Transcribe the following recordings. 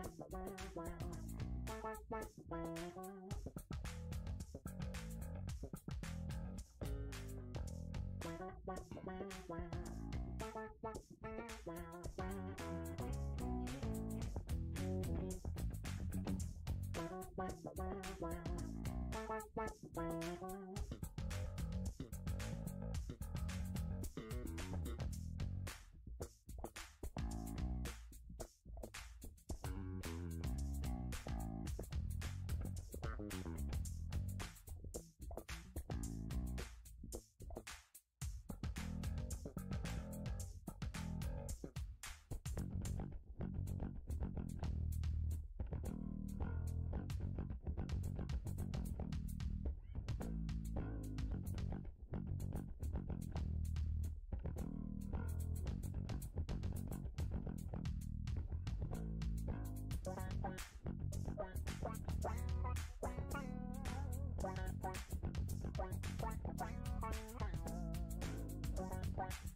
Wow. point.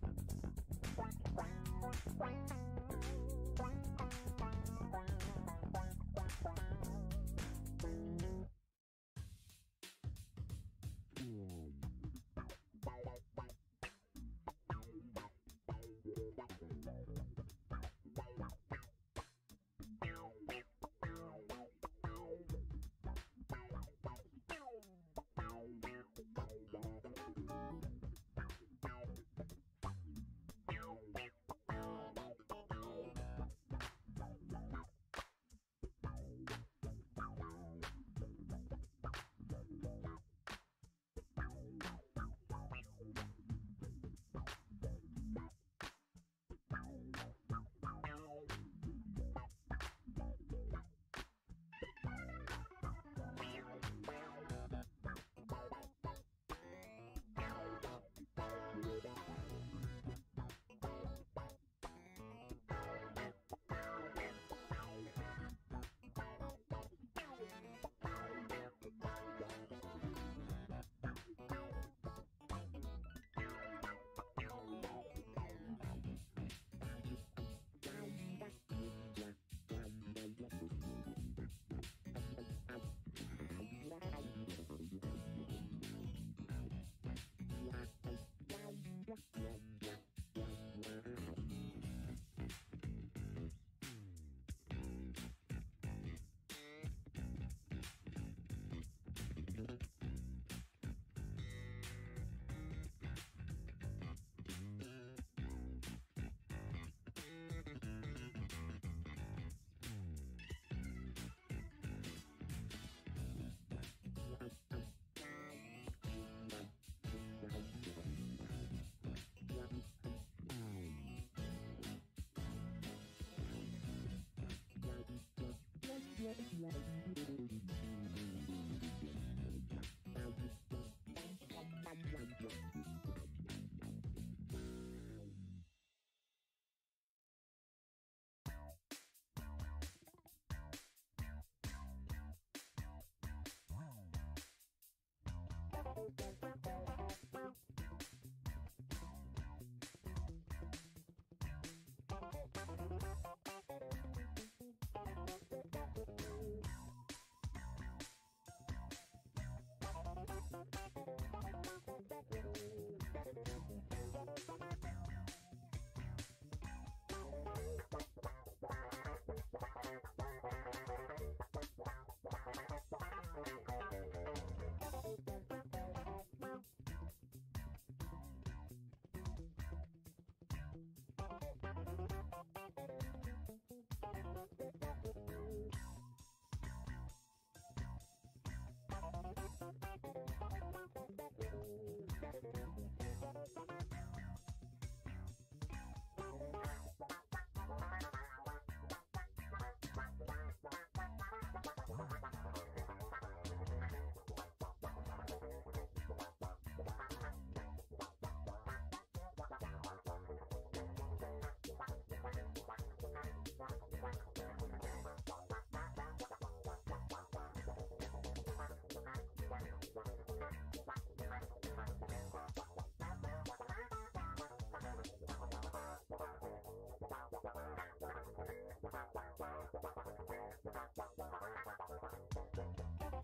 Wow.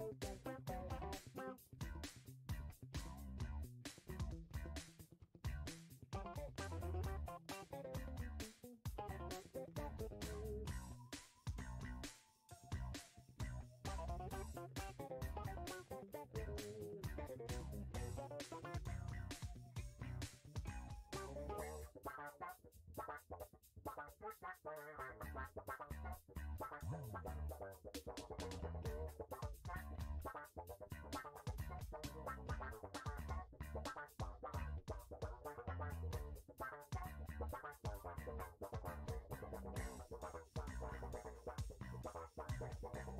Thank you. Thank you.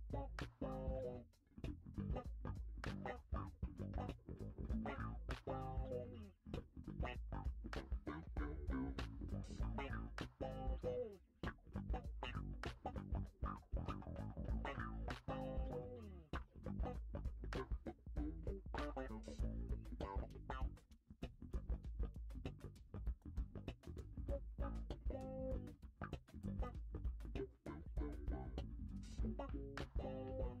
빡빡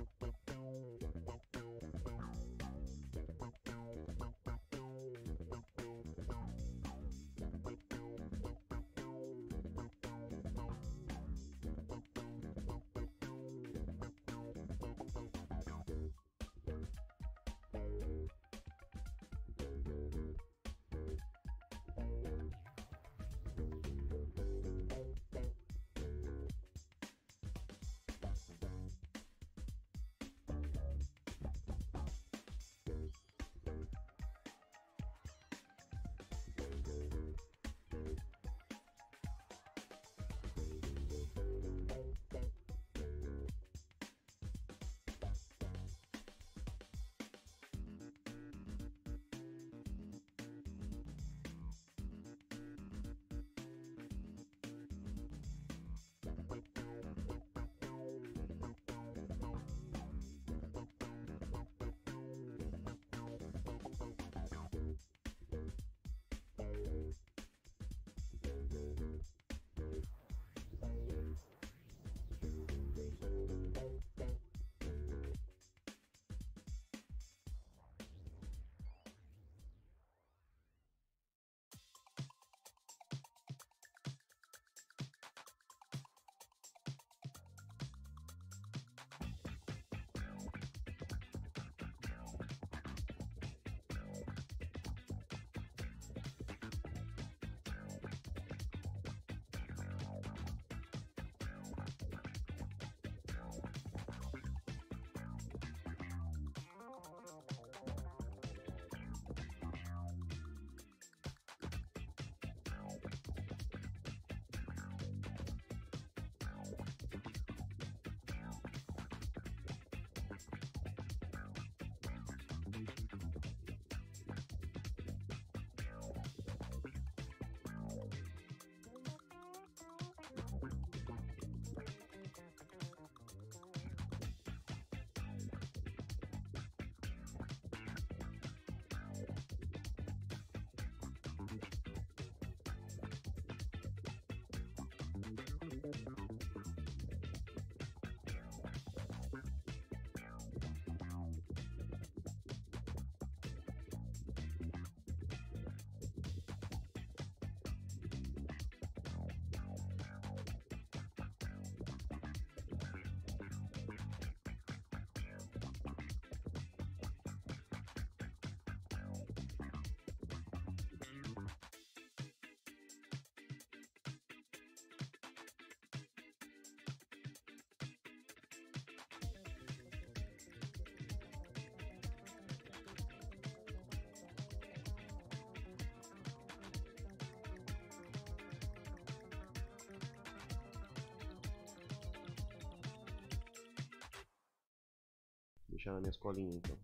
deixar na minha escolinha, então,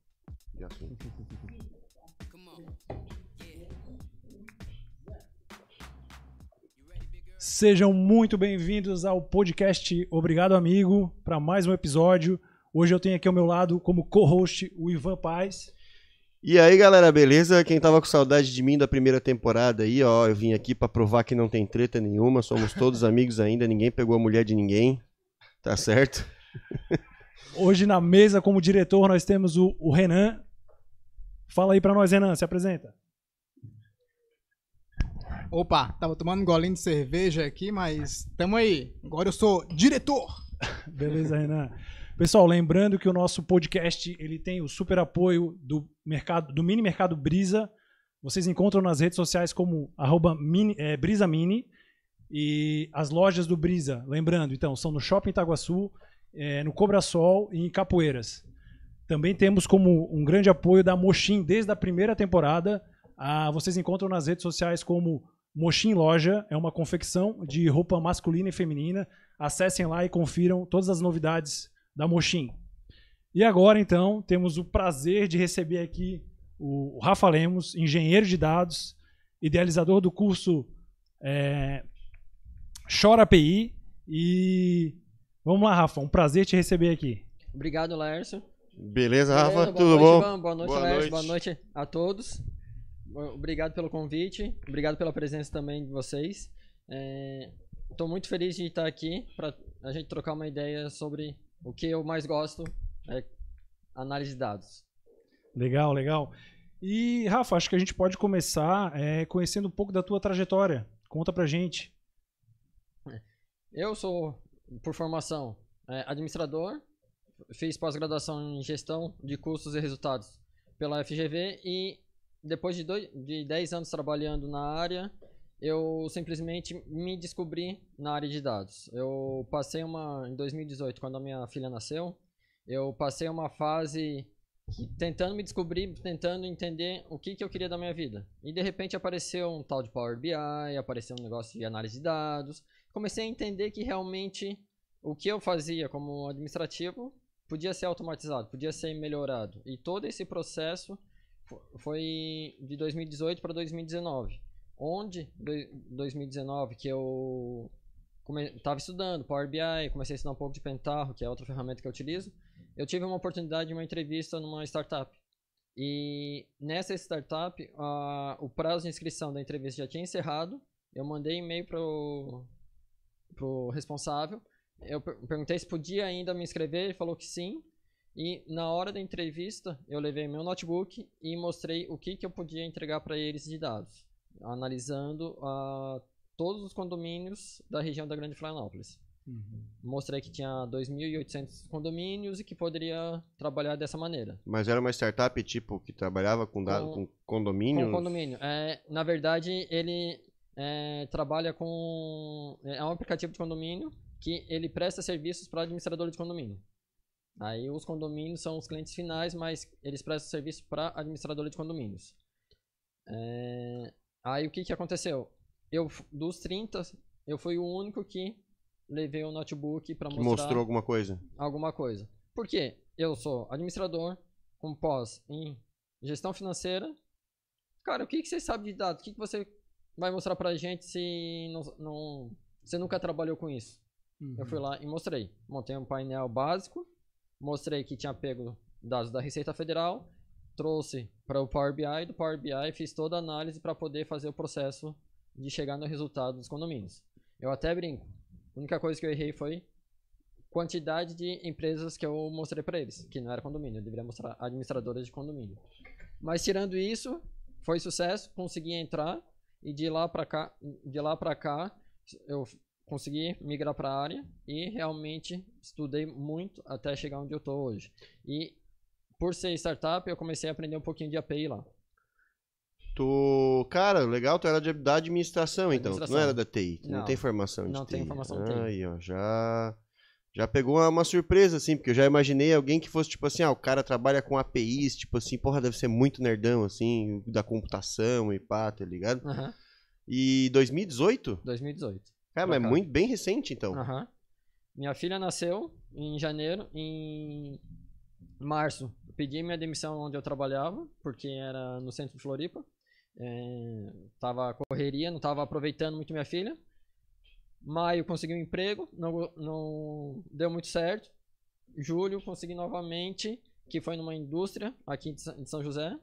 de assunto. Sejam muito bem-vindos ao podcast Obrigado Amigo, para mais um episódio. Hoje eu tenho aqui ao meu lado, como co-host, o Ivan Paz. E aí, galera, beleza? Quem tava com saudade de mim da primeira temporada aí, ó, eu vim aqui para provar que não tem treta nenhuma, somos todos amigos ainda, ninguém pegou a mulher de ninguém, tá certo? Hoje na mesa, como diretor, nós temos o, o Renan. Fala aí para nós, Renan, se apresenta. Opa, tava tomando um golinho de cerveja aqui, mas tamo aí. Agora eu sou diretor. Beleza, Renan. Pessoal, lembrando que o nosso podcast ele tem o super apoio do mercado, do mini mercado Brisa. Vocês encontram nas redes sociais como arroba mini, é, Brisa Mini e as lojas do Brisa. Lembrando, então, são no Shopping Itaguaçu é, no Cobra Sol e em Capoeiras. Também temos como um grande apoio da Mochim desde a primeira temporada. A, ah, vocês encontram nas redes sociais como Mochim Loja, é uma confecção de roupa masculina e feminina. Acessem lá e confiram todas as novidades da Mochim. E agora, então, temos o prazer de receber aqui o Rafa Lemos, engenheiro de dados, idealizador do curso é, Chora API e Vamos lá, Rafa. Um prazer te receber aqui. Obrigado, Laércio. Beleza, Rafa? Beleza, Tudo noite, bom? Boa noite, boa Laércio. Noite. Boa noite a todos. Obrigado pelo convite. Obrigado pela presença também de vocês. Estou é... muito feliz de estar aqui para a gente trocar uma ideia sobre o que eu mais gosto, é análise de dados. Legal, legal. E, Rafa, acho que a gente pode começar é, conhecendo um pouco da tua trajetória. Conta pra gente. Eu sou por formação, é administrador, fiz pós-graduação em gestão de custos e resultados pela FGV e depois de, dois, de 10 anos trabalhando na área, eu simplesmente me descobri na área de dados. Eu passei uma em 2018, quando a minha filha nasceu, eu passei uma fase tentando me descobrir, tentando entender o que, que eu queria da minha vida. E de repente apareceu um tal de Power BI, apareceu um negócio de análise de dados, comecei a entender que realmente o que eu fazia como administrativo podia ser automatizado, podia ser melhorado. E todo esse processo foi de 2018 para 2019, onde 2019 que eu estava estudando Power BI, comecei a estudar um pouco de Pentaho, que é outra ferramenta que eu utilizo. Eu tive uma oportunidade de uma entrevista numa startup. E nessa startup, a, o prazo de inscrição da entrevista já tinha encerrado. Eu mandei e-mail para o pro responsável. Eu perguntei se podia ainda me inscrever, ele falou que sim. E na hora da entrevista, eu levei meu notebook e mostrei o que, que eu podia entregar para eles de dados, analisando uh, todos os condomínios da região da Grande Florianópolis. Uhum. Mostrei que tinha 2.800 condomínios e que poderia trabalhar dessa maneira. Mas era uma startup, tipo, que trabalhava com, dado, com, com condomínios? Com condomínio. É, na verdade, ele é, trabalha com. É, é um aplicativo de condomínio que ele presta serviços para administrador de condomínio. Aí os condomínios são os clientes finais, mas eles prestam serviço para administrador de condomínios. É... Aí o que, que aconteceu? Eu, dos 30, eu fui o único que levei o notebook para mostrar. Mostrou alguma coisa? Alguma coisa. Por quê? Eu sou administrador, com pós em gestão financeira. Cara, o que, que você sabe de dados? O que, que você vai mostrar pra gente se não, não você nunca trabalhou com isso. Uhum. Eu fui lá e mostrei. Montei um painel básico, mostrei que tinha pego dados da Receita Federal, trouxe para o Power BI, do Power BI fiz toda a análise para poder fazer o processo de chegar no resultado dos condomínios. Eu até brinco. A única coisa que eu errei foi quantidade de empresas que eu mostrei para eles, que não era condomínio, eu deveria mostrar administradoras de condomínio. Mas tirando isso, foi sucesso, consegui entrar e de lá para cá, de lá para cá eu consegui migrar para a área e realmente estudei muito até chegar onde eu estou hoje. E por ser startup, eu comecei a aprender um pouquinho de API lá. Tu, cara, legal, tu era de, da administração, então, Tu não era da TI, tu não, não tem formação de não TI. Não tem formação de TI. Aí, ó, já já pegou uma, surpresa, assim, porque eu já imaginei alguém que fosse, tipo assim, ah, o cara trabalha com APIs, tipo assim, porra, deve ser muito nerdão, assim, da computação e pá, tá ligado? Uhum. E 2018? 2018. Cara, mas é muito bem recente, então. Uhum. Minha filha nasceu em janeiro, em março. Eu pedi minha demissão onde eu trabalhava, porque era no centro de Floripa. É, tava correria, não tava aproveitando muito minha filha. Maio consegui um emprego, não, não deu muito certo. Julho consegui novamente, que foi numa indústria aqui em São José,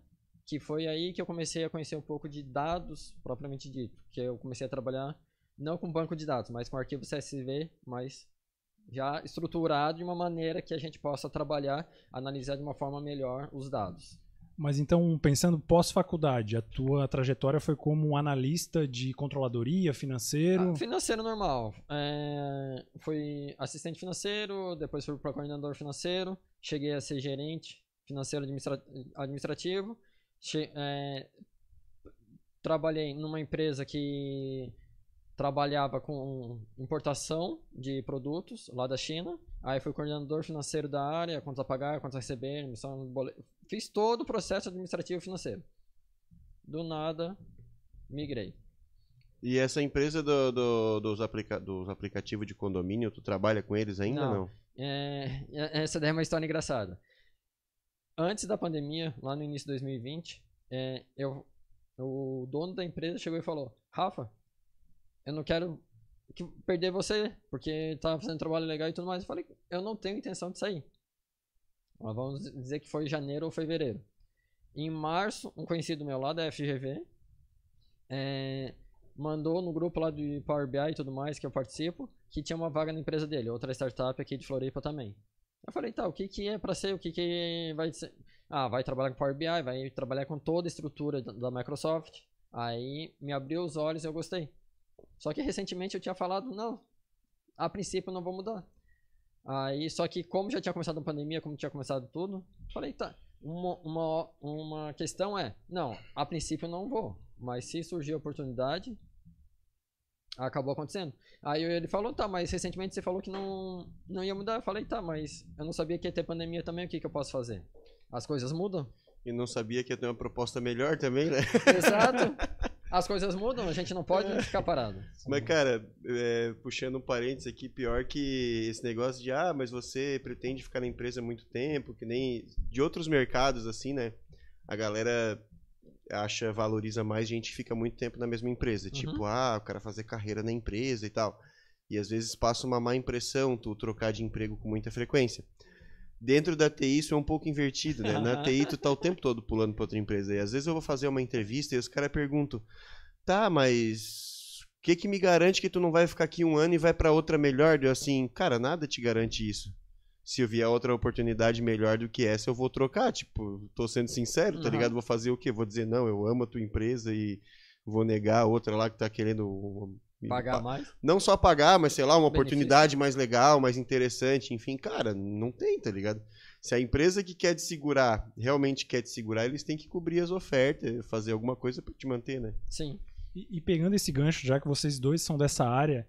que foi aí que eu comecei a conhecer um pouco de dados propriamente dito, que eu comecei a trabalhar não com banco de dados, mas com arquivo CSV, mas já estruturado de uma maneira que a gente possa trabalhar, analisar de uma forma melhor os dados. Mas então, pensando pós-faculdade, a tua trajetória foi como um analista de controladoria, financeiro? Ah, financeiro normal. É, fui assistente financeiro, depois fui para coordenador financeiro, cheguei a ser gerente financeiro administrativo. Che, é, trabalhei numa empresa que trabalhava com importação de produtos lá da China. Aí fui coordenador financeiro da área, quanto a pagar, quanto a receber, emissão, Fiz todo o processo administrativo financeiro. Do nada, migrei. E essa empresa do, do, dos, aplica dos aplicativos de condomínio, tu trabalha com eles ainda não? não? É, é essa daí é uma história engraçada. Antes da pandemia, lá no início de 2020, é, eu, o dono da empresa chegou e falou: Rafa, eu não quero perder você, porque tá fazendo trabalho legal e tudo mais. Eu falei: eu não tenho intenção de sair. Mas vamos dizer que foi janeiro ou fevereiro. Em março, um conhecido meu lá da FGV é, mandou no grupo lá de Power BI e tudo mais que eu participo que tinha uma vaga na empresa dele, outra startup aqui de Floripa também. Eu falei, tá, o que, que é para ser, o que, que vai ser? Ah, vai trabalhar com Power BI, vai trabalhar com toda a estrutura da Microsoft. Aí me abriu os olhos e eu gostei. Só que recentemente eu tinha falado, não, a princípio não vou mudar. Aí, só que como já tinha começado a pandemia, como tinha começado tudo, falei, tá. Uma, uma, uma questão é, não, a princípio eu não vou, mas se surgir a oportunidade, acabou acontecendo. Aí ele falou, tá, mas recentemente você falou que não, não ia mudar. Eu falei, tá, mas eu não sabia que ia ter pandemia também, o que, que eu posso fazer? As coisas mudam. E não sabia que ia ter uma proposta melhor também, né? Exato. As coisas mudam, a gente não pode é. ficar parado. Mas, cara, é, puxando um parênteses aqui, pior que esse negócio de, ah, mas você pretende ficar na empresa muito tempo, que nem de outros mercados, assim, né? A galera acha, valoriza mais gente fica muito tempo na mesma empresa. Uhum. Tipo, ah, o cara fazer carreira na empresa e tal. E às vezes passa uma má impressão tu trocar de emprego com muita frequência. Dentro da TI isso é um pouco invertido, né? Na TI tu tá o tempo todo pulando para outra empresa. E às vezes eu vou fazer uma entrevista e os caras perguntam: "Tá, mas o que que me garante que tu não vai ficar aqui um ano e vai para outra melhor?" Eu assim: "Cara, nada te garante isso." Se eu vier outra oportunidade melhor do que essa, eu vou trocar. Tipo, tô sendo sincero, tá uhum. ligado? Vou fazer o quê? Vou dizer, não, eu amo a tua empresa e vou negar a outra lá que tá querendo Pagar mais? Não só pagar, mas sei lá, uma Benefício. oportunidade mais legal, mais interessante, enfim, cara, não tem, tá ligado? Se a empresa que quer te segurar realmente quer te segurar, eles têm que cobrir as ofertas, fazer alguma coisa para te manter, né? Sim. E, e, pegando esse gancho, já que vocês dois são dessa área,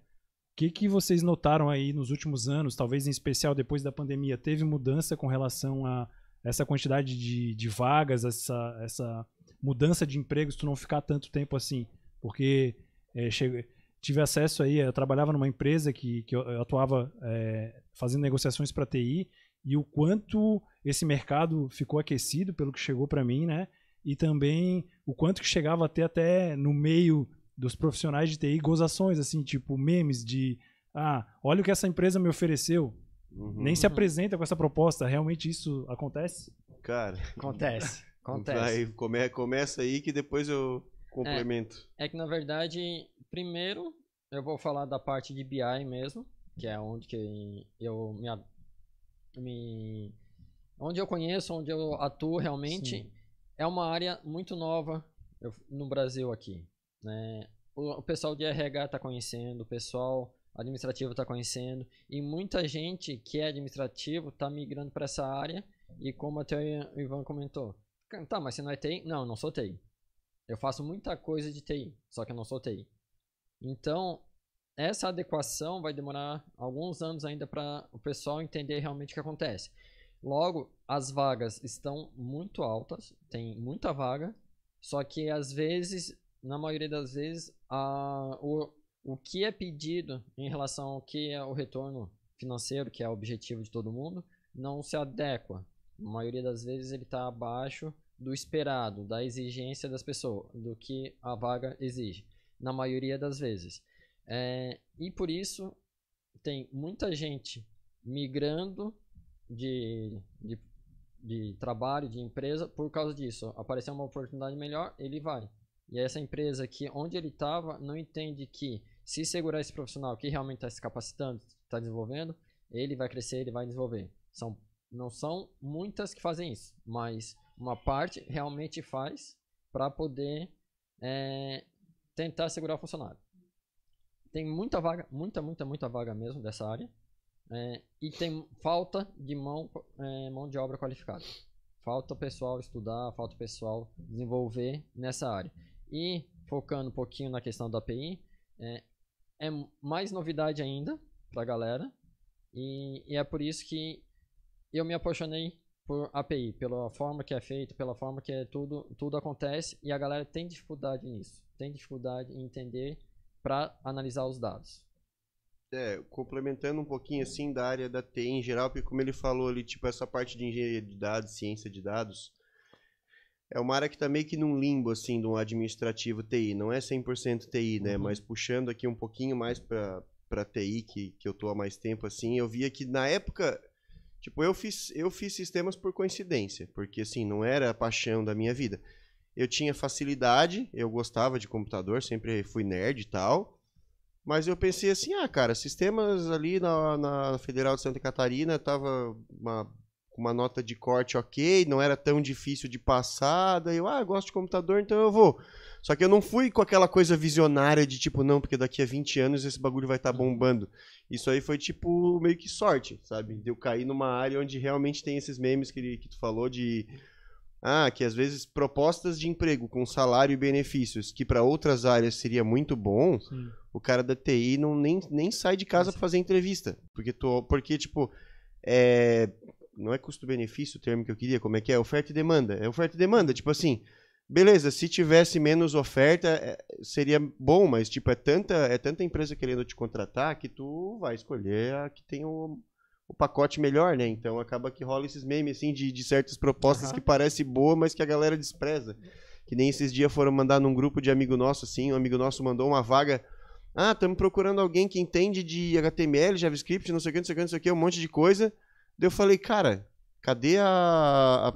o que, que vocês notaram aí nos últimos anos, talvez em especial depois da pandemia? Teve mudança com relação a essa quantidade de, de vagas, essa, essa mudança de empregos, tu não ficar tanto tempo assim? Porque é, eh, chega tive acesso aí, eu trabalhava numa empresa que, que eu atuava é, fazendo negociações para TI e o quanto esse mercado ficou aquecido pelo que chegou para mim, né? E também o quanto que chegava até até no meio dos profissionais de TI gozações assim, tipo memes de ah, olha o que essa empresa me ofereceu. Uhum. Nem se apresenta com essa proposta. Realmente isso acontece? Cara, acontece. Acontece. Aí, come, começa aí que depois eu complemento. É, é, que na verdade, primeiro eu vou falar da parte de BI mesmo, que é onde que eu me, me onde eu conheço, onde eu atuo realmente. Sim. É uma área muito nova eu, no Brasil aqui, né? O, o pessoal de RH está conhecendo, o pessoal administrativo está conhecendo e muita gente que é administrativo está migrando para essa área e como até o Ivan comentou, tá, mas você não é TI? Não, não sou TI. Eu faço muita coisa de TI, só que eu não sou TI. Então, essa adequação vai demorar alguns anos ainda para o pessoal entender realmente o que acontece. Logo, as vagas estão muito altas, tem muita vaga, só que às vezes, na maioria das vezes, a, o, o que é pedido em relação ao que é o retorno financeiro, que é o objetivo de todo mundo, não se adequa. Na maioria das vezes ele está abaixo do esperado, da exigência das pessoas, do que a vaga exige, na maioria das vezes. É, e por isso tem muita gente migrando de, de, de, trabalho, de empresa, por causa disso. Apareceu uma oportunidade melhor, ele vai. E essa empresa que onde ele estava não entende que se segurar esse profissional que realmente está se capacitando, está desenvolvendo, ele vai crescer, ele vai desenvolver. São, não são muitas que fazem isso, mas uma parte realmente faz para poder é, tentar segurar o funcionário. Tem muita vaga, muita, muita, muita vaga mesmo dessa área. É, e tem falta de mão, é, mão de obra qualificada. Falta o pessoal estudar, falta o pessoal desenvolver nessa área. E focando um pouquinho na questão da API, é, é mais novidade ainda para a galera. E, e, é por isso que eu me apaixonei por API, pela forma que é feito, pela forma que é tudo, tudo acontece e a galera tem dificuldade nisso, tem dificuldade em entender para analisar os dados. É, complementando um pouquinho assim da área da TI em geral, porque como ele falou ali, tipo essa parte de engenharia de dados, ciência de dados, é uma área que tá meio que num limbo assim de um administrativo TI, não é 100% TI, né, uhum. mas puxando aqui um pouquinho mais para para TI que que eu tô há mais tempo assim, eu via que na época Tipo, eu fiz, eu fiz sistemas por coincidência, porque assim, não era a paixão da minha vida. Eu tinha facilidade, eu gostava de computador, sempre fui nerd e tal. Mas eu pensei assim, ah, cara, sistemas ali na, na Federal de Santa Catarina tava uma, uma nota de corte ok, não era tão difícil de passar. Daí eu, ah, gosto de computador, então eu vou. Só que eu não fui com aquela coisa visionária de tipo, não, porque daqui a 20 anos esse bagulho vai estar tá bombando. Isso aí foi tipo meio que sorte, sabe? De eu cair numa área onde realmente tem esses memes que, que tu falou de. Ah, que às vezes propostas de emprego com salário e benefícios, que para outras áreas seria muito bom, Sim. o cara da TI não, nem, nem sai de casa para fazer entrevista. Porque, tu, porque tipo, é, não é custo-benefício o termo que eu queria, como é que é? Oferta e demanda. É oferta e demanda. Tipo assim, Beleza, se tivesse menos oferta, é, seria bom, mas tipo, é tanta, é tanta empresa querendo te contratar que tu vai escolher a que tem o, o pacote melhor, né? Então acaba que rola esses memes assim de, de certas propostas uhum. que parece boa, mas que a galera despreza. Que nem esses dias foram mandar num grupo de amigo nosso, assim, um amigo nosso mandou uma vaga. Ah, estamos procurando alguém que entende de HTML, JavaScript, não sei o que, não sei o que, não sei o que, um monte de coisa. Daí eu falei, cara, cadê a,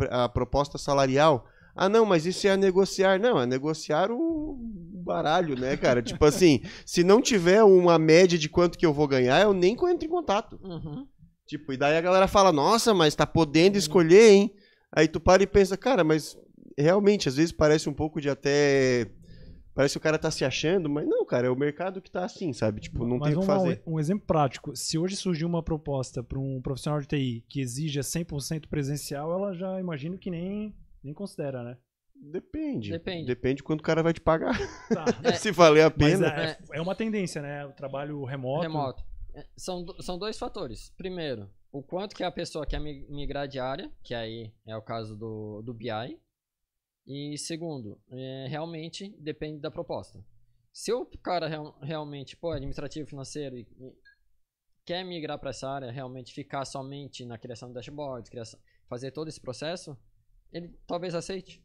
a, a proposta salarial? Ah, não, mas isso é negociar. Não, é negociar o baralho, né, cara? tipo assim, se não tiver uma média de quanto que eu vou ganhar, eu nem entro em contato. Uhum. Tipo, e daí a galera fala, nossa, mas tá podendo uhum. escolher, hein? Aí tu para e pensa, cara, mas realmente, às vezes parece um pouco de até. Parece que o cara tá se achando, mas não, cara, é o mercado que tá assim, sabe? Tipo, não mas tem o que fazer. um exemplo prático: se hoje surgir uma proposta para um profissional de TI que exija 100% presencial, ela já imagino que nem nem considera, né? Depende. Depende. Depende quanto o cara vai te pagar. Tá. É, Se valer a pena. É, é, uma tendência, né? O trabalho remoto. Remoto. É, são, são dois fatores. Primeiro, o quanto que a pessoa quer migrar de área, que aí é o caso do, do BI. E segundo, é, realmente depende da proposta. Se o cara real, realmente, pô, administrativo, financeiro, e, e quer migrar para essa área, realmente ficar somente na criação do dashboard, criação, fazer todo esse processo, ele talvez aceite.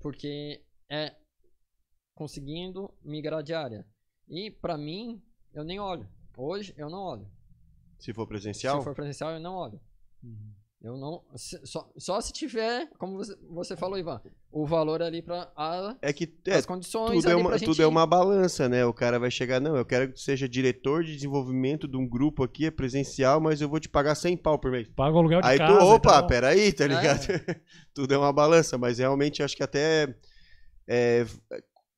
Porque é conseguindo migrar de área. E para mim, eu nem olho. Hoje eu não olho. Se for presencial? Se for presencial, eu não olho. Uhum. Eu não. Se, só, só se tiver, como você, você falou, Ivan, o valor ali para é que, é, as condições. Tudo, é uma, tudo é uma balança, né? O cara vai chegar, não, eu quero que seja diretor de desenvolvimento de um grupo aqui, é presencial, mas eu vou te pagar 100 pau por mês. Paga o aluguel de aí casa. Aí tu, opa, então... peraí, tá é. ligado? É. tudo é uma balança, mas realmente acho que até. É,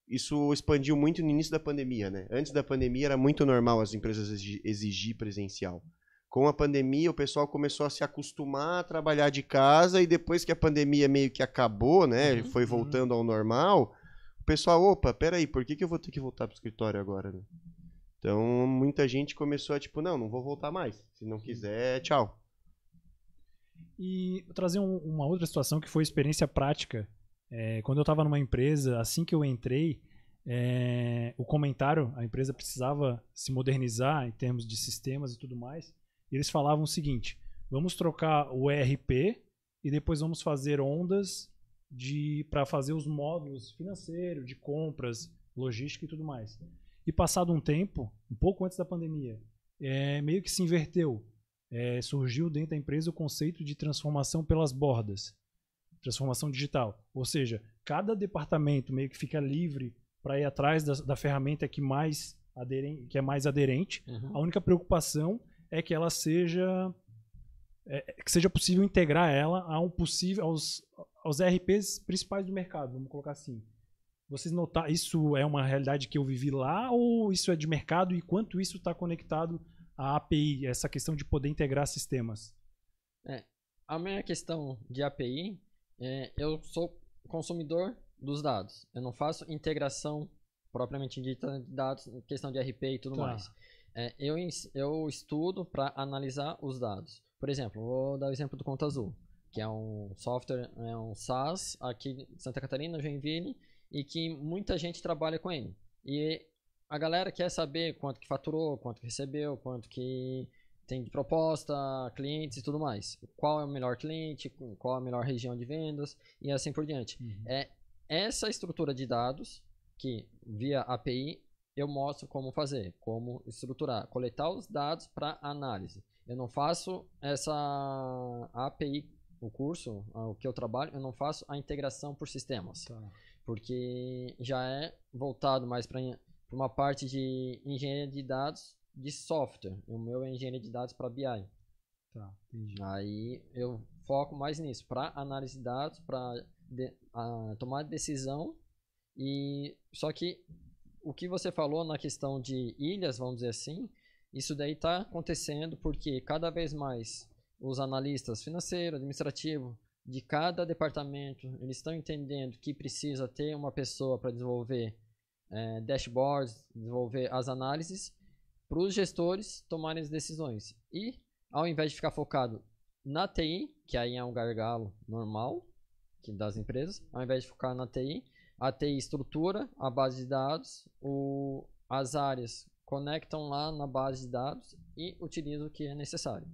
isso expandiu muito no início da pandemia, né? Antes da pandemia era muito normal as empresas exigir presencial com a pandemia, o pessoal começou a se acostumar a trabalhar de casa e depois que a pandemia meio que acabou, né? Uhum, foi uhum. voltando uhum. ao normal, o pessoal, opa, peraí, por que, que eu vou ter que voltar pro escritório agora, né? Então, muita gente começou a tipo, não, não vou voltar mais. Se não quiser, tchau. E trazer um, uma outra situação que foi experiência prática. É, quando eu estava numa empresa, assim que eu entrei, é, o comentário, a empresa precisava se modernizar em termos de sistemas e tudo mais eles falavam o seguinte: vamos trocar o ERP e depois vamos fazer ondas de para fazer os módulos financeiros, de compras, logística e tudo mais. E passado um tempo, um pouco antes da pandemia, é, meio que se inverteu. É, surgiu dentro da empresa o conceito de transformação pelas bordas, transformação digital. Ou seja, cada departamento meio que fica livre para ir atrás da, da, ferramenta que mais aderem que é mais aderente. Uhum. A única preocupação é que ela seja é, é, que seja possível integrar ela a um possível aos, aos RPs principais do mercado, vamos colocar assim. Vocês notar isso é uma realidade que eu vivi lá ou isso é de mercado e quanto isso está conectado à API, essa questão de poder integrar sistemas? É, a minha questão de API, é, eu sou consumidor dos dados. Eu não faço integração propriamente dita de dados, questão de RP e tudo tá. mais. É, eu, eu estudo para analisar os dados. Por exemplo, vou dar o exemplo do Conta Azul, que é um software, é um SaaS aqui em Santa Catarina, Joinville, e que muita gente trabalha com ele. E a galera quer saber quanto que faturou, quanto que recebeu, quanto que tem de proposta, clientes e tudo mais. Qual é o melhor cliente, qual a melhor região de vendas e assim por diante. Uhum. É essa estrutura de dados que via API eu mostro como fazer, como estruturar, coletar os dados para análise. Eu não faço essa API, o curso, o que eu trabalho, eu não faço a integração por sistemas, tá. porque já é voltado mais para uma parte de engenharia de dados de software. O meu é engenharia de dados para BI. Tá, Aí eu foco mais nisso, para análise de dados, para tomar decisão e só que o que você falou na questão de ilhas, vamos dizer assim, isso daí está acontecendo porque cada vez mais os analistas financeiro, administrativo de cada departamento, eles estão entendendo que precisa ter uma pessoa para desenvolver é, dashboards, desenvolver as análises, para os gestores tomarem as decisões. E ao invés de ficar focado na TI, que aí é um gargalo normal que das empresas, ao invés de focar na TI, a TI estrutura a base de dados, o, as áreas conectam lá na base de dados e utilizam o que é necessário.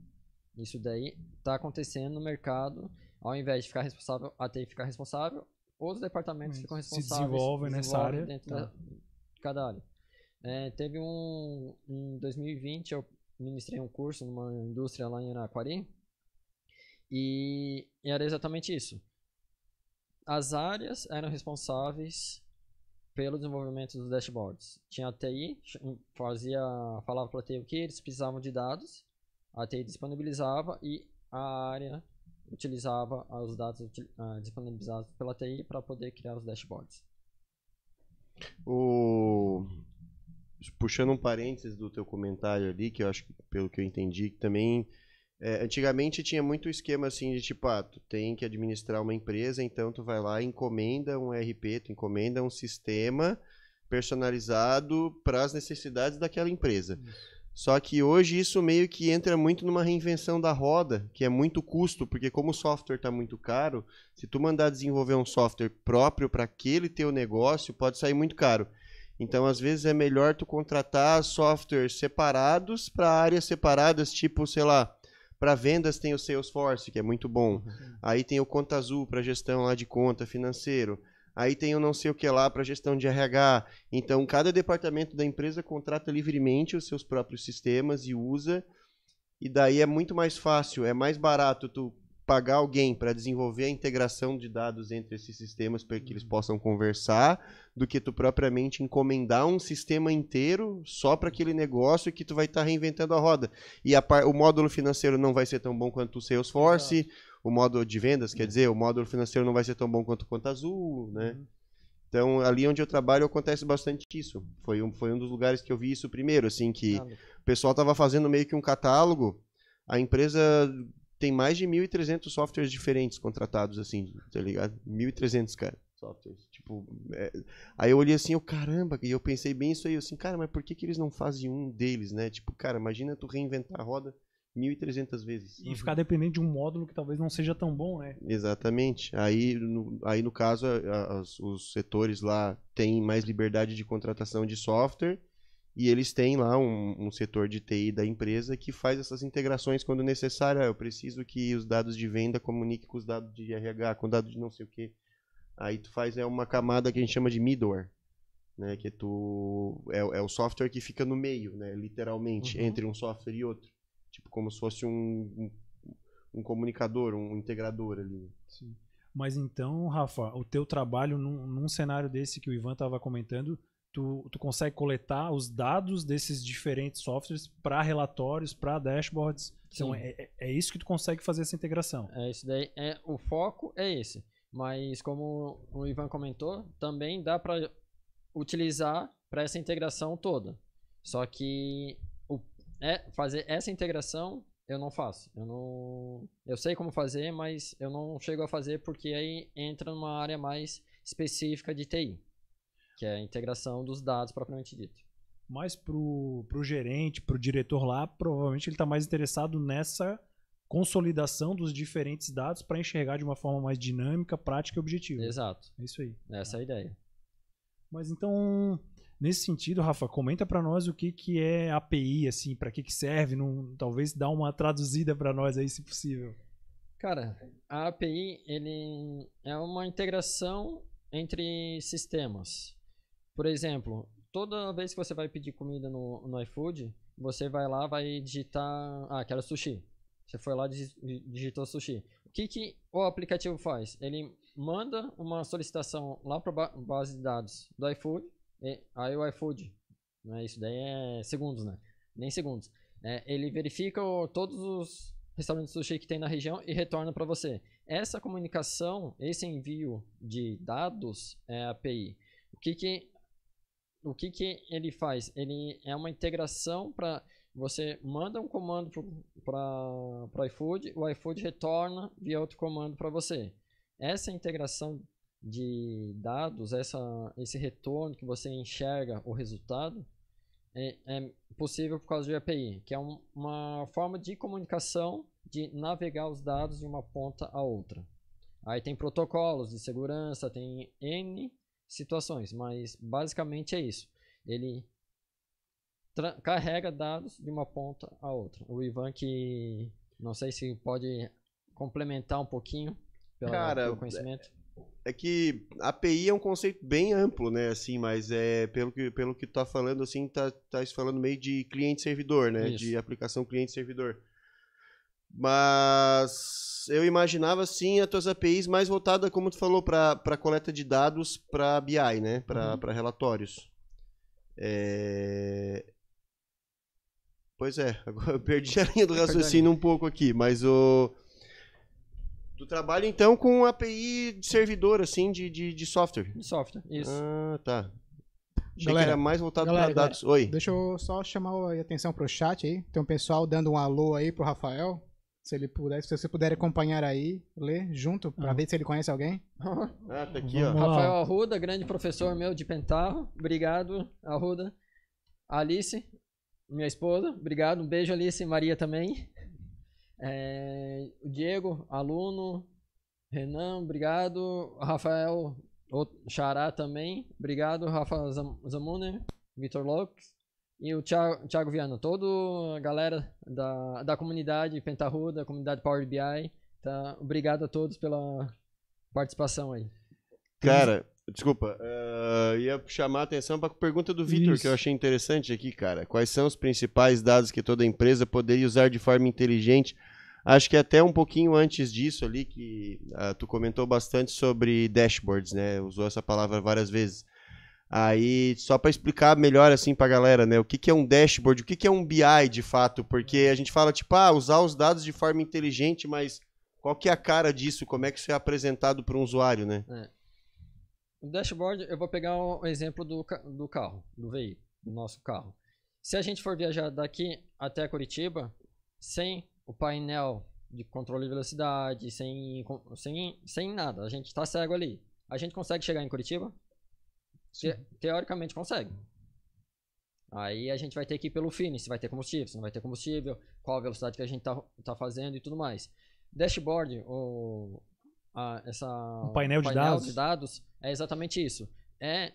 Isso daí está acontecendo no mercado, ao invés de ficar responsável, a TI ficar responsável, os departamentos ficam responsáveis. Se desenvolvem, se desenvolvem nessa área. Dentro tá. cada área. É, teve um. Em 2020, eu ministrei um curso numa indústria lá em Araquari. E era exatamente isso as áreas eram responsáveis pelo desenvolvimento dos dashboards. Tinha a TI, hum, fazia, falava para a TI o que eles precisavam de dados, a TI disponibilizava e a área utilizava os dados uh, disponibilizados pela TI para poder criar os dashboards. O... Puxando um parênteses do teu comentário ali, que eu acho que, pelo que eu entendi, que também é, antigamente tinha muito esquema assim de tipo, ah, tu tem que administrar uma empresa, então tu vai lá e encomenda um RP, tu encomenda um sistema personalizado para as necessidades daquela empresa. Isso. Só que hoje isso meio que entra muito numa reinvenção da roda, que é muito custo, porque como o software está muito caro, se tu mandar desenvolver um software próprio para aquele teu negócio, pode sair muito caro. Então, às vezes, é melhor tu contratar softwares separados para áreas separadas, tipo, sei lá, para vendas tem o Salesforce, que é muito bom. Uhum. Aí tem o Conta Azul para gestão lá de conta financeiro. Aí tem o não sei o que lá para gestão de RH. Então, cada departamento da empresa contrata livremente os seus próprios sistemas e usa. E daí é muito mais fácil, é mais barato tu pagar alguém para desenvolver a integração de dados entre esses sistemas para que eles uhum. possam conversar, do que tu propriamente encomendar um sistema inteiro só para aquele negócio que tu vai estar tá reinventando a roda. E a o módulo financeiro não vai ser tão bom quanto o Salesforce, Legal. o módulo de vendas, quer uhum. dizer, o módulo financeiro não vai ser tão bom quanto o Conta Azul, né? Uhum. Então, ali onde eu trabalho acontece bastante isso. Foi um, foi um dos lugares que eu vi isso primeiro, assim, que tá o pessoal estava fazendo meio que um catálogo, a empresa tem mais de 1.300 softwares diferentes contratados, assim, tá ligado? 1.300, cara, softwares. Tipo, é... aí eu olhei assim, eu, caramba, e eu pensei bem isso aí, eu assim, cara, mas por que que eles não fazem um deles, né? Tipo, cara, imagina tu reinventar a roda 1.300 vezes. E ficar dependente de um módulo que talvez não seja tão bom, né? Exatamente. Aí, no, aí no caso, a, a, os setores lá têm mais liberdade de contratação de software e eles têm lá um, um, setor de TI da empresa que faz essas integrações quando necessário. Ah, eu preciso que os dados de venda comuniquem com os dados de RH, com dados de não sei o quê. Aí tu faz é uma camada que a gente chama de middleware, né? Que é tu é, é o software que fica no meio, né? Literalmente uhum. entre um software e outro, tipo como se fosse um, um, um comunicador, um integrador ali. Sim. Mas então, Rafa, o teu trabalho num, num cenário desse que o Ivan estava comentando tu, tu consegue coletar os dados desses diferentes softwares para relatórios, para dashboards. Então é, é, é isso que tu consegue fazer essa integração. É isso daí. É, o foco é esse. Mas como o Ivan comentou, também dá para utilizar para essa integração toda. Só que o, é, fazer essa integração eu não faço. Eu não, eu sei como fazer, mas eu não chego a fazer porque aí entra numa área mais específica de TI que é a integração dos dados propriamente dito. Mas para o gerente, para o diretor lá, provavelmente ele está mais interessado nessa consolidação dos diferentes dados para enxergar de uma forma mais dinâmica, prática e objetiva. Exato. É isso aí. Essa é a tá. ideia. Mas então, nesse sentido, Rafa, comenta para nós o que, que é API, assim, para que, que serve, num, talvez dá uma traduzida para nós aí, se possível. Cara, a API ele é uma integração entre sistemas. Por exemplo, toda vez que você vai pedir comida no, no iFood, você vai lá, vai digitar. Ah, quero sushi. Você foi lá e digitou sushi. O que, que o aplicativo faz? Ele manda uma solicitação lá para a base de dados do iFood. E, aí o iFood, né, isso daí é segundos, né? Nem segundos. É, ele verifica o, todos os restaurantes sushi que tem na região e retorna para você. Essa comunicação, esse envio de dados é API. O que, que o que, que ele faz? Ele é uma integração para você manda um comando para o iFood, o iFood retorna via outro comando para você. Essa integração de dados, essa, esse retorno que você enxerga o resultado, é, é possível por causa do API, que é um, uma forma de comunicação de navegar os dados de uma ponta a outra. Aí tem protocolos de segurança, tem N situações, mas basicamente é isso. Ele carrega dados de uma ponta a outra. O Ivan que não sei se pode complementar um pouquinho pela, Cara, pelo conhecimento. É, é que API é um conceito bem amplo, né? Assim, mas é pelo que pelo que tá falando assim, tá tá falando meio de cliente servidor, né? Isso. De aplicação cliente servidor. Mas eu imaginava sim as tuas APIs mais voltada, como tu falou, para coleta de dados para BI, né? Para uhum. relatórios. É... Pois é, agora eu perdi a linha do raciocínio um pouco aqui, mas o. Tu trabalha então com API de servidor, assim, de, de, de software. De software, isso. Ah, tá. galera, que era mais voltado para dados. Galera, Oi. Deixa eu só chamar a atenção pro chat aí. Tem um pessoal dando um alô aí pro Rafael. Se ele puder, se você puder acompanhar aí, ler junto, para ah. ver se ele conhece alguém. ah, tá aqui, ó. Rafael Arruda, grande professor meu de Pentarro. Obrigado, Arruda. Alice, minha esposa, obrigado. Um beijo, Alice. Maria também. É, o Diego, aluno. Renan, obrigado. Rafael Xará também. Obrigado, Rafa Zamuner. Vitor Lopes e o Thiago, Thiago Viano, toda a galera da, da comunidade Pentahu, da comunidade Power BI, tá? Obrigado a todos pela participação aí. Cara, desculpa, uh, ia chamar a atenção para a pergunta do Vitor, que eu achei interessante aqui, cara. Quais são os principais dados que toda empresa poderia usar de forma inteligente? Acho que até um pouquinho antes disso ali, que uh, tu comentou bastante sobre dashboards, né? Usou essa palavra várias vezes. Aí, só para explicar melhor assim pra galera, né? O que, que é um dashboard, o que, que é um BI de fato, porque a gente fala, tipo, ah, usar os dados de forma inteligente, mas qual que é a cara disso? Como é que isso é apresentado para um usuário, né? É. O dashboard, eu vou pegar um exemplo do, do carro, do veículo, do nosso carro. Se a gente for viajar daqui até Curitiba, sem o painel de controle de velocidade, sem, sem, sem nada, a gente tá cego ali. A gente consegue chegar em Curitiba? Te, teoricamente consegue. Aí a gente vai ter que ir pelo fine, se vai ter combustível, se não vai ter combustível, qual a velocidade que a gente tá, tá fazendo e tudo mais. Dashboard, ou a, essa, um painel, um painel de, dados. de dados, é exatamente isso. É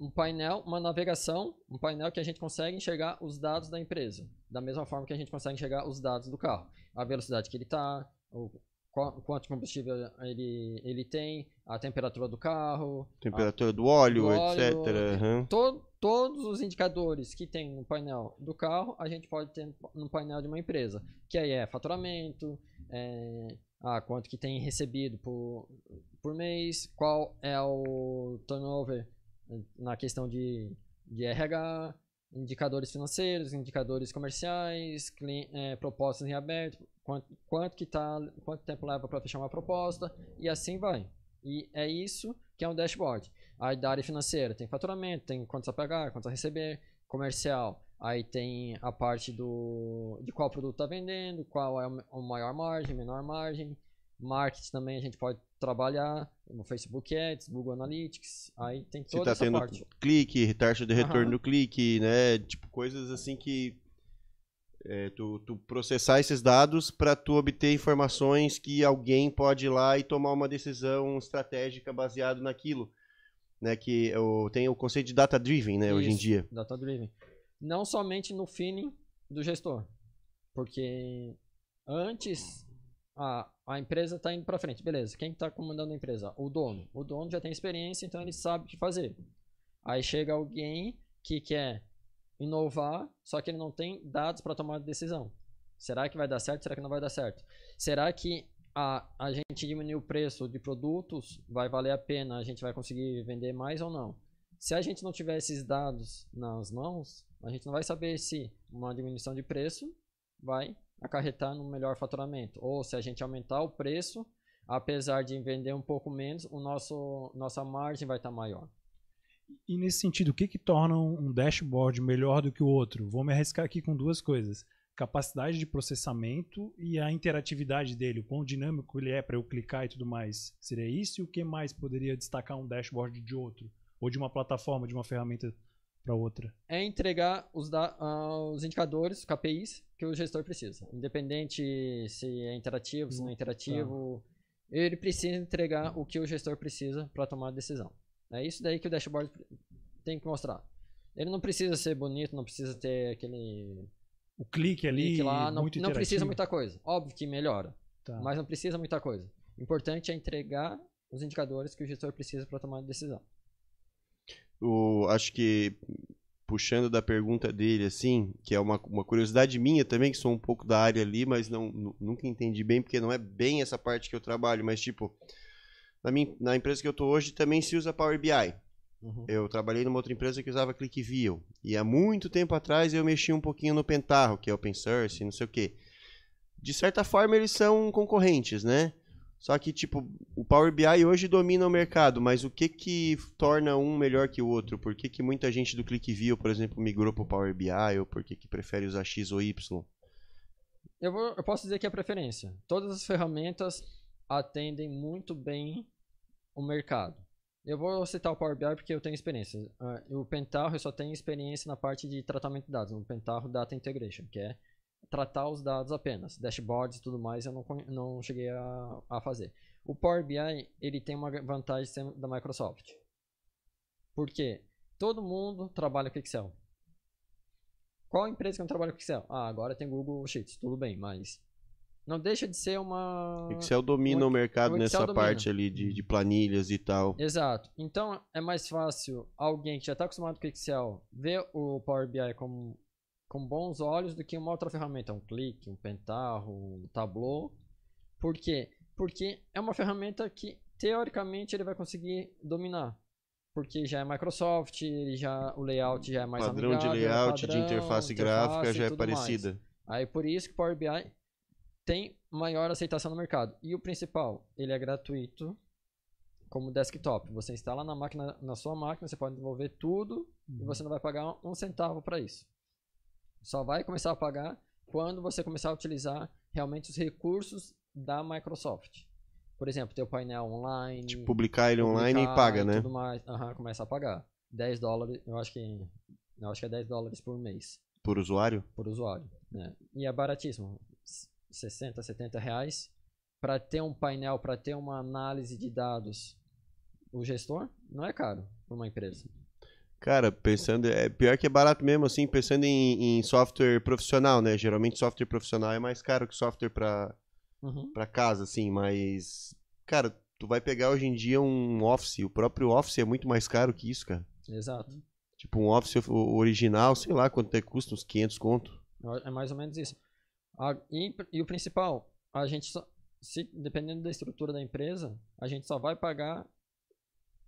um painel, uma navegação, um painel que a gente consegue enxergar os dados da empresa, da mesma forma que a gente consegue enxergar os dados do carro, a velocidade que ele está, quanto tipo combustível ele, ele tem, a temperatura do carro, temperatura a, do, óleo, do óleo, etc. Uhum. To, todos os indicadores que tem no painel do carro, a gente pode ter no painel de uma empresa, que aí é faturamento, é, ah, quanto que tem recebido por, por mês, qual é o turnover eh, na questão de, de RH, indicadores financeiros, indicadores comerciais, é, propostas em aberto, quanto, quanto, que tá, quanto tempo leva para fechar uma proposta e assim vai. E é isso que é um dashboard. Aí da área financeira tem faturamento, tem quantos a pagar, quantos a receber, comercial. Aí tem a parte do de qual produto está vendendo, qual é o maior margem, menor margem. Marketing também a gente pode trabalhar no Facebook Ads, Google Analytics, aí tem toda Se tá essa tendo parte. clique, taxa de retorno uhum. do clique, né? Tipo, coisas assim que é, tu, tu, processar esses dados para tu obter informações que alguém pode ir lá e tomar uma decisão estratégica baseado naquilo, né? Que eu, tem o conceito de data driven, né? Isso, hoje em dia. Data driven. Não somente no feeling do gestor, porque antes a, a empresa está indo para frente, beleza? Quem está comandando a empresa? O dono. O dono já tem experiência, então ele sabe o que fazer. Aí chega alguém que quer inovar, só que ele não tem dados para tomar decisão. Será que vai dar certo? Será que não vai dar certo? Será que a, a gente diminuir o preço de produtos vai valer a pena? A gente vai conseguir vender mais ou não? Se a gente não tiver esses dados nas mãos, a gente não vai saber se uma diminuição de preço vai acarretar no melhor faturamento. Ou se a gente aumentar o preço, apesar de vender um pouco menos, o nosso, nossa margem vai estar maior. E nesse sentido, o que, que torna um dashboard melhor do que o outro? Vou me arriscar aqui com duas coisas: capacidade de processamento e a interatividade dele, o quão dinâmico ele é para eu clicar e tudo mais. Seria isso? E o que mais poderia destacar um dashboard de outro? Ou de uma plataforma, de uma ferramenta para outra? É entregar os, da, uh, os indicadores, KPIs, que o gestor precisa. Independente se é interativo, se não é hum, interativo, tá. ele precisa entregar o que o gestor precisa para tomar a decisão. É isso daí que o dashboard tem que mostrar. Ele não precisa ser bonito, não precisa ter aquele. O clique ali. Clique lá, não, não precisa muita coisa. Óbvio que melhora. Tá. Mas não precisa muita coisa. O importante é entregar os indicadores que o gestor precisa para tomar a decisão. O, acho que puxando da pergunta dele, assim, que é uma, uma curiosidade minha também, que sou um pouco da área ali, mas não nunca entendi bem, porque não é bem essa parte que eu trabalho, mas tipo, na, minha, na empresa que eu estou hoje também se usa Power BI. Uhum. Eu trabalhei numa outra empresa que usava ClickView. E há muito tempo atrás eu mexi um pouquinho no Pentaho, que é open source, não sei o quê. De certa forma eles são concorrentes, né? Só que, tipo, o Power BI hoje domina o mercado, mas o que que torna um melhor que o outro? Por que, que muita gente do ClickView, por exemplo, migrou para o Power BI? Ou por que que prefere usar X ou Y? Eu, vou, eu posso dizer que é preferência. Todas as ferramentas atendem muito bem o mercado. Eu vou citar o Power BI porque eu tenho experiência. Uh, o Pentaho eu só tenho experiência na parte de tratamento de dados, no Pentaho Data Integration, que é tratar os dados apenas. Dashboards e tudo mais eu não, não cheguei a, a fazer. O Power BI ele tem uma vantagem da Microsoft. porque Todo mundo trabalha com Excel. Qual empresa que não trabalha com Excel? Ah, agora tem Google Sheets, tudo bem, mas não deixa de ser uma. Excel domina um, o mercado nessa domina. parte ali de, de, planilhas e tal. Exato. Então é mais fácil alguém que já está acostumado com Excel ver o Power BI com, com bons olhos do que uma outra ferramenta, um clique, um pentarro, um tableau. Por quê? Porque é uma ferramenta que teoricamente ele vai conseguir dominar. Porque já é Microsoft, ele já, o layout já é mais padrão amigável, de layout, padrão, de interface, interface gráfica já é parecida. Mais. Aí por isso que Power BI tem maior aceitação no mercado. E o principal, ele é gratuito como desktop. Você instala na máquina, na sua máquina, você pode desenvolver tudo uhum. e você não vai pagar um centavo para isso. Só vai começar a pagar quando você começar a utilizar realmente os recursos da Microsoft. Por exemplo, ter o painel online. Tipo, publicar ele publicar online e paga, e né? Uhum, começa a pagar. 10 dólares, eu acho que. Eu acho que é 10 dólares por mês. Por usuário? Por usuário. Né? E é baratíssimo. 60, 70 reais para ter um painel, para ter uma análise de dados, o gestor não é caro para uma empresa. Cara, pensando. É, pior que é barato mesmo, assim, pensando em, em software profissional, né? Geralmente software profissional é mais caro que software para uhum. Pra casa, assim, mas. Cara, tu vai pegar hoje em dia um Office, o próprio Office é muito mais caro que isso, cara. Exato. Tipo, um Office original, sei lá quanto é custa, uns 500 conto. É mais ou menos isso. A, e, e, o principal, a gente só, se, dependendo da estrutura da empresa, a gente só vai pagar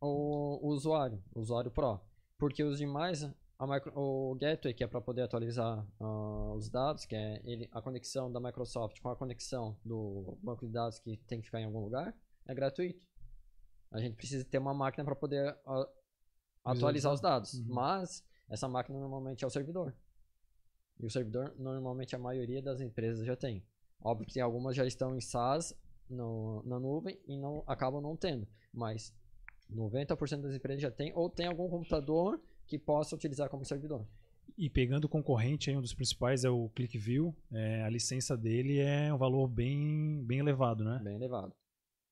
o, o usuário, o usuário Pro. Porque os demais, micro, o Gateway, que é para poder atualizar uh, os dados, que é ele, a conexão da Microsoft com a conexão do banco de dados que tem que ficar em algum lugar, é gratuito. A gente precisa ter uma máquina para poder uh, atualizar os dados. Uhum. Mas essa máquina normalmente é o servidor. E o servidor, normalmente, a maioria das empresas já tem. Óbvio que algumas já estão em SaaS, no, na nuvem, e não acabam não tendo. Mas 90% das empresas já tem, ou tem algum computador que possa utilizar como servidor. E pegando o concorrente, um dos principais é o ClickView. É, a licença dele é um valor bem, bem elevado, né? Bem elevado.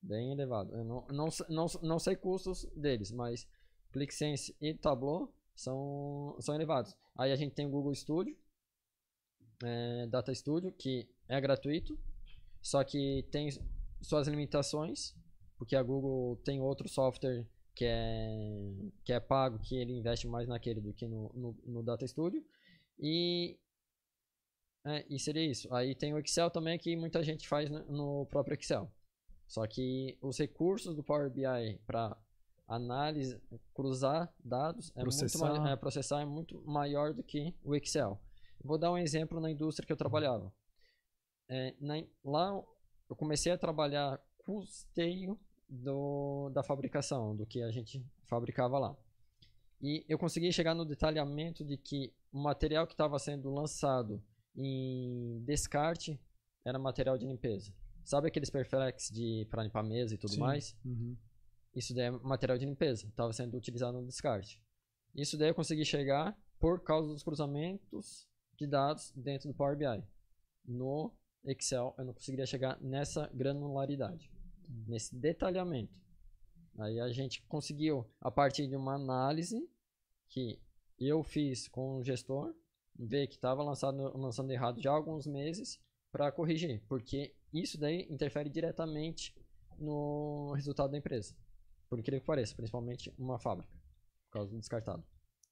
Bem elevado. Eu não, não, não, não sei custos deles, mas ClickSense e Tableau são, são elevados. Aí a gente tem o Google Studio, é, Data Studio, que é gratuito, só que tem suas limitações, porque a Google tem outro software que é, que é pago, que ele investe mais naquele do que no, no, no Data Studio. E, é, e seria isso. Aí tem o Excel também, que muita gente faz no próprio Excel. Só que os recursos do Power BI para análise, cruzar dados, é processar. muito é, processar é muito maior do que o Excel. Vou dar um exemplo na indústria que eu trabalhava. É, na, lá eu comecei a trabalhar custeio do, da fabricação, do que a gente fabricava lá. E eu consegui chegar no detalhamento de que o material que estava sendo lançado em descarte era material de limpeza. Sabe aqueles perflex de para limpar mesa e tudo Sim. mais? Uhum. Isso daí é material de limpeza, estava sendo utilizado no descarte. Isso daí eu consegui chegar por causa dos cruzamentos de dados dentro do Power BI. No Excel eu não conseguiria chegar nessa granularidade, uhum. nesse detalhamento. Aí a gente conseguiu, a partir de uma análise que eu fiz com o gestor, ver que estava lançando errado já há alguns meses para corrigir, porque isso daí interfere diretamente no resultado da empresa, por incrível que pareça, principalmente uma fábrica, por causa do descartado.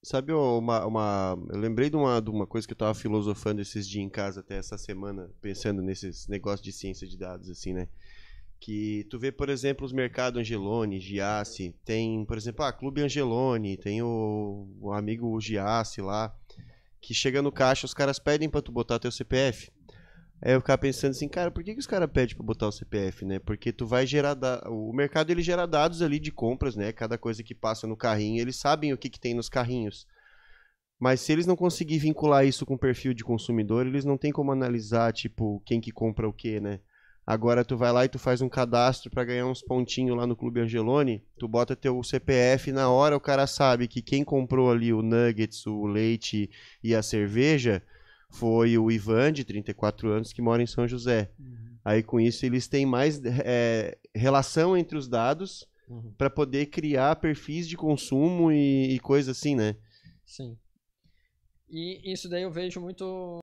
Sabe uma, uma. Eu lembrei de uma, de uma coisa que eu tava filosofando esses dias em casa até essa semana, pensando nesses negócios de ciência de dados, assim, né? Que tu vê, por exemplo, os mercados Angelone, Giassi, tem, por exemplo, ah, Clube Angelone, tem o, o amigo Giassi lá, que chega no caixa, os caras pedem para tu botar teu CPF. Aí eu ficava pensando assim, cara, por que, que os caras pedem pra botar o CPF, né? Porque tu vai gerar. Da... O mercado ele gera dados ali de compras, né? Cada coisa que passa no carrinho, eles sabem o que, que tem nos carrinhos. Mas se eles não conseguirem vincular isso com o perfil de consumidor, eles não tem como analisar, tipo, quem que compra o que, né? Agora tu vai lá e tu faz um cadastro para ganhar uns pontinhos lá no Clube Angelone, tu bota teu CPF na hora, o cara sabe que quem comprou ali o nuggets, o leite e a cerveja foi o Ivan, de 34 anos, que mora em São José. Uhum. Aí, com isso, eles têm mais é, relação entre os dados uhum. para poder criar perfis de consumo e, e coisa assim, né? Sim. E isso daí eu vejo muito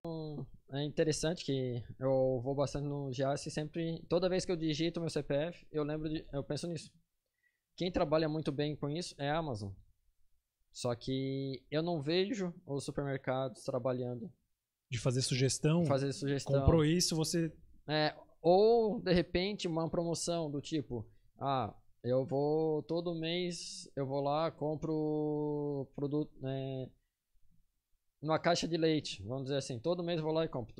é interessante que eu vou bastante no GIAS e sempre, toda vez que eu digito meu CPF, eu lembro de, eu penso nisso. Quem trabalha muito bem com isso é a Amazon. Só que eu não vejo os supermercados trabalhando de fazer sugestão. Fazer sugestão. Comprou isso, você. É, ou, de repente, uma promoção do tipo: ah, eu vou todo mês, eu vou lá, compro produto. É, uma caixa de leite, vamos dizer assim, todo mês vou lá e compro.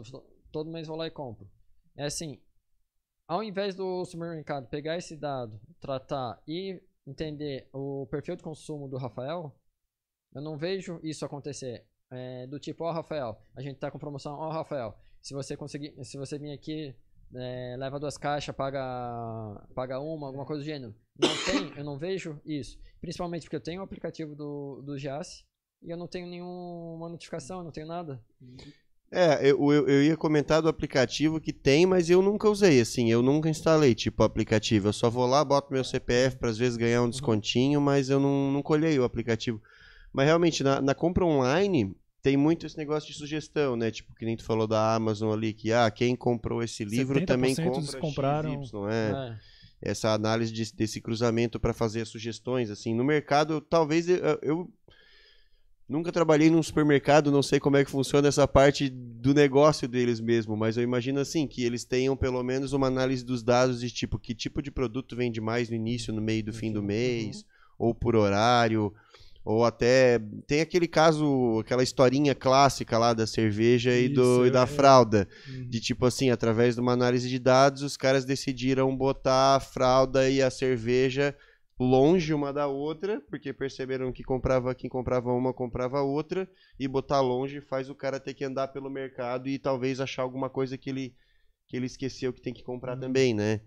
Todo mês vou lá e compro. É assim, ao invés do supermercado pegar esse dado, tratar e entender o perfil de consumo do Rafael, eu não vejo isso acontecer é, do tipo, ó oh, Rafael, a gente tá com promoção, ó oh, Rafael, se você conseguir, se você vir aqui, é, leva duas caixas, paga, paga uma, alguma coisa do gênero. Não tem, eu não vejo isso. Principalmente porque eu tenho o aplicativo do, do Giasse e eu não tenho nenhuma notificação, eu não tenho nada. É, eu, eu, eu, ia comentar do aplicativo que tem, mas eu nunca usei, assim, eu nunca instalei, tipo, aplicativo. Eu só vou lá, boto meu CPF para às vezes ganhar um uhum. descontinho, mas eu não, não colhei o aplicativo. Mas realmente, na, na compra online, tem muito esse negócio de sugestão, né? Tipo, que nem tu falou da Amazon ali, que ah, quem comprou esse livro também compra é. compraram... XY, é? é. Essa análise de, desse cruzamento para fazer as sugestões, assim, no mercado, talvez eu, eu, nunca trabalhei num supermercado, não sei como é que funciona essa parte do negócio deles mesmo, mas eu imagino assim que eles tenham pelo menos uma análise dos dados de tipo que tipo de produto vende mais no início, no meio, do fim do uhum. mês, ou por horário, ou até tem aquele caso, aquela historinha clássica lá da cerveja e, do, e da é. fralda. Uhum. De tipo assim, através de uma análise de dados, os caras decidiram botar a fralda e a cerveja longe uma da outra, porque perceberam que comprava quem comprava uma, comprava outra, e botar longe faz o cara ter que andar pelo mercado e talvez achar alguma coisa que ele, que ele esqueceu que tem que comprar uhum. também, né?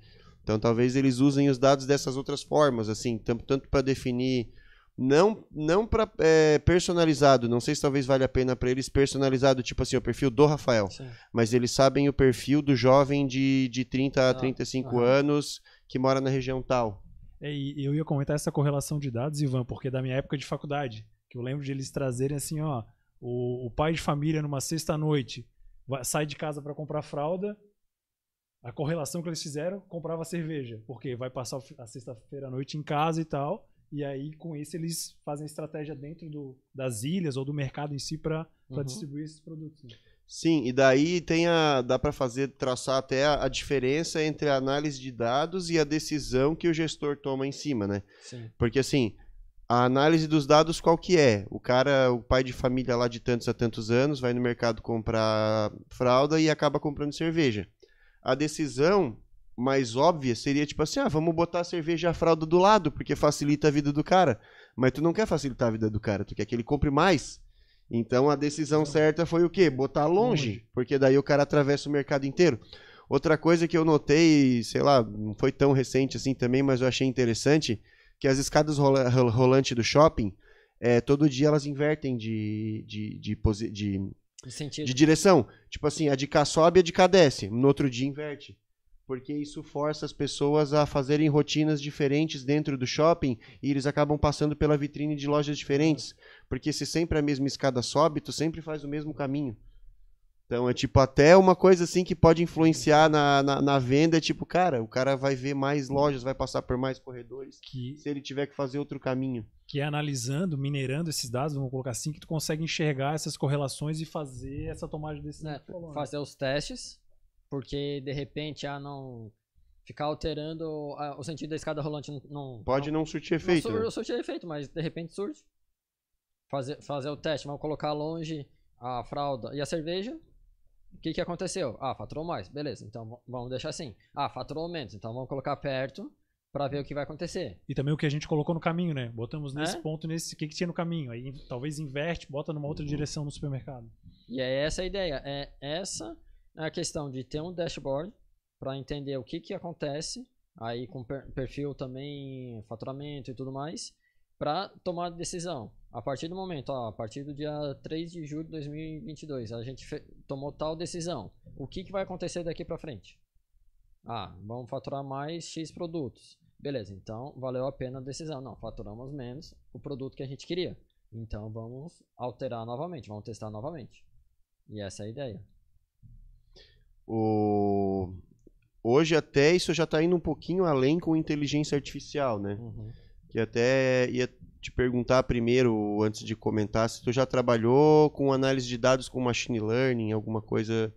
Então talvez eles usem os dados dessas outras formas, assim, tanto, tanto para definir não não para é, eh, personalizado não sei se talvez vale a pena para eles personalizado tipo assim o perfil do Rafael Sim. mas eles sabem o perfil do jovem de, de 30 a 35 ah, anos que mora na região tal é, e eu ia comentar essa correlação de dados Ivan porque da minha época de faculdade que eu lembro de eles trazerem assim ó o, o pai de família numa sexta noite vai, sai de casa para comprar fralda a correlação que eles fizeram comprava cerveja porque vai passar a sexta-feira à noite em casa e tal e aí, com isso, eles fazem estratégia dentro do, das ilhas ou do mercado em si para uhum. distribuir esses produtos. Né? Sim, e daí tem a, dá para fazer traçar até a, a, diferença entre a análise de dados e a decisão que o gestor toma em cima, né? Sim. Porque assim, a análise dos dados qual que é? O cara, o pai de família lá de tantos a tantos anos, vai no mercado comprar fralda e acaba comprando cerveja. A decisão mais óbvia seria tipo assim: ah, vamos botar a cerveja a fralda do lado, porque facilita a vida do cara. Mas tu não quer facilitar a vida do cara, tu quer que ele compre mais. Então a decisão certa foi o quê? Botar longe, porque daí o cara atravessa o mercado inteiro. Outra coisa que eu notei, sei lá, não foi tão recente assim também, mas eu achei interessante, que as escadas rola rolantes do shopping, é, todo dia elas invertem de, de, de, de, de direção. Tipo assim, a de cá sobe, a de cá desce. No outro dia inverte porque isso força as pessoas a fazerem rotinas diferentes dentro do shopping e eles acabam passando pela vitrine de lojas diferentes, porque se sempre a mesma escada sobe, tu sempre faz o mesmo caminho. Então é tipo até uma coisa assim que pode influenciar na, na, na venda, é tipo, cara, o cara vai ver mais lojas, vai passar por mais corredores, que... se ele tiver que fazer outro caminho. Que é analisando, minerando esses dados, vamos colocar assim, que tu consegue enxergar essas correlações e fazer essa tomada desse É, né? fazer os testes porque de repente ah, não ficar alterando o sentido da escada rolante não pode não, não surtir efeito. Não, sur, né? surtir efeito, mas de repente surge. Fazer, fazer o teste, vamos colocar longe a fralda e a cerveja. O que, que aconteceu? Ah, faturou mais, beleza. Então vamos deixar assim. Ah, faturou menos, então vamos colocar perto para ver o que vai acontecer. E também o que a gente colocou no caminho, né? Botamos nesse é? ponto, nesse o que, que tinha no caminho. Aí talvez inverte, bota numa outra uhum. direção no supermercado. E é essa a ideia. É essa é a questão de ter um dashboard para entender o que, que acontece, aí com perfil também, faturamento e tudo mais, para tomar decisão. A partir do momento, ó, a partir do dia 3 de julho de 2022, a gente tomou tal decisão. O que, que vai acontecer daqui para frente? Ah, vamos faturar mais X produtos. Beleza, então valeu a pena a decisão. Não, faturamos menos o produto que a gente queria. Então vamos alterar novamente, vamos testar novamente. E essa é a ideia. O... Hoje até isso já está indo um pouquinho além com inteligência artificial, né? Uhum. Que até ia te perguntar primeiro, antes de comentar, se tu já trabalhou com análise de dados com machine learning, alguma coisa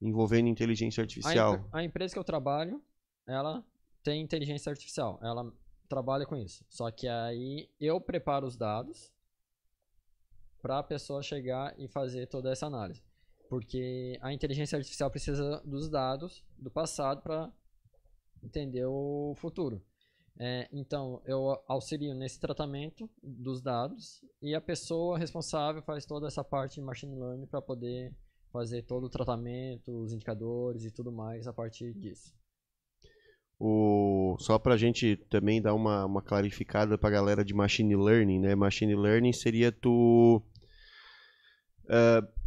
envolvendo inteligência artificial. A, a empresa que eu trabalho, ela tem inteligência artificial, ela trabalha com isso. Só que aí eu preparo os dados para a pessoa chegar e fazer toda essa análise. Porque a inteligência artificial precisa dos dados do passado para entender o futuro. É, então, eu auxilio nesse tratamento dos dados e a pessoa responsável faz toda essa parte de machine learning para poder fazer todo o tratamento, os indicadores e tudo mais a partir disso. O, só para a gente também dar uma, uma clarificada para a galera de machine learning, né? Machine learning seria tu uh,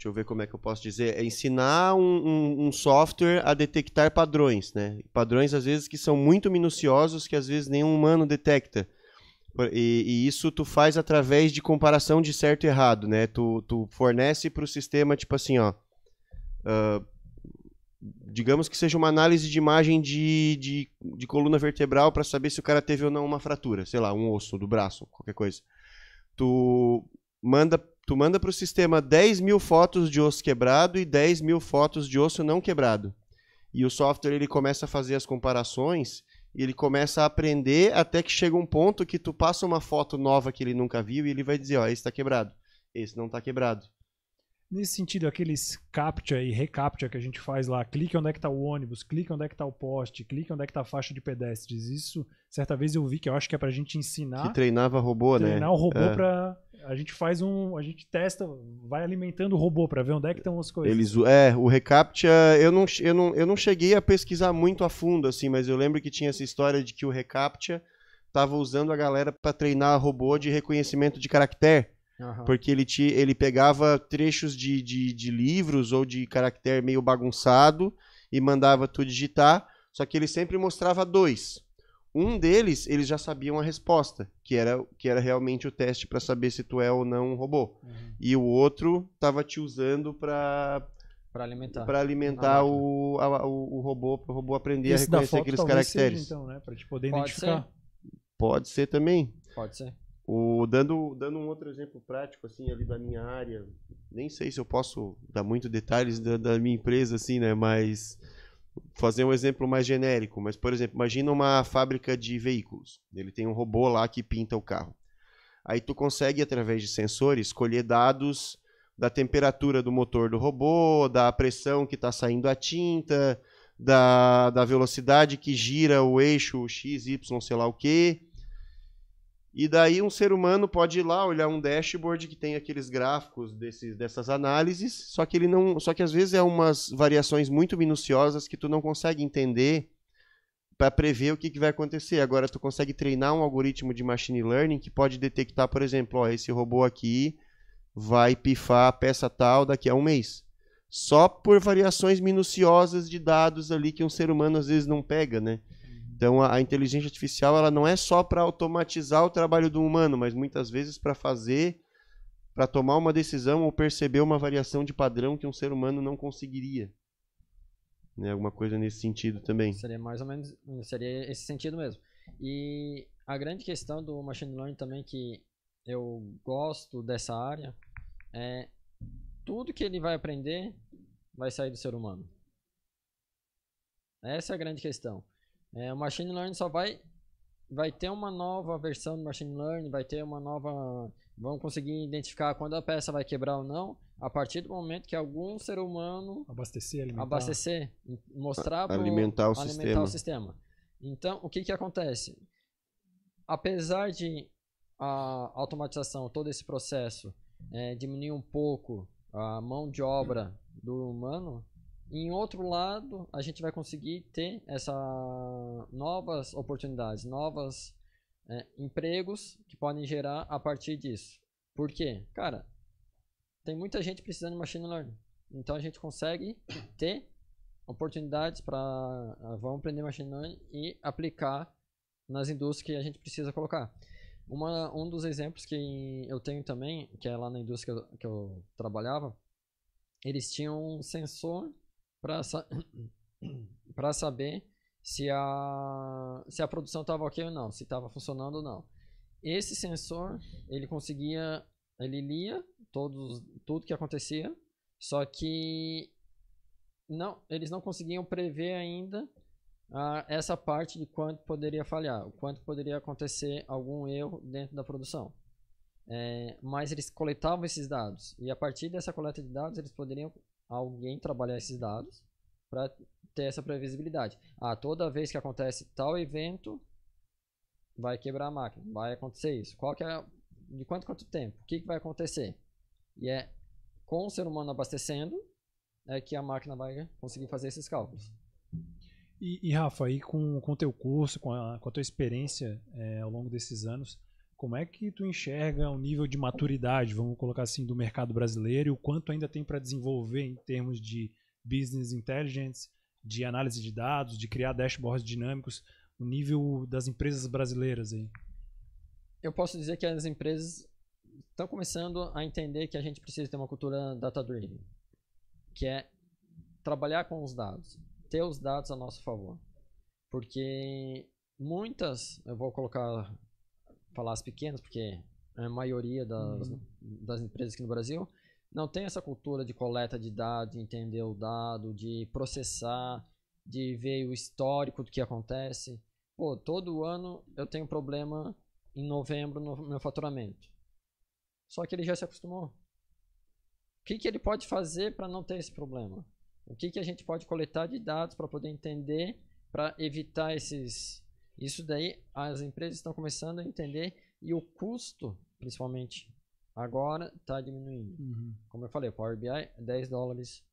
deixa eu ver como é que eu posso dizer, é ensinar um, um, um, software a detectar padrões, né? Padrões às vezes que são muito minuciosos que às vezes nenhum humano detecta. E, e isso tu faz através de comparação de certo e errado, né? Tu, tu fornece para o sistema tipo assim, ó, uh, digamos que seja uma análise de imagem de, de, de coluna vertebral para saber se o cara teve ou não uma fratura, sei lá, um osso do braço, qualquer coisa. Tu manda tu manda para o sistema 10 mil fotos de osso quebrado e 10 mil fotos de osso não quebrado. E o software ele começa a fazer as comparações e ele começa a aprender até que chega um ponto que tu passa uma foto nova que ele nunca viu e ele vai dizer, ó, esse está quebrado, esse não está quebrado. Nesse sentido, aqueles captcha e recaptcha que a gente faz lá, clique onde é que está o ônibus, clique onde é que está o poste, clique onde é que está a faixa de pedestres. Isso, certa vez eu vi que eu acho que é para a gente ensinar. Que treinava robô, treinar né? Treinar o robô é. para a gente faz um, a gente testa, vai alimentando o robô para ver onde é que estão as coisas. Eles, é, o recaptcha, eu não, eu não, eu não cheguei a pesquisar muito a fundo assim, mas eu lembro que tinha essa história de que o recaptcha estava usando a galera para treinar robô de reconhecimento de caractere. Porque ele, te, ele pegava trechos de, de, de livros ou de caractere meio bagunçado e mandava tu digitar, só que ele sempre mostrava dois. Um deles, eles já sabiam a resposta, que era, que era realmente o teste para saber se tu é ou não um robô. Uhum. E o outro estava te usando para para alimentar, pra alimentar o, a, o, o, robô, para o robô aprender Esse a reconhecer aqueles caracteres. Seja, então, né? Para te poder Pode identificar. Ser. Pode ser também. Pode ser. O, dando, dando um outro exemplo prático, assim, ali da minha área, nem sei se eu posso dar muito detalhes da, da minha empresa, assim, né? Mas fazer um exemplo mais genérico. Mas, por exemplo, imagina uma fábrica de veículos. Ele tem um robô lá que pinta o carro. Aí tu consegue, através de sensores, colher dados da temperatura do motor do robô, da pressão que está saindo a tinta, da, da velocidade que gira o eixo X, Y, sei lá o que. E daí um ser humano pode ir lá olhar um dashboard que tem aqueles gráficos desses, dessas análises, só que ele não, só que às vezes é umas variações muito minuciosas que tu não consegue entender para prever o que, que vai acontecer. Agora tu consegue treinar um algoritmo de machine learning que pode detectar, por exemplo, ó, esse robô aqui vai pifar a peça tal daqui a um mês. Só por variações minuciosas de dados ali que um ser humano às vezes não pega, né? Então a, a inteligência artificial ela não é só para automatizar o trabalho do humano, mas muitas vezes para fazer, para tomar uma decisão ou perceber uma variação de padrão que um ser humano não conseguiria. Né? Alguma coisa nesse sentido também. Seria mais ou menos seria esse sentido mesmo. E a grande questão do machine learning também que eu gosto dessa área é tudo que ele vai aprender vai sair do ser humano. Essa é a grande questão. É, o machine learning só vai vai ter uma nova versão do machine learning, vai ter uma nova vão conseguir identificar quando a peça vai quebrar ou não a partir do momento que algum ser humano abastecer, alimentar. abastecer, mostrar para alimentar, pro, o, alimentar sistema. o sistema. Então, o que que acontece? Apesar de a automatização, todo esse processo é, diminuir um pouco a mão de obra do humano, em outro lado, a gente vai conseguir ter essa novas oportunidades, novos é, empregos que podem gerar a partir disso. Por quê? Cara, tem muita gente precisando de machine learning. Então a gente consegue ter oportunidades para ah, vamos aprender machine learning e aplicar nas indústrias que a gente precisa colocar. Uma, um dos exemplos que eu tenho também, que é lá na indústria que eu, que eu trabalhava, eles tinham um sensor para sa para saber se a se a produção estava ok ou não, se estava funcionando ou não. Esse sensor ele conseguia, ele lia todos tudo que acontecia, só que não, eles não conseguiam prever ainda ah, essa parte de quanto poderia falhar, o quanto poderia acontecer algum erro dentro da produção. É, mas eles coletavam esses dados e a partir dessa coleta de dados eles poderiam alguém trabalhar esses dados para ter essa previsibilidade. Ah, toda vez que acontece tal evento, vai quebrar a máquina, vai acontecer isso. Qual que é, de quanto quanto tempo? O que, que vai acontecer? E é com o ser humano abastecendo é que a máquina vai conseguir fazer esses cálculos. E, e Rafa, aí com o teu curso, com a, com a tua experiência é, ao longo desses anos, como é que tu enxerga o nível de maturidade, vamos colocar assim, do mercado brasileiro e o quanto ainda tem para desenvolver em termos de business intelligence, de análise de dados, de criar dashboards dinâmicos, o nível das empresas brasileiras aí? Eu posso dizer que as empresas estão começando a entender que a gente precisa ter uma cultura data-driven, que é trabalhar com os dados, ter os dados a nosso favor. Porque muitas, eu vou colocar falar as pequenas, porque a maioria uhum. das, das empresas aqui no Brasil não tem essa cultura de coleta de dados, de entender o dado, de processar, de ver o histórico do que acontece. Pô, todo ano eu tenho problema em novembro no meu faturamento. Só que ele já se acostumou. O que, que ele pode fazer para não ter esse problema? O que, que a gente pode coletar de dados para poder entender, para evitar esses isso daí as empresas estão começando a entender e o custo, principalmente agora, está diminuindo. Uhum. Como eu falei, Power BI é 10 dólares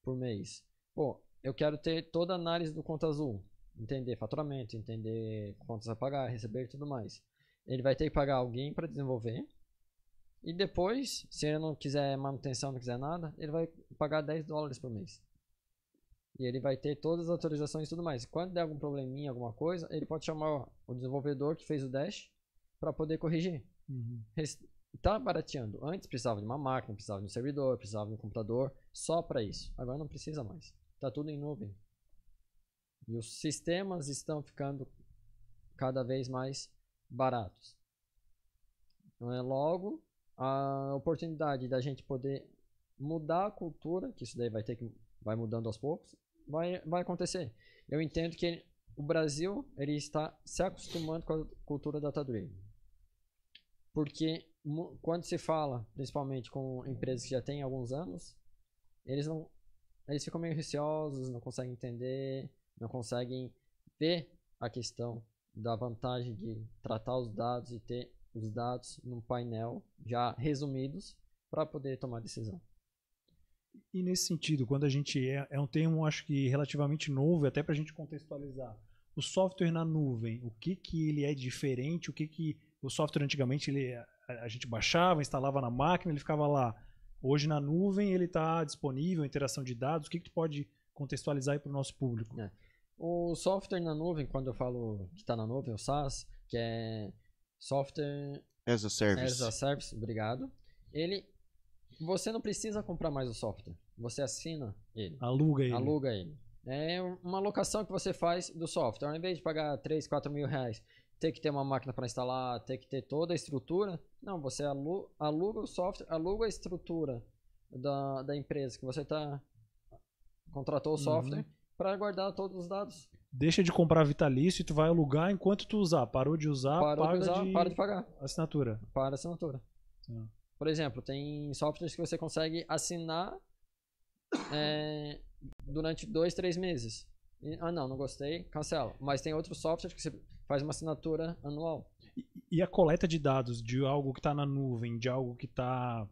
por mês. Pô, eu quero ter toda a análise do conta azul, entender faturamento, entender contas a pagar, receber e tudo mais. Ele vai ter que pagar alguém para desenvolver. E depois, se ele não quiser manutenção, não quiser nada, ele vai pagar 10 dólares por mês. E ele vai ter todas as atualizações e tudo mais. Quando der algum probleminha, alguma coisa, ele pode chamar o desenvolvedor que fez o dash para poder corrigir. Uhum. Tá barateando. Antes precisava de uma máquina, precisava de um servidor, precisava de um computador, só para isso. Agora não precisa mais. Tá tudo em nuvem. E os sistemas estão ficando cada vez mais baratos. Não é logo a oportunidade da gente poder mudar a cultura, que isso daí vai ter que vai mudando aos poucos, vai, vai acontecer. Eu entendo que o Brasil ele está se acostumando com a cultura da Tadway. Porque quando se fala, principalmente com empresas que já têm alguns anos, eles não eles ficam meio receosos, não conseguem entender, não conseguem ver a questão da vantagem de tratar os dados e ter os dados num painel já resumidos para poder tomar decisão. E nesse sentido, quando a gente. É, é um termo, acho que relativamente novo, até para a gente contextualizar. O software na nuvem, o que, que ele é diferente, o que, que o software antigamente ele, a, a gente baixava, instalava na máquina, ele ficava lá. Hoje na nuvem ele está disponível, interação de dados, o que, que tu pode contextualizar para o nosso público? É. O software na nuvem, quando eu falo que está na nuvem, o SaaS, que é Software as a Service. As a Service, obrigado. Ele você não precisa comprar mais o software. Você assina ele. Aluga ele. Aluga ele. É uma locação que você faz do software. Ao invés de pagar 3, 4 mil reais, ter que ter uma máquina para instalar, ter que ter toda a estrutura. Não, você alu aluga o software, aluga a estrutura da, da empresa que você tá, contratou o uhum. software uhum. para guardar todos os dados. Deixa de comprar vitalício e tu vai alugar enquanto tu usar. Parou de usar, Parou paga de usar, de... para de pagar. Assinatura. Para assinatura. Tá. Por exemplo, tem softwares que você consegue assinar é, durante dois, três meses. E, ah, não, não gostei, cancela. Mas tem outros softwares que você faz uma assinatura anual. E, e a coleta de dados de algo que está na nuvem, de algo que está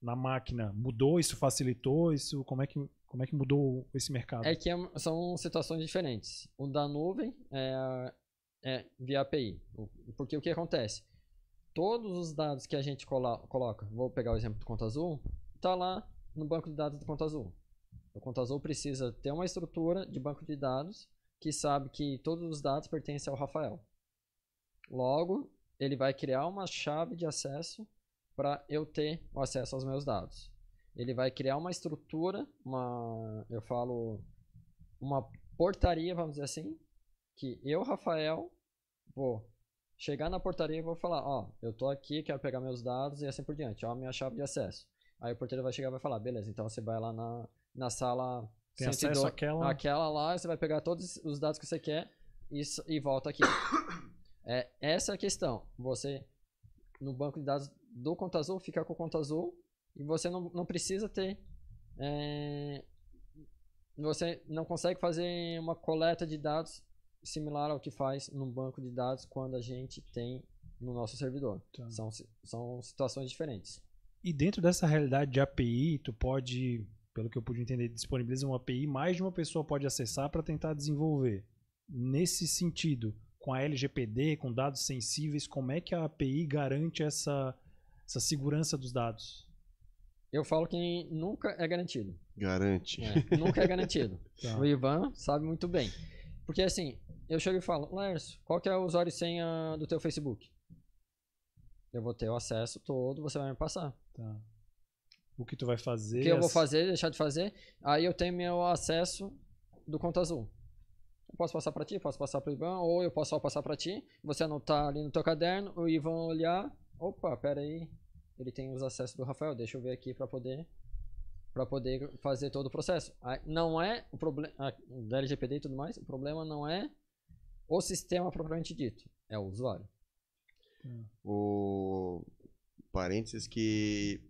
na máquina, mudou? Isso facilitou? Isso como é que como é que mudou esse mercado? É que é são situações diferentes. O da nuvem é, é via API, porque o que acontece? todos os dados que a gente coloca, vou pegar o exemplo do Conta Azul, está lá no banco de dados do Conta Azul. O Conta Azul precisa ter uma estrutura de banco de dados que sabe que todos os dados pertencem ao Rafael. Logo, ele vai criar uma chave de acesso para eu ter o acesso aos meus dados. Ele vai criar uma estrutura, uma, eu falo, uma portaria, vamos dizer assim, que eu, Rafael, vou chegar na portaria e vou falar, ó, oh, eu tô aqui, quero pegar meus dados e assim por diante, ó, minha chave de acesso. Aí o porteiro vai chegar e vai falar, beleza, então você vai lá na, na sala... Tem acesso àquela... Aquela lá, você vai pegar todos os dados que você quer e, e volta aqui. é, essa é a questão. Você, no banco de dados do Conta Azul, fica com o Conta Azul e você não, não precisa ter... É, você não consegue fazer uma coleta de dados similar ao que faz num banco de dados quando a gente tem no nosso servidor. Tá. São, são situações diferentes. E dentro dessa realidade de API, tu pode, pelo que eu pude entender, disponibilizar uma API, mais de uma pessoa pode acessar para tentar desenvolver. Nesse sentido, com a LGPD, com dados sensíveis, como é que a API garante essa, essa segurança dos dados? Eu falo que nunca é garantido. Garante. É, nunca é garantido. tá. O Ivan sabe muito bem. Porque assim, eu chego e falo, Lércio, qual que é o usuário e senha do teu Facebook? Eu vou ter o acesso todo, você vai me passar. Tá. O que tu vai fazer? O que eu vou é fazer, deixar de fazer. Aí eu tenho meu acesso do Conta Azul. Eu posso passar para ti, posso passar para o Ivan, ou eu posso só passar para ti. Você anotar tá ali no teu caderno, o Ivan olhar. Opa, pera aí. Ele tem os acessos do Rafael, deixa eu ver aqui para poder para poder fazer todo o processo. Não é o problema da LGPD e tudo mais, o problema não é o sistema propriamente dito, é o usuário. O parênteses que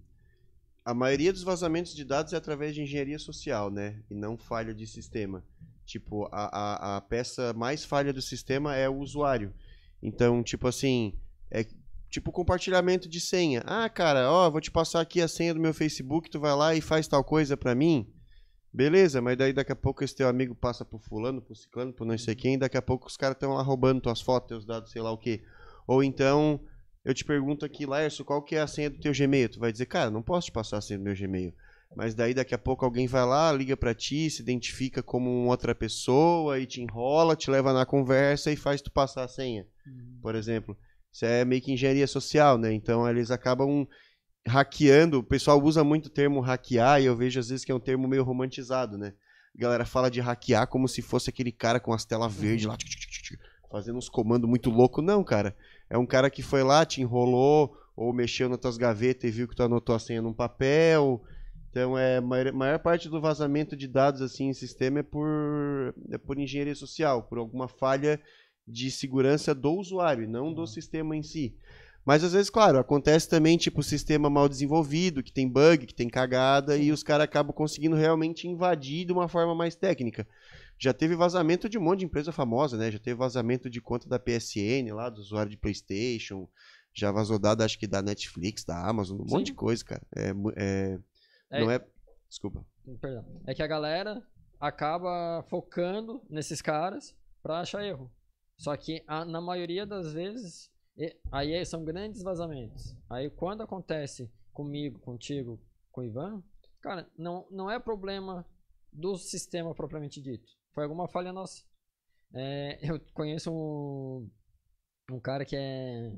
a maioria dos vazamentos de dados é através de engenharia social, né? E não falha de sistema. Tipo, a, a, a peça mais falha do sistema é o usuário. Então, tipo assim, é, Tipo, compartilhamento de senha. Ah, cara, ó, vou te passar aqui a senha do meu Facebook, tu vai lá e faz tal coisa pra mim. Beleza, mas daí daqui a pouco esse teu amigo passa pro fulano, pro ciclano, pro não sei quem, daqui a pouco os caras estão lá roubando tuas fotos, teus dados, sei lá o quê. Ou então, eu te pergunto aqui, Laércio, qual que é a senha do teu Gmail? Tu vai dizer, cara, não posso te passar a senha do meu Gmail. Mas daí daqui a pouco alguém vai lá, liga pra ti, se identifica como outra pessoa e te enrola, te leva na conversa e faz tu passar a senha, uhum. por exemplo. Isso é meio que engenharia social, né? Então eles acabam hackeando. O pessoal usa muito o termo hackear e eu vejo às vezes que é um termo meio romantizado, né? A galera fala de hackear como se fosse aquele cara com as telas uhum. verdes lá, fazendo uns comandos muito louco. Não, cara. É um cara que foi lá, te enrolou, ou mexeu nas tuas gavetas e viu que tu anotou a senha num papel. Então, é, a maior, maior parte do vazamento de dados assim em sistema é por, é por engenharia social, por alguma falha de segurança do usuário, não do uhum. sistema em si. Mas às vezes, claro, acontece também, tipo, sistema mal desenvolvido, que tem bug, que tem cagada, e os caras acabam conseguindo realmente invadir de uma forma mais técnica. Já teve vazamento de um monte de empresa famosa, né? Já teve vazamento de conta da PSN lá, do usuário de PlayStation. Já vazou dado, acho que da Netflix, da Amazon, um Sim. monte de coisa, cara. É, é, é, não é. Desculpa. Perdão. É que a galera acaba focando nesses caras pra achar erro. Só que a, ah, na maioria das vezes, aí é, são grandes vazamentos. Aí quando acontece comigo, contigo, com o Ivan, cara, não, não é problema do sistema propriamente dito. Foi alguma falha nossa. É, eu conheço um, um cara que é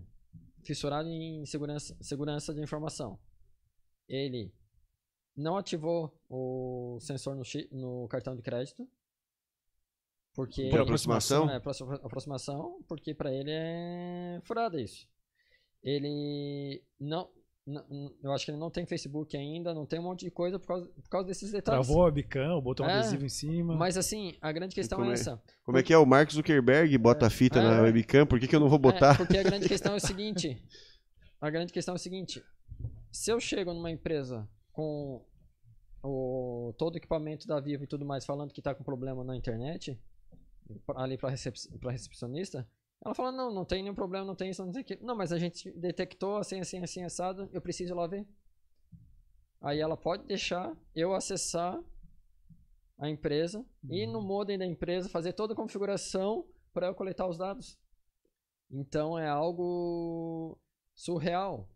fissurado em segurança, segurança de informação. Ele não ativou o sensor no, no cartão de crédito porque Por aproximação? É, aproximação, porque para ele é furada isso. Ele não, não, Eu acho que ele não tem Facebook ainda, não tem um monte de coisa por causa, por causa desses detalhes. Travou a bicão, botou um é, adesivo em cima. Mas assim, a grande questão é, é, essa. Como é que é? O Mark Zuckerberg bota a é. fita na é. webcam, por que, que eu não vou é, botar? porque a grande questão é o seguinte. A grande questão é o seguinte. Se eu chego numa empresa com o, todo o equipamento da Vivo e tudo mais falando que está com problema na internet, ali para recep a recepcionista. Ela fala, não, não tem nenhum problema, não tem isso, não tem aquilo. Não, mas a gente detectou assim, assim, assim, assado, eu preciso lá ver. Aí ela pode deixar eu acessar a empresa uhum. e no uhum. modem da empresa fazer toda a configuração para eu coletar os dados. Então é algo surreal,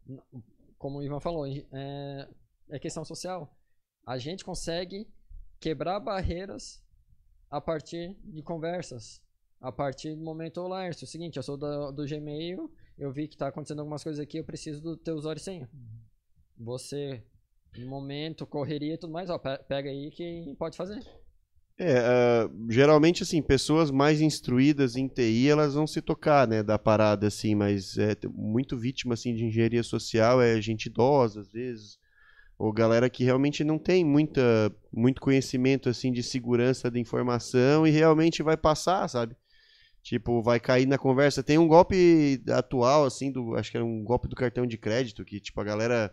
como o Ivan falou, é, é questão social. A gente consegue quebrar barreiras a partir de conversas, a partir do momento, ô é o seguinte, eu sou do, do Gmail, eu vi que está acontecendo algumas coisas aqui, eu preciso do teu usuário e senha. Você, no momento, correria e tudo mais, ó, pega aí que pode fazer. É, uh, geralmente, assim, pessoas mais instruídas em TI, elas vão se tocar, né, da parada, assim, mas é muito vítima, assim, de engenharia social é gente idosa, às vezes, ou galera que realmente não tem muita, muito conhecimento assim de segurança de informação e realmente vai passar, sabe? Tipo, vai cair na conversa. Tem um golpe atual, assim, do, acho que era um golpe do cartão de crédito, que tipo, a galera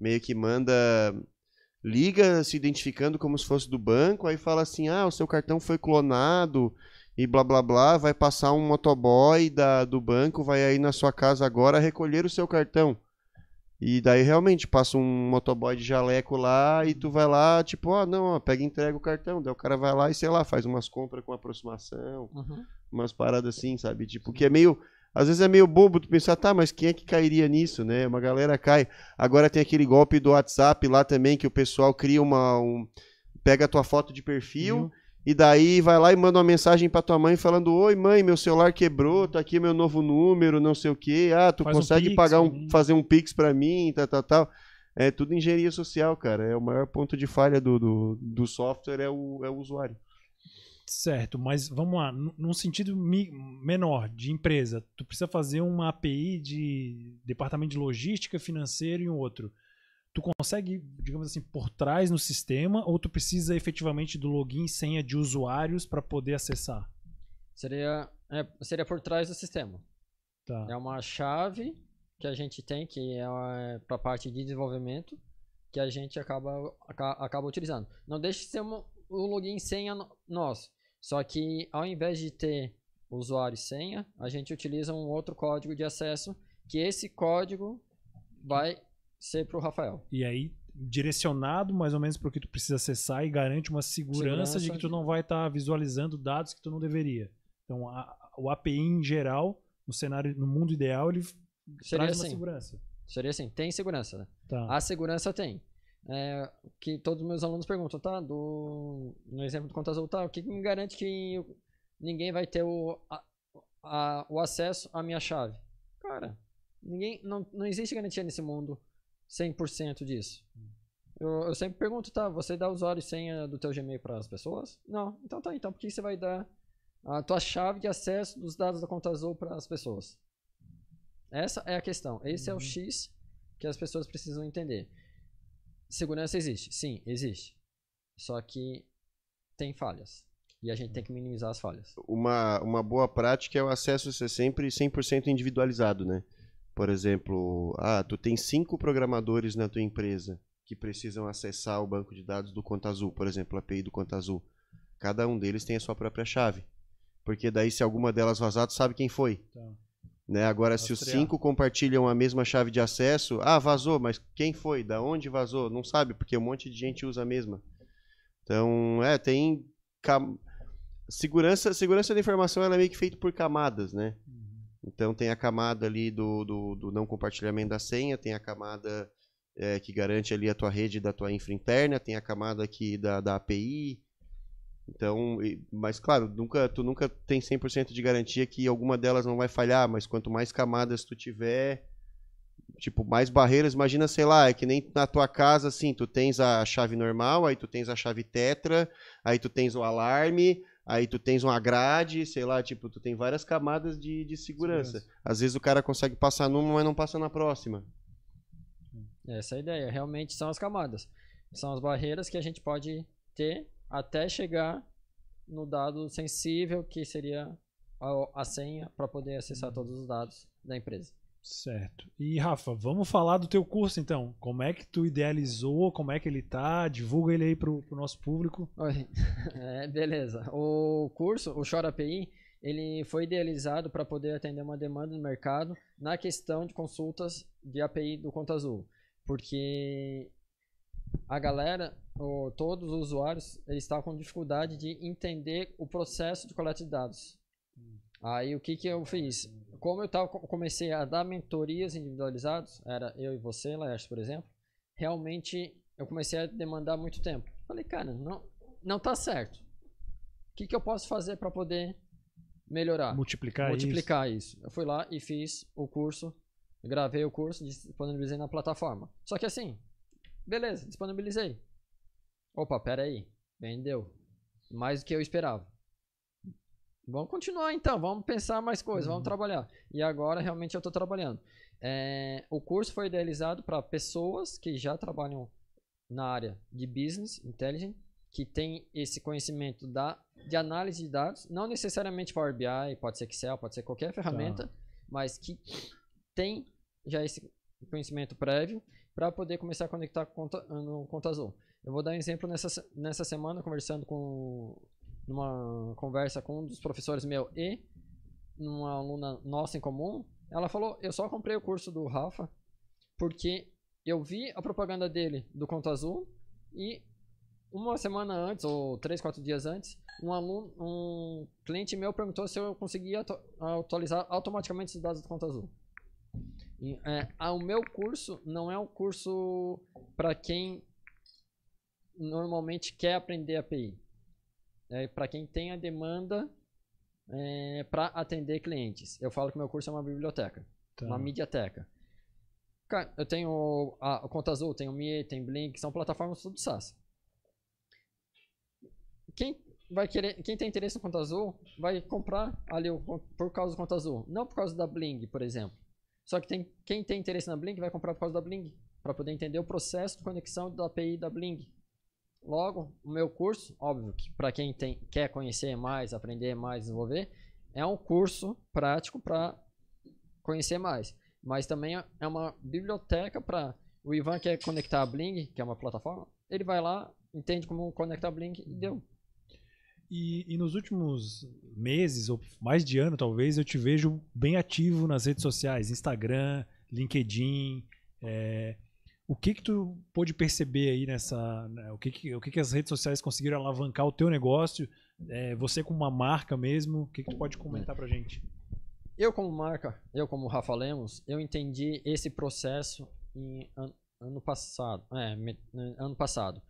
meio que manda. Liga se identificando como se fosse do banco, aí fala assim: ah, o seu cartão foi clonado e blá blá blá. Vai passar um motoboy da, do banco, vai aí na sua casa agora recolher o seu cartão. E daí realmente passa um motoboy de jaleco lá e tu vai lá, tipo, ó, ah, não, ó, pega e entrega o cartão. Daí o cara vai lá e, sei lá, faz umas compras com aproximação, uhum. umas paradas assim, sabe? Tipo, que é meio. Às vezes é meio bobo tu pensar, tá, mas quem é que cairia nisso, né? Uma galera cai. Agora tem aquele golpe do WhatsApp lá também, que o pessoal cria uma. Um, pega a tua foto de perfil. Uhum e daí vai lá e manda uma mensagem para tua mãe falando: Oi, mãe, meu celular quebrou, tá aqui meu novo número, não sei o quê. Ah, tu Faz consegue um pix, pagar um, né? fazer um pix para mim, tal, tal, tal. É tudo engenharia social, cara. É o maior ponto de falha do, do, do software é o, é o usuário. Certo, mas vamos lá, num sentido menor de empresa, tu precisa fazer uma API de departamento de logística financeira e um outro tu consegue, digamos assim, por trás no sistema ou tu precisa efetivamente do login e senha de usuários para poder acessar? Seria, é, seria por trás do sistema. Tá. É uma chave que a gente tem, que é, é para a parte de desenvolvimento, que a gente acaba, acaba, utilizando. Não deixe de ser uma, o login e senha nosso. Só que ao invés de ter usuário e senha, a gente utiliza um outro código de acesso, que esse código vai ser pro Rafael. E aí, direcionado mais ou menos para o que tu precisa acessar e garante uma segurança, segurança de que tu não vai estar tá visualizando dados que tu não deveria. Então, a, o API em geral, no cenário, no mundo ideal, ele Seria traz assim. uma segurança. Seria assim, tem segurança, né? Tá. A segurança tem. É, que todos os meus alunos perguntam, tá? Do, no exemplo do azul tá, o que me garante que ninguém vai ter o, a, a, o acesso à minha chave? Cara, ninguém, não, não existe garantia nesse mundo 100% disso? Eu, eu, sempre pergunto, tá, você dá usuário e senha do teu Gmail para as pessoas? Não. Então tá, então por que você vai dar a tua chave de acesso dos dados da conta azul para as pessoas? Essa é a questão. Esse uhum. é o uhum. X que as pessoas precisam entender. Segurança existe? Sim, existe. Só que tem falhas. E a gente tem que minimizar as falhas. Uma, uma boa prática é o acesso ser sempre 100% individualizado, né? Por exemplo, ah, tu tem cinco programadores na tua empresa que precisam acessar o banco de dados do Conta Azul, por exemplo, a API do Conta Azul. Cada um deles tem a sua própria chave. Porque daí, se alguma delas vazar, tu sabe quem foi. Tá. Né? Agora, se os cinco compartilham a mesma chave de acesso, ah, vazou, mas quem foi? Da onde vazou? Não sabe, porque um monte de gente usa a mesma. Então, é, tem. Cam... Segurança, segurança da informação ela é meio que feita por camadas, né? Então tem a camada ali do, do, do não compartilhamento da senha, tem a camada é, que garante ali a tua rede da tua infra interna, tem a camada aqui da, da API. Então, mas claro, nunca, tu nunca tem 100% de garantia que alguma delas não vai falhar, mas quanto mais camadas tu tiver, tipo, mais barreiras, imagina, sei lá, é que nem na tua casa, assim, tu tens a chave normal, aí tu tens a chave tetra, aí tu tens o alarme, Aí tu tens uma grade, sei lá, tipo, tu tem várias camadas de, de segurança. segurança. Às vezes o cara consegue passar numa, mas não passa na próxima. É essa é a ideia. Realmente são as camadas. São as barreiras que a gente pode ter até chegar no dado sensível, que seria a, a senha, para poder acessar uhum. todos os dados da empresa. Certo. E Rafa, vamos falar do teu curso então. Como é que tu idealizou? Como é que ele tá? Divulga ele aí pro, pro nosso público. Oi. É, beleza. O curso, o Chora API, ele foi idealizado para poder atender uma demanda no mercado na questão de consultas de API do Conta Azul, porque a galera, ou todos os usuários, eles estavam com dificuldade de entender o processo de coleta de dados. Hum. Aí o que que eu fiz? como eu tava, comecei a dar mentorias individualizadas, era eu e você, Laércio, por exemplo, realmente eu comecei a demandar muito tempo. Falei, cara, não, não tá certo. O que, que eu posso fazer para poder melhorar? Multiplicar, Multiplicar isso. isso. Eu fui lá e fiz o curso, gravei o curso, disponibilizei na plataforma. Só que assim, beleza, disponibilizei. Opa, peraí, aí, vendeu. Mais do que eu esperava. Vamos continuar então, vamos pensar mais coisas, uhum. vamos trabalhar. E agora realmente eu estou trabalhando. É, o curso foi idealizado para pessoas que já trabalham na área de business intelligence, que tem esse conhecimento da, de análise de dados, não necessariamente Power BI, pode ser Excel, pode ser qualquer ferramenta, tá. mas que tem já esse conhecimento prévio para poder começar a conectar conta, no Eu vou dar um exemplo nessa, nessa semana, conversando com numa conversa com um dos professores meu e numa aluna nossa em comum, ela falou: Eu só comprei o curso do Rafa porque eu vi a propaganda dele do Conto Azul e uma semana antes, ou três, quatro dias antes, um aluno, um cliente meu perguntou se eu conseguia atualizar automaticamente os dados do Conto Azul. E, é, o meu curso não é um curso para quem normalmente quer aprender API é, para quem tem a demanda é, para atender clientes. Eu falo que meu curso é uma biblioteca, tá. uma mediateca. Eu tenho a, Conta Azul, tenho Mie, tem Blink, são plataformas tudo SaaS. Quem vai querer, quem tem interesse no Conta Azul vai comprar ali o, por causa do Conta Azul, não por causa da Bling, por exemplo. Só que tem, quem tem interesse na Blink vai comprar por causa da Bling, para poder entender o processo de conexão da API da Bling. Logo, o meu curso, óbvio que para quem tem, quer conhecer mais, aprender mais, desenvolver, é um curso prático para conhecer mais. Mas também é uma biblioteca para. O Ivan quer é conectar a Bling, que é uma plataforma, ele vai lá, entende como conectar a Bling e deu. E, e, nos últimos meses, ou mais de ano talvez, eu te vejo bem ativo nas redes sociais: Instagram, LinkedIn. É o que que tu pôde perceber aí nessa, né, o que que, o que que as redes sociais conseguiram alavancar o teu negócio, é, você com uma marca mesmo, o que que tu pode comentar pra gente? Eu como marca, eu como Rafa Lemos, eu entendi esse processo em an ano passado, é, né, ano passado,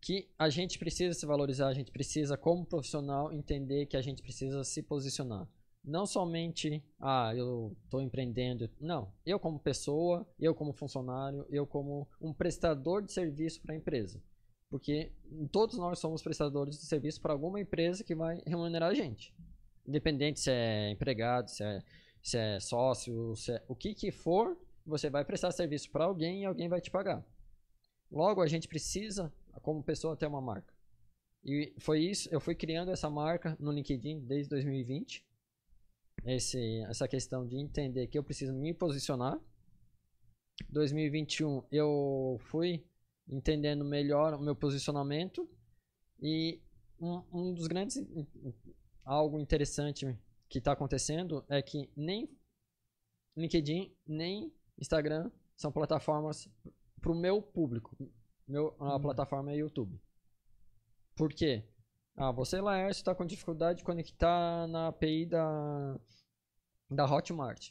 que a gente precisa se valorizar, a gente precisa como profissional entender que a gente precisa se posicionar não somente ah, eu estou empreendendo. Não, eu como pessoa, eu como funcionário, eu como um prestador de serviço para a empresa. Porque todos nós somos prestadores de serviço para alguma empresa que vai remunerar a gente. Independente se é empregado, se é, se é sócio, se é, o que, que for, você vai prestar serviço para alguém e alguém vai te pagar. Logo, a gente precisa, como pessoa, ter uma marca. E foi isso, eu fui criando essa marca no LinkedIn desde 2020 esse, essa questão de entender que eu preciso me posicionar. 2021 eu fui entendendo melhor o meu posicionamento e um, um dos grandes algo interessante que está acontecendo é que nem LinkedIn nem Instagram são plataformas para o meu público. Meu, a uhum. plataforma é YouTube. Por quê? Ah, você, Laércio, está com dificuldade de conectar na API da, da Hotmart.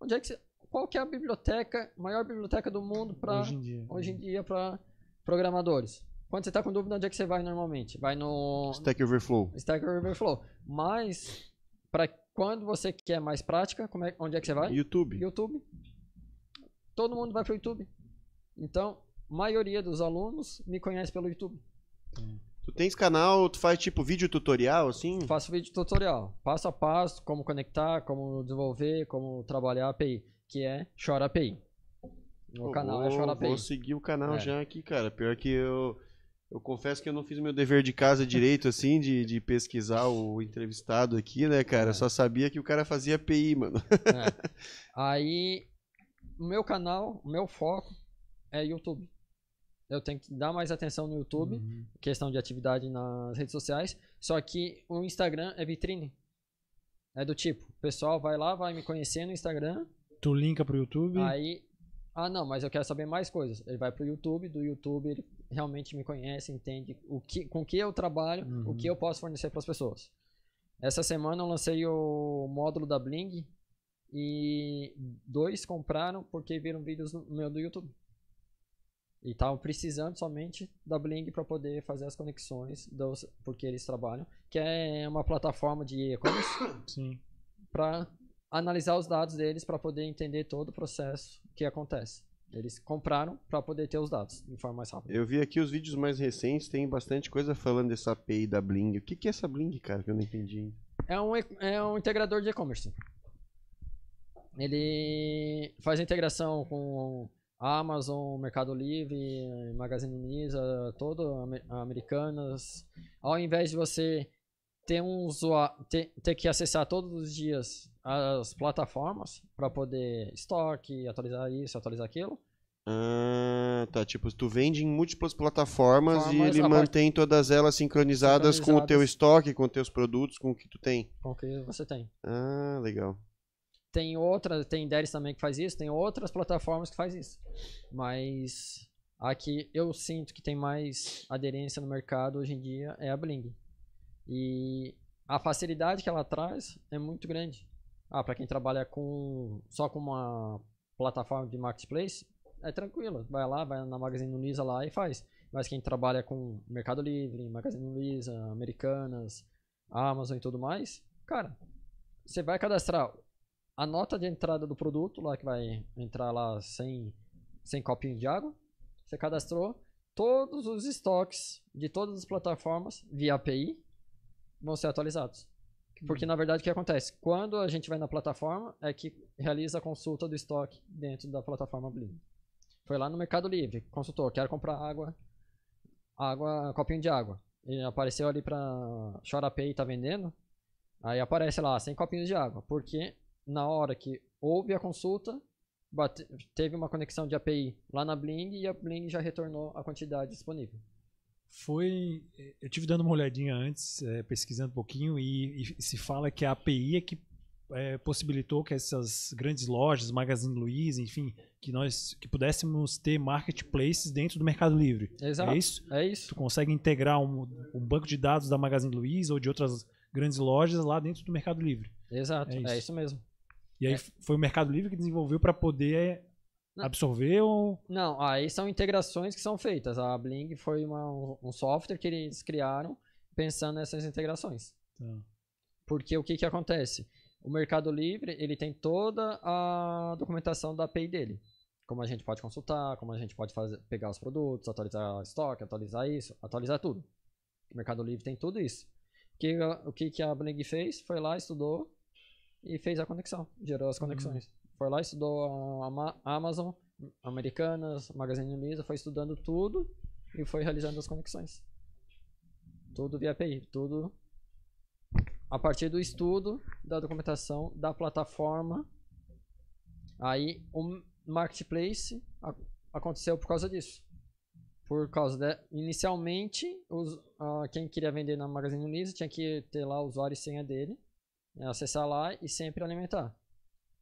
Onde é que você, qual que é a biblioteca, maior biblioteca do mundo para hoje em dia, dia para programadores? Quando você está com dúvida, onde é que você vai normalmente? Vai no Stack Overflow. Stack Overflow. Mas para quando você quer mais prática, como é, onde é que você vai? YouTube. YouTube. Todo mundo vai para o YouTube. Então, maioria dos alunos me conhece pelo YouTube. Hum. Tu tens canal, tu faz tipo vídeo tutorial, assim? Faço vídeo tutorial, passo a passo, como conectar, como desenvolver, como trabalhar a API, que é Chora API. O canal é Chora API. Vou seguir o canal é. já aqui, cara. Pior que eu... Eu confesso que eu não fiz meu dever de casa direito, assim, de, de pesquisar o entrevistado aqui, né, cara? É. Só sabia que o cara fazia API, mano. É. Aí, o meu canal, o meu foco é YouTube. Eu tenho que dar mais atenção no YouTube, uhum. questão de atividade nas redes sociais. Só que o Instagram é vitrine. É do tipo, o pessoal vai lá, vai me conhecer no Instagram. Tu linka pro YouTube? Aí, ah não, mas eu quero saber mais coisas. Ele vai pro YouTube, do YouTube ele realmente me conhece, entende o que, com que eu trabalho, uhum. o que uhum. eu posso fornecer para as pessoas. Essa semana eu lancei o módulo da Bling e dois compraram porque viram vídeos no meu do YouTube. E estavam precisando somente da Bling para poder fazer as conexões dos, porque eles trabalham, que é uma plataforma de e-commerce para analisar os dados deles para poder entender todo o processo que acontece. Eles compraram para poder ter os dados de forma mais rápida. Eu vi aqui os vídeos mais recentes, tem bastante coisa falando dessa API da Bling. O que, que é essa Bling, cara, que eu não entendi? É um, é um integrador de e-commerce. Ele faz integração com Amazon, Mercado Livre, Magazine Luiza, todo Americanas, ao invés de você ter um ter, ter que acessar todos os dias as plataformas para poder estoque, atualizar isso, atualizar aquilo. Ah, tá. Tipo, tu vende em múltiplas plataformas e ele mantém parte... todas elas sincronizadas, sincronizadas, com o teu estoque, com os teus produtos, com o que tu tem. Com o que você tem. Ah, legal. Tem outras tem Deris também que faz isso, tem outras plataformas que faz isso. Mas a que eu sinto que tem mais aderência no mercado hoje em dia é a Bling. E a facilidade que ela traz é muito grande. Ah, para quem trabalha com só com uma plataforma de marketplace, é tranquilo. Vai lá, vai na Magazine Luiza lá e faz. Mas quem trabalha com Mercado Livre, Magazine Luiza, Americanas, Amazon e tudo mais, cara, você vai cadastrar a nota de entrada do produto, lá que vai entrar lá sem, sem copinho de água. Você cadastrou todos os estoques de todas as plataformas via API vão ser atualizados. Porque uhum. na verdade o que acontece? Quando a gente vai na plataforma é que realiza a consulta do estoque dentro da plataforma Bling. Foi lá no Mercado Livre, consultou, quero comprar água, água, copinho de água. E apareceu ali para Chora API tá vendendo. Aí aparece lá, sem copinhos de água, porque na hora que houve a consulta, bate, teve uma conexão de API lá na Bling e a Bling já retornou a quantidade disponível. Foi. Eh, eu tive dando uma olhadinha antes, é, pesquisando um pouquinho, e, e, se fala que a API é que é, possibilitou que essas grandes lojas, Magazine Luiza, enfim, que nós que pudéssemos ter marketplaces dentro do Mercado Livre. É Exato. É isso? É isso. Tu consegue integrar um, um banco de dados da Magazine Luiza ou de outras grandes lojas lá dentro do Mercado Livre. Exato, é isso, é isso mesmo. E aí é. foi o Mercado Livre que desenvolveu para poder eh, absorver ou... Não, aí são integrações que são feitas. A Bling foi uma, um software que eles criaram pensando nessas integrações. Tá. Porque o que, que acontece? O Mercado Livre, ele tem toda a documentação da API dele. Como a gente pode consultar, como a gente pode fazer, pegar os produtos, atualizar estoque, atualizar isso, atualizar tudo. O Mercado Livre tem tudo isso. O que, o que, que a Bling fez? Foi lá, estudou, e fez a conexão, gerou as conexões. Uhum. Foi lá, estudou a Amazon, Americanas, Magazine Luiza, foi estudando tudo e foi realizando as conexões. Tudo via API, tudo a partir do estudo da documentação da plataforma. Aí o marketplace aconteceu por causa disso. Por causa de, inicialmente os, uh, quem queria vender na Magazine Luiza tinha que ter lá o usuário e senha dele é acessar lá e sempre alimentar.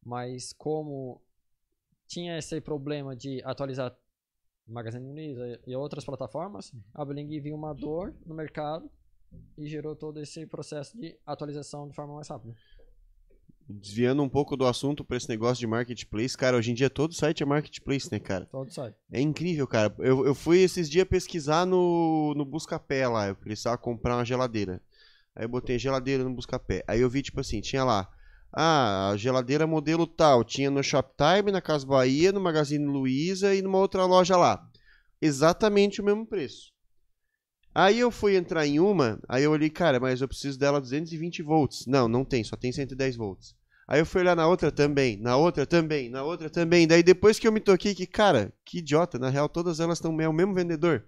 Mas como tinha esse problema de atualizar Magazine Luiza e outras plataformas, a Bling viu uma dor no mercado e gerou todo esse processo de atualização de forma mais rápida. Desviando um pouco do assunto para esse negócio de marketplace, cara, hoje em dia todo site é marketplace, né, cara? Todo site. É incrível, cara. Eu, eu fui esses dias pesquisar no, no Buscapé lá, eu precisava comprar uma geladeira. Aí eu botei geladeira no Buscapé. Aí eu vi, tipo assim, tinha lá. Ah, a geladeira modelo tal. Tinha no Shoptime, na Casa Bahia, no Magazine Luiza e numa outra loja lá. Exatamente o mesmo preço. Aí eu fui entrar em uma, aí eu olhei, cara, mas eu preciso dela 220 volts. Não, não tem, só tem 110 volts. Aí eu fui olhar na outra também, na outra também, na outra também. Daí depois que eu me toquei que, cara, que idiota, na real todas elas estão é o mesmo vendedor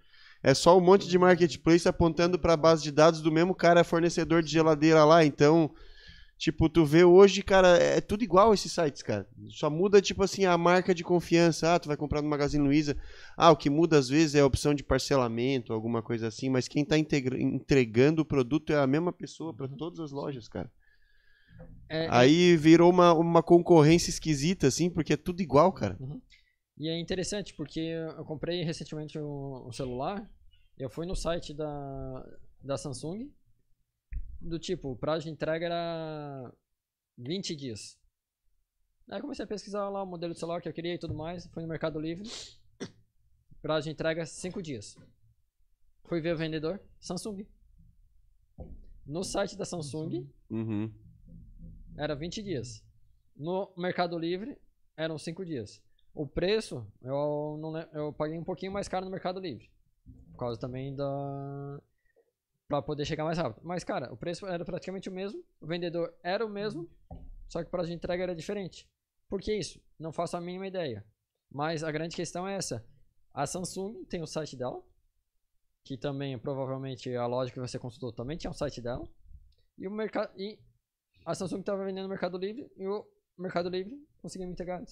é só um monte de marketplace apontando para a base de dados do mesmo cara fornecedor de geladeira lá. Então, tipo, tu vê hoje, cara, é, é tudo igual esses sites, cara. Só muda, tipo assim, a marca de confiança. Ah, tu vai comprar no Magazine Luiza. Ah, o que muda às vezes é a opção de parcelamento, alguma coisa assim. Mas quem está entregando o produto é a mesma pessoa para uhum. todas as lojas, cara. É, é, Aí virou uma, uma concorrência esquisita, assim, porque é tudo igual, cara. Uhum. E é interessante, porque eu comprei recentemente um, um celular eu fui no site da, da Samsung, do tipo, o prazo de entrega era 20 dias. Aí comecei a pesquisar lá o modelo de celular que eu queria e tudo mais, fui no Mercado Livre, prazo de entrega 5 dias. Fui ver o vendedor, Samsung. No site da Samsung, uhum. era 20 dias. No Mercado Livre, eram 5 dias. O preço, eu, não, eu paguei um pouquinho mais caro no Mercado Livre. Por causa também da. para poder chegar mais rápido. Mas, cara, o preço era praticamente o mesmo. O vendedor era o mesmo. Só que o prazo de entrega era diferente. Por que isso? Não faço a mínima ideia. Mas a grande questão é essa. A Samsung tem o site dela. Que também, provavelmente, a loja que você consultou também tinha o site dela. E o mercado. E a Samsung estava vendendo no Mercado Livre. E o Mercado Livre conseguiu me entregar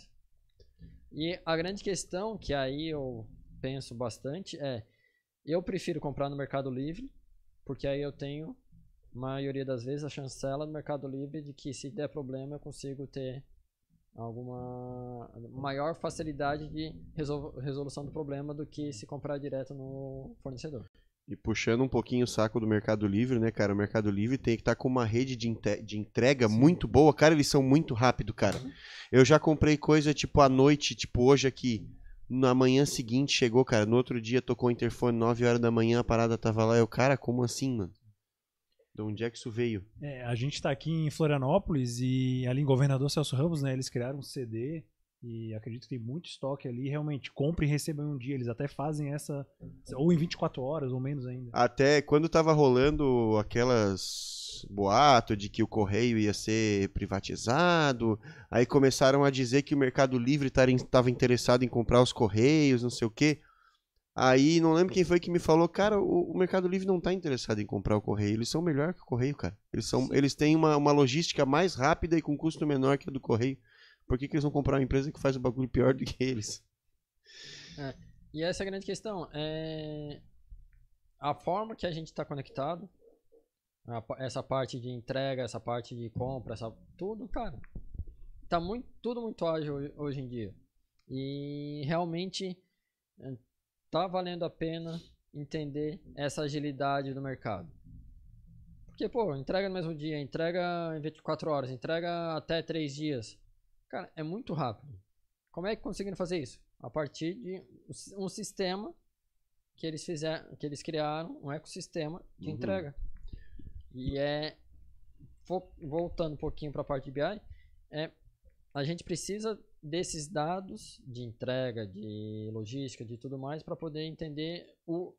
E a grande questão que aí eu penso bastante é eu prefiro comprar no Mercado Livre, porque aí eu tenho, maioria das vezes, a chancela no Mercado Livre de que se der problema eu consigo ter alguma maior facilidade de resolução do problema do que se comprar direto no fornecedor. E puxando um pouquinho o saco do Mercado Livre, né, cara? O Mercado Livre tem que estar tá com uma rede de, de entrega Sim. muito boa. Cara, eles são muito rápido, cara. Uhum. Eu já comprei coisa, tipo, à noite, tipo, hoje aqui. Na manhã seguinte chegou, cara. No outro dia tocou o interfone, 9 horas da manhã, a parada tava lá. Eu, cara, como assim, mano? De onde é que isso veio? É, a gente tá aqui em Florianópolis e ali em Governador Celso Ramos, né? Eles criaram um CD e acredito que tem muito estoque ali. Realmente, compre e receba em um dia. Eles até fazem essa. Ou em 24 horas, ou menos ainda. Até quando tava rolando aquelas boato de que o correio ia ser privatizado, aí começaram a dizer que o Mercado Livre estava interessado em comprar os correios, não sei o quê. Aí não lembro quem foi que me falou, cara, o, o Mercado Livre não está interessado em comprar o correio, eles são melhor que o correio, cara. Eles são, eles têm uma, uma logística mais rápida e com custo menor que a do correio. Por que, que eles vão comprar uma empresa que faz o bagulho pior do que eles? É, e essa é a grande questão. É... A forma que a gente está conectado, a, essa parte de entrega, essa parte de compra, essa, tudo, cara, está muito, tudo muito ágil hoje em dia. E realmente está é, valendo a pena entender essa agilidade do mercado. Porque, pô, entrega no mesmo dia, entrega em 24 horas, entrega até 3 dias. Cara, é muito rápido. Como é que conseguiram fazer isso? A partir de um sistema que eles fizeram, que eles criaram, um ecossistema de uhum. entrega. E é voltando um pouquinho para a parte de BI, é a gente precisa desses dados de entrega, de logística, de tudo mais, para poder entender o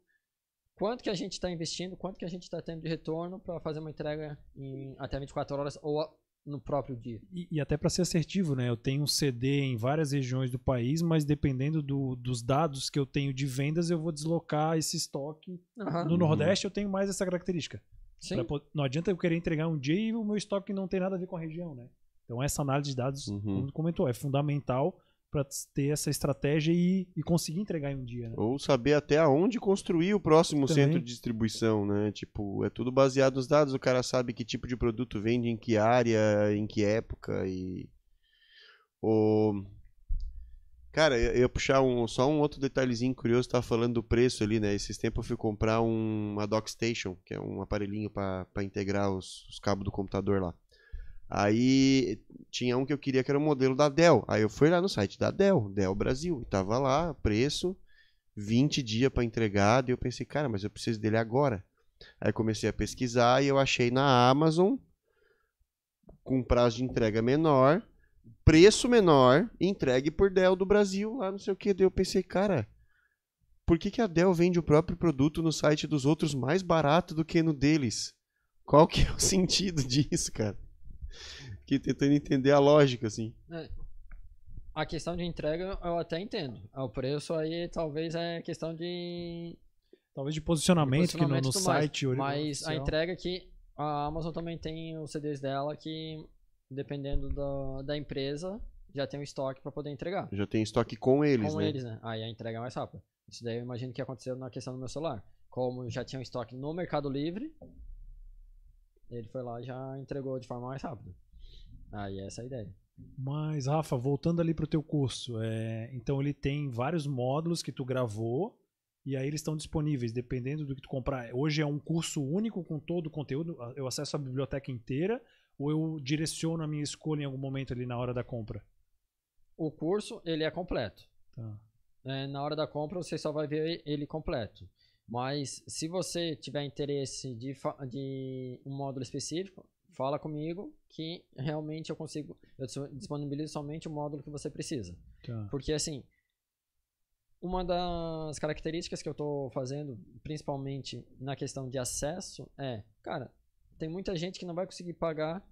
quanto que a gente está investindo, quanto que a gente está tendo de retorno para fazer uma entrega em até 24 horas ou no próprio dia. E, e até para ser assertivo, né? Eu tenho um CD em várias regiões do país, mas dependendo do, dos dados que eu tenho de vendas, eu vou deslocar esse estoque. Uhum. No Nordeste eu tenho mais essa característica. Pra, não adianta eu querer entregar um dia e o meu estoque não tem nada a ver com a região, né? Então essa análise de dados, uhum. como comentou, é fundamental para ter essa estratégia e, e, conseguir entregar em um dia. Né? Ou saber até aonde construir o próximo Também. centro de distribuição, né? Tipo, é tudo baseado nos dados, o cara sabe que tipo de produto vende, em que área, em que época e. O... Cara, eu ia puxar um, só um outro detalhezinho curioso, tava falando do preço ali, né? Esses tempos eu fui comprar um, uma Dock Station, que é um aparelhinho para integrar os, os cabos do computador lá. Aí tinha um que eu queria que era o modelo da Dell. Aí eu fui lá no site da Dell, Dell Brasil, e tava lá, preço, 20 dias para entregar. Daí eu pensei, cara, mas eu preciso dele agora. Aí comecei a pesquisar e eu achei na Amazon com prazo de entrega menor, preço menor, entregue por Dell do Brasil, lá não sei o que. Daí eu pensei, cara, por que, que a Dell vende o próprio produto no site dos outros mais barato do que no deles? Qual que é o sentido disso, cara? que tentando entender a lógica, assim. É. A questão de entrega eu até entendo. É, o preço aí talvez é questão de. Talvez de posicionamento, de posicionamento que no, no site. mas a entrega é que a Amazon também tem os CDs dela que, dependendo da, da empresa, já tem um estoque para poder entregar. Já tem estoque com eles, com né? Com eles, né? Aí a entrega é mais rápida. Isso daí eu imagino que aconteceu na questão do meu celular. Como já tinha um estoque no Mercado Livre, ele foi lá e já entregou de forma mais rápida. Aí essa é a ideia. Mas, Rafa, voltando ali para o teu curso, é, então ele tem vários módulos que tu gravou e aí eles estão disponíveis, dependendo do que tu comprar. Hoje é um curso único com todo o conteúdo, eu acesso a biblioteca inteira ou eu direciono a minha escolha em algum momento ali na hora da compra? O curso, ele é completo. Tá. É, na hora da compra, você só vai ver ele completo. Mas se você tiver interesse de, de um módulo específico, fala comigo que realmente eu consigo, eu disponibilizo somente o módulo que você precisa. Tá. Porque assim, uma das características que eu estou fazendo, principalmente na questão de acesso, é, cara, tem muita gente que não vai conseguir pagar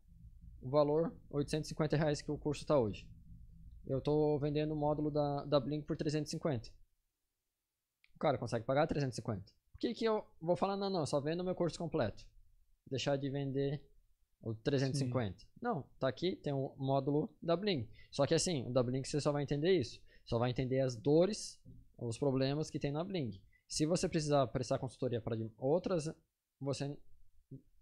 o valor 850 reais que o curso está hoje. Eu estou vendendo o módulo da, da Blink por 350 o cara consegue pagar 350. Por que, que eu vou falar, não, não, só vendo meu curso completo? Deixar de vender o 350. Sim. Não, tá aqui, tem o um módulo da Bling. Só que assim, o da Bling você só vai entender isso. Só vai entender as dores, os problemas que tem na Bling. Se você precisar prestar consultoria para outras, você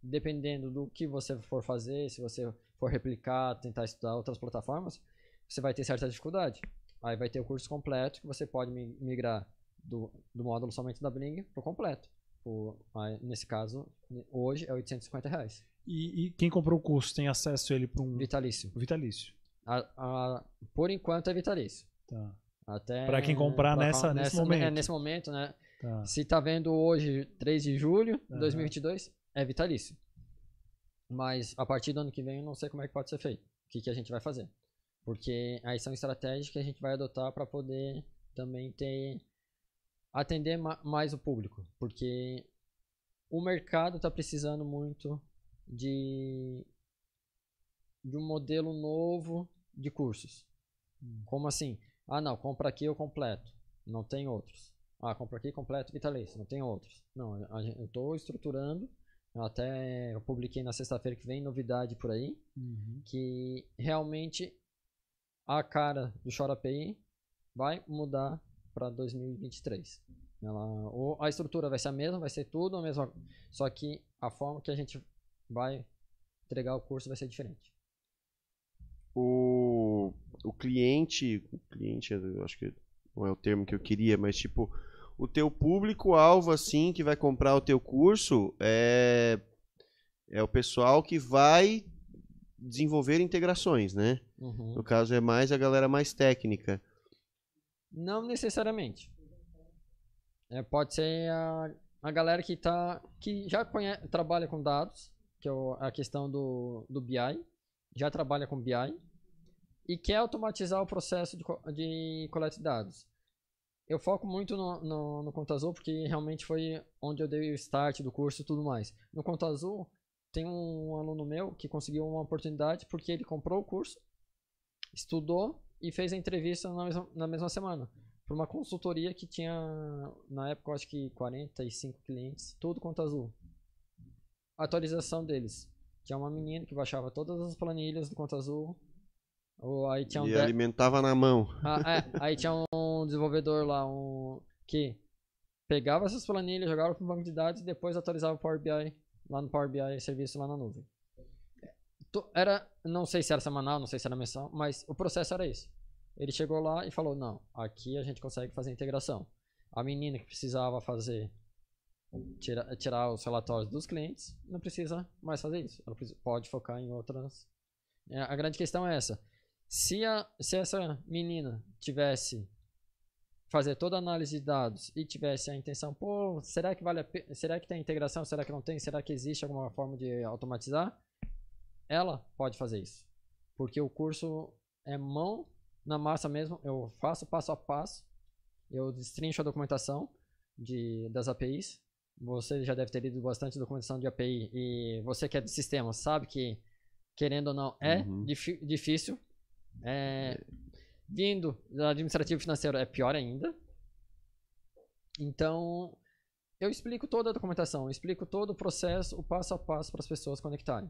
dependendo do que você for fazer, se você for replicar, tentar estudar outras plataformas, você vai ter certa dificuldade. Aí vai ter o curso completo que você pode migrar do, do módulo somente da Bling por completo. Por, nesse caso, hoje é 850 reais. E, e quem comprou o curso tem acesso a ele para um. Vitalício. Vitalício. A, a, por enquanto é vitalício. Tá. Até para quem comprar pra, nessa, nesse, nesse é, momento. É, nesse momento, né? Tá. Se tá vendo hoje, 3 de julho de uhum. 2022, é vitalício. Mas a partir do ano que vem, eu não sei como é que pode ser feito. O que, que a gente vai fazer. Porque aí são estratégias que a gente vai adotar para poder também ter atender mais o público, porque o mercado está precisando muito de, de um modelo novo de cursos. Hum. Como assim? Ah, não, compra aqui eu completo, não tem outros. Ah, compra aqui completo vitalício, não tem outros. Não, eu estou estruturando eu até eu publiquei na sexta-feira que vem novidade por aí, uhum. que realmente a cara do Chora API vai mudar para 2023. Ela, ou a estrutura vai ser a mesma, vai ser tudo a mesma, só que a forma que a gente vai entregar o curso vai ser diferente. O, o cliente, o cliente, acho que não é o termo que eu queria, mas tipo, o teu público alvo assim que vai comprar o teu curso é é o pessoal que vai desenvolver integrações, né? Uhum. No caso é mais a galera mais técnica. Não necessariamente. É, pode ser a, a galera que, tá, que já conhece, trabalha com dados, que é a questão do, do BI, já trabalha com BI e quer automatizar o processo de, de coleta de dados. Eu foco muito no, no, no Conta Azul porque realmente foi onde eu dei o start do curso e tudo mais. No Conta Azul, tem um aluno meu que conseguiu uma oportunidade porque ele comprou o curso, estudou e fez a entrevista na mesma, na mesma semana. Para uma consultoria que tinha, na época, acho que 45 clientes, tudo conta azul. Atualização deles. Tinha é uma menina que baixava todas as planilhas do conta azul. Ou aí tinha um e de... alimentava na mão. Ah, é, aí tinha um desenvolvedor lá, um que pegava essas planilhas, jogava para o banco de dados e depois atualizava o Power BI lá no Power BI serviço lá na nuvem. Era, não sei se era semanal, não sei se era mensal, mas o processo era esse. Ele chegou lá e falou: não, aqui a gente consegue fazer a integração. A menina que precisava fazer tirar tirar os relatórios dos clientes não precisa mais fazer isso. Ela pode focar em outras. É, a grande questão é essa: se, a, se essa menina tivesse fazer toda a análise de dados e tivesse a intenção, pô, será que vale será que tem integração, será que não tem, será que existe alguma forma de automatizar? ela pode fazer isso. Porque o curso é mão na massa mesmo, eu faço passo a passo, eu destrincho a documentação de, das APIs. Você já deve ter lido bastante documentação de API e você que é de sistema sabe que, querendo ou não, é uhum. difícil. É, vindo do administrativo financeiro é pior ainda. Então, eu explico toda a documentação, explico todo o processo, o passo a passo para as pessoas conectarem.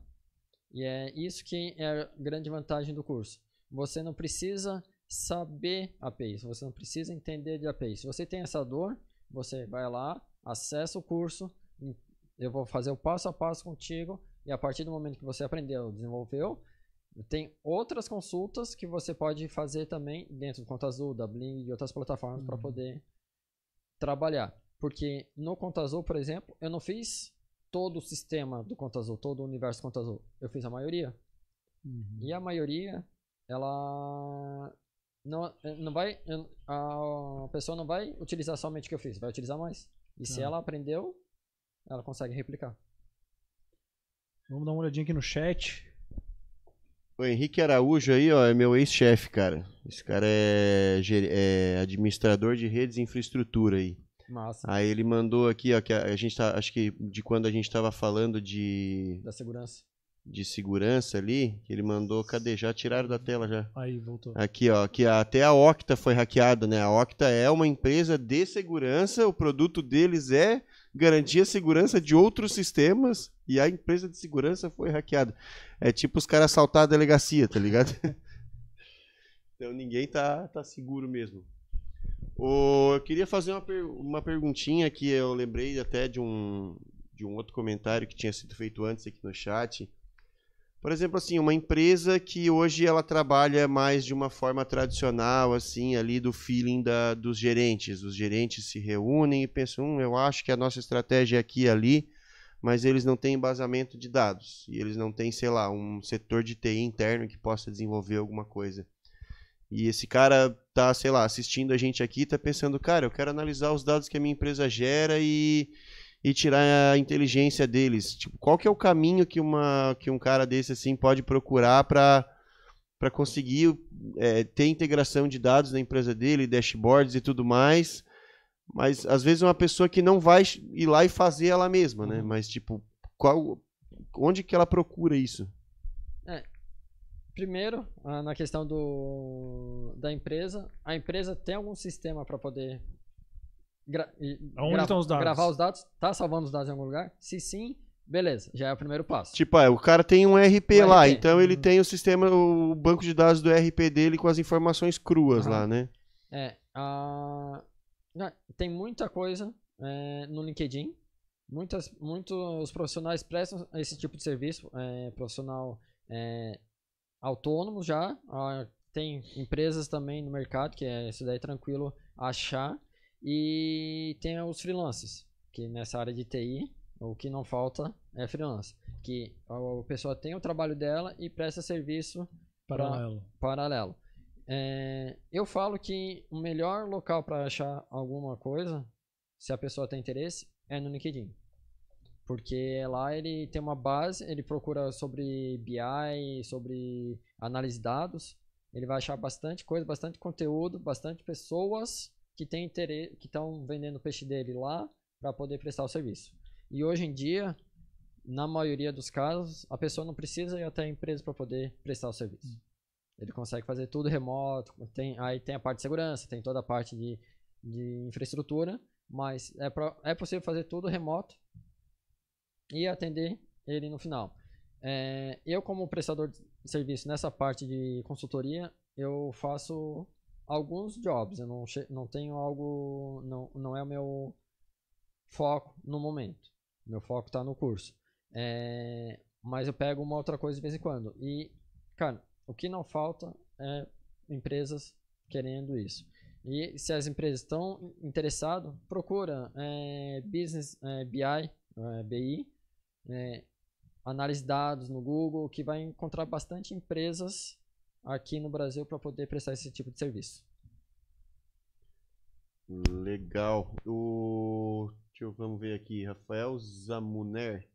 E é isso que é a grande vantagem do curso. Você não precisa saber APIs, você não precisa entender de APIs. Se você tem essa dor, você vai lá, acessa o curso, eu vou fazer o passo a passo contigo e a partir do momento que você aprendeu, desenvolveu, tem outras consultas que você pode fazer também dentro do Conta Azul, da Bling e outras plataformas uhum. para poder trabalhar. Porque no Conta Azul, por exemplo, eu não fiz todo o sistema do Conta Azul, todo o universo Conta Azul. Eu fiz a maioria. Uhum. E a maioria, ela não, não vai a pessoa não vai utilizar somente o que eu fiz, vai utilizar mais. E se tá. ela aprendeu, ela consegue replicar. Vamos dar uma olhadinha aqui no chat. O Henrique Araújo aí, ó, é meu ex-chefe, cara. Esse cara é, é administrador de redes e infraestrutura aí. Massa. Aí ele mandou aqui, ó, que a, a gente tá, acho que de quando a gente estava falando de. Da segurança. De segurança ali, ele mandou, cadê? Já tiraram da tela já. Aí, voltou. Aqui, ó, que até a Octa foi hackeada, né? A Octa é uma empresa de segurança, o produto deles é garantir a segurança de outros sistemas e a empresa de segurança foi hackeada. É tipo os caras assaltar a delegacia, tá ligado? então ninguém tá, tá seguro mesmo eu queria fazer uma, per, uma perguntinha que eu lembrei até de um, de um outro comentário que tinha sido feito antes aqui no chat. Por exemplo, assim, uma empresa que hoje ela trabalha mais de uma forma tradicional, assim, ali do feeling da, dos gerentes. Os gerentes se reúnem e pensam, hum, eu acho que a nossa estratégia é aqui e ali, mas eles não têm embasamento de dados. E eles não têm, sei lá, um setor de TI interno que possa desenvolver alguma coisa. E esse cara tá, sei lá, assistindo a gente aqui, tá pensando, cara, eu quero analisar os dados que a minha empresa gera e, e tirar a inteligência deles. Tipo, qual que é o caminho que, uma, que um cara desse assim pode procurar para para conseguir é, ter integração de dados na empresa dele, dashboards e tudo mais. Mas às vezes é uma pessoa que não vai ir lá e fazer ela mesma, né? Uhum. Mas tipo, qual, onde que ela procura isso? Primeiro, ah, na questão do, da empresa, a empresa tem algum sistema para poder gra gra os gravar os dados? Tá salvando os dados em algum lugar? Se sim, beleza, já é o primeiro passo. Tipo, é, o cara tem um RP um lá, RP. então ele uhum. tem o sistema, o banco de dados do RP dele com as informações cruas uhum. lá, né? É, ah, tem muita coisa é, no LinkedIn, muitas, muitos profissionais prestam esse tipo de serviço, é, profissional... É, autônomo já. Ah, tem empresas também no mercado, que é isso daí tranquilo achar. E tem os freelancers, que nessa área de TI, o que não falta é freelance. Que a pessoa tem o trabalho dela e presta serviço paralelo. Pra, paralelo. É, eu falo que o melhor local para achar alguma coisa, se a pessoa tem interesse, é no LinkedIn. Porque lá ele tem uma base, ele procura sobre BI, sobre análise de dados. Ele vai achar bastante coisa, bastante conteúdo, bastante pessoas que têm interesse, que estão vendendo o peixe dele lá para poder prestar o serviço. E hoje em dia, na maioria dos casos, a pessoa não precisa ir até a empresa para poder prestar o serviço. Ele consegue fazer tudo remoto, tem, aí tem a parte de segurança, tem toda a parte de, de infraestrutura, mas é, pra, é possível fazer tudo remoto e atender ele no final. É, eu, como prestador de serviço nessa parte de consultoria, eu faço alguns jobs. Eu não, não tenho algo. Não, não é o meu foco no momento. Meu foco está no curso. É, mas eu pego uma outra coisa de vez em quando. E, cara, o que não falta é empresas querendo isso. E se as empresas estão interessadas, procura é, Business é, BI, é, BI é, análise de dados no Google, que vai encontrar bastante empresas aqui no Brasil para poder prestar esse tipo de serviço. Legal. O... Eu, vamos ver aqui. Rafael Zamuner,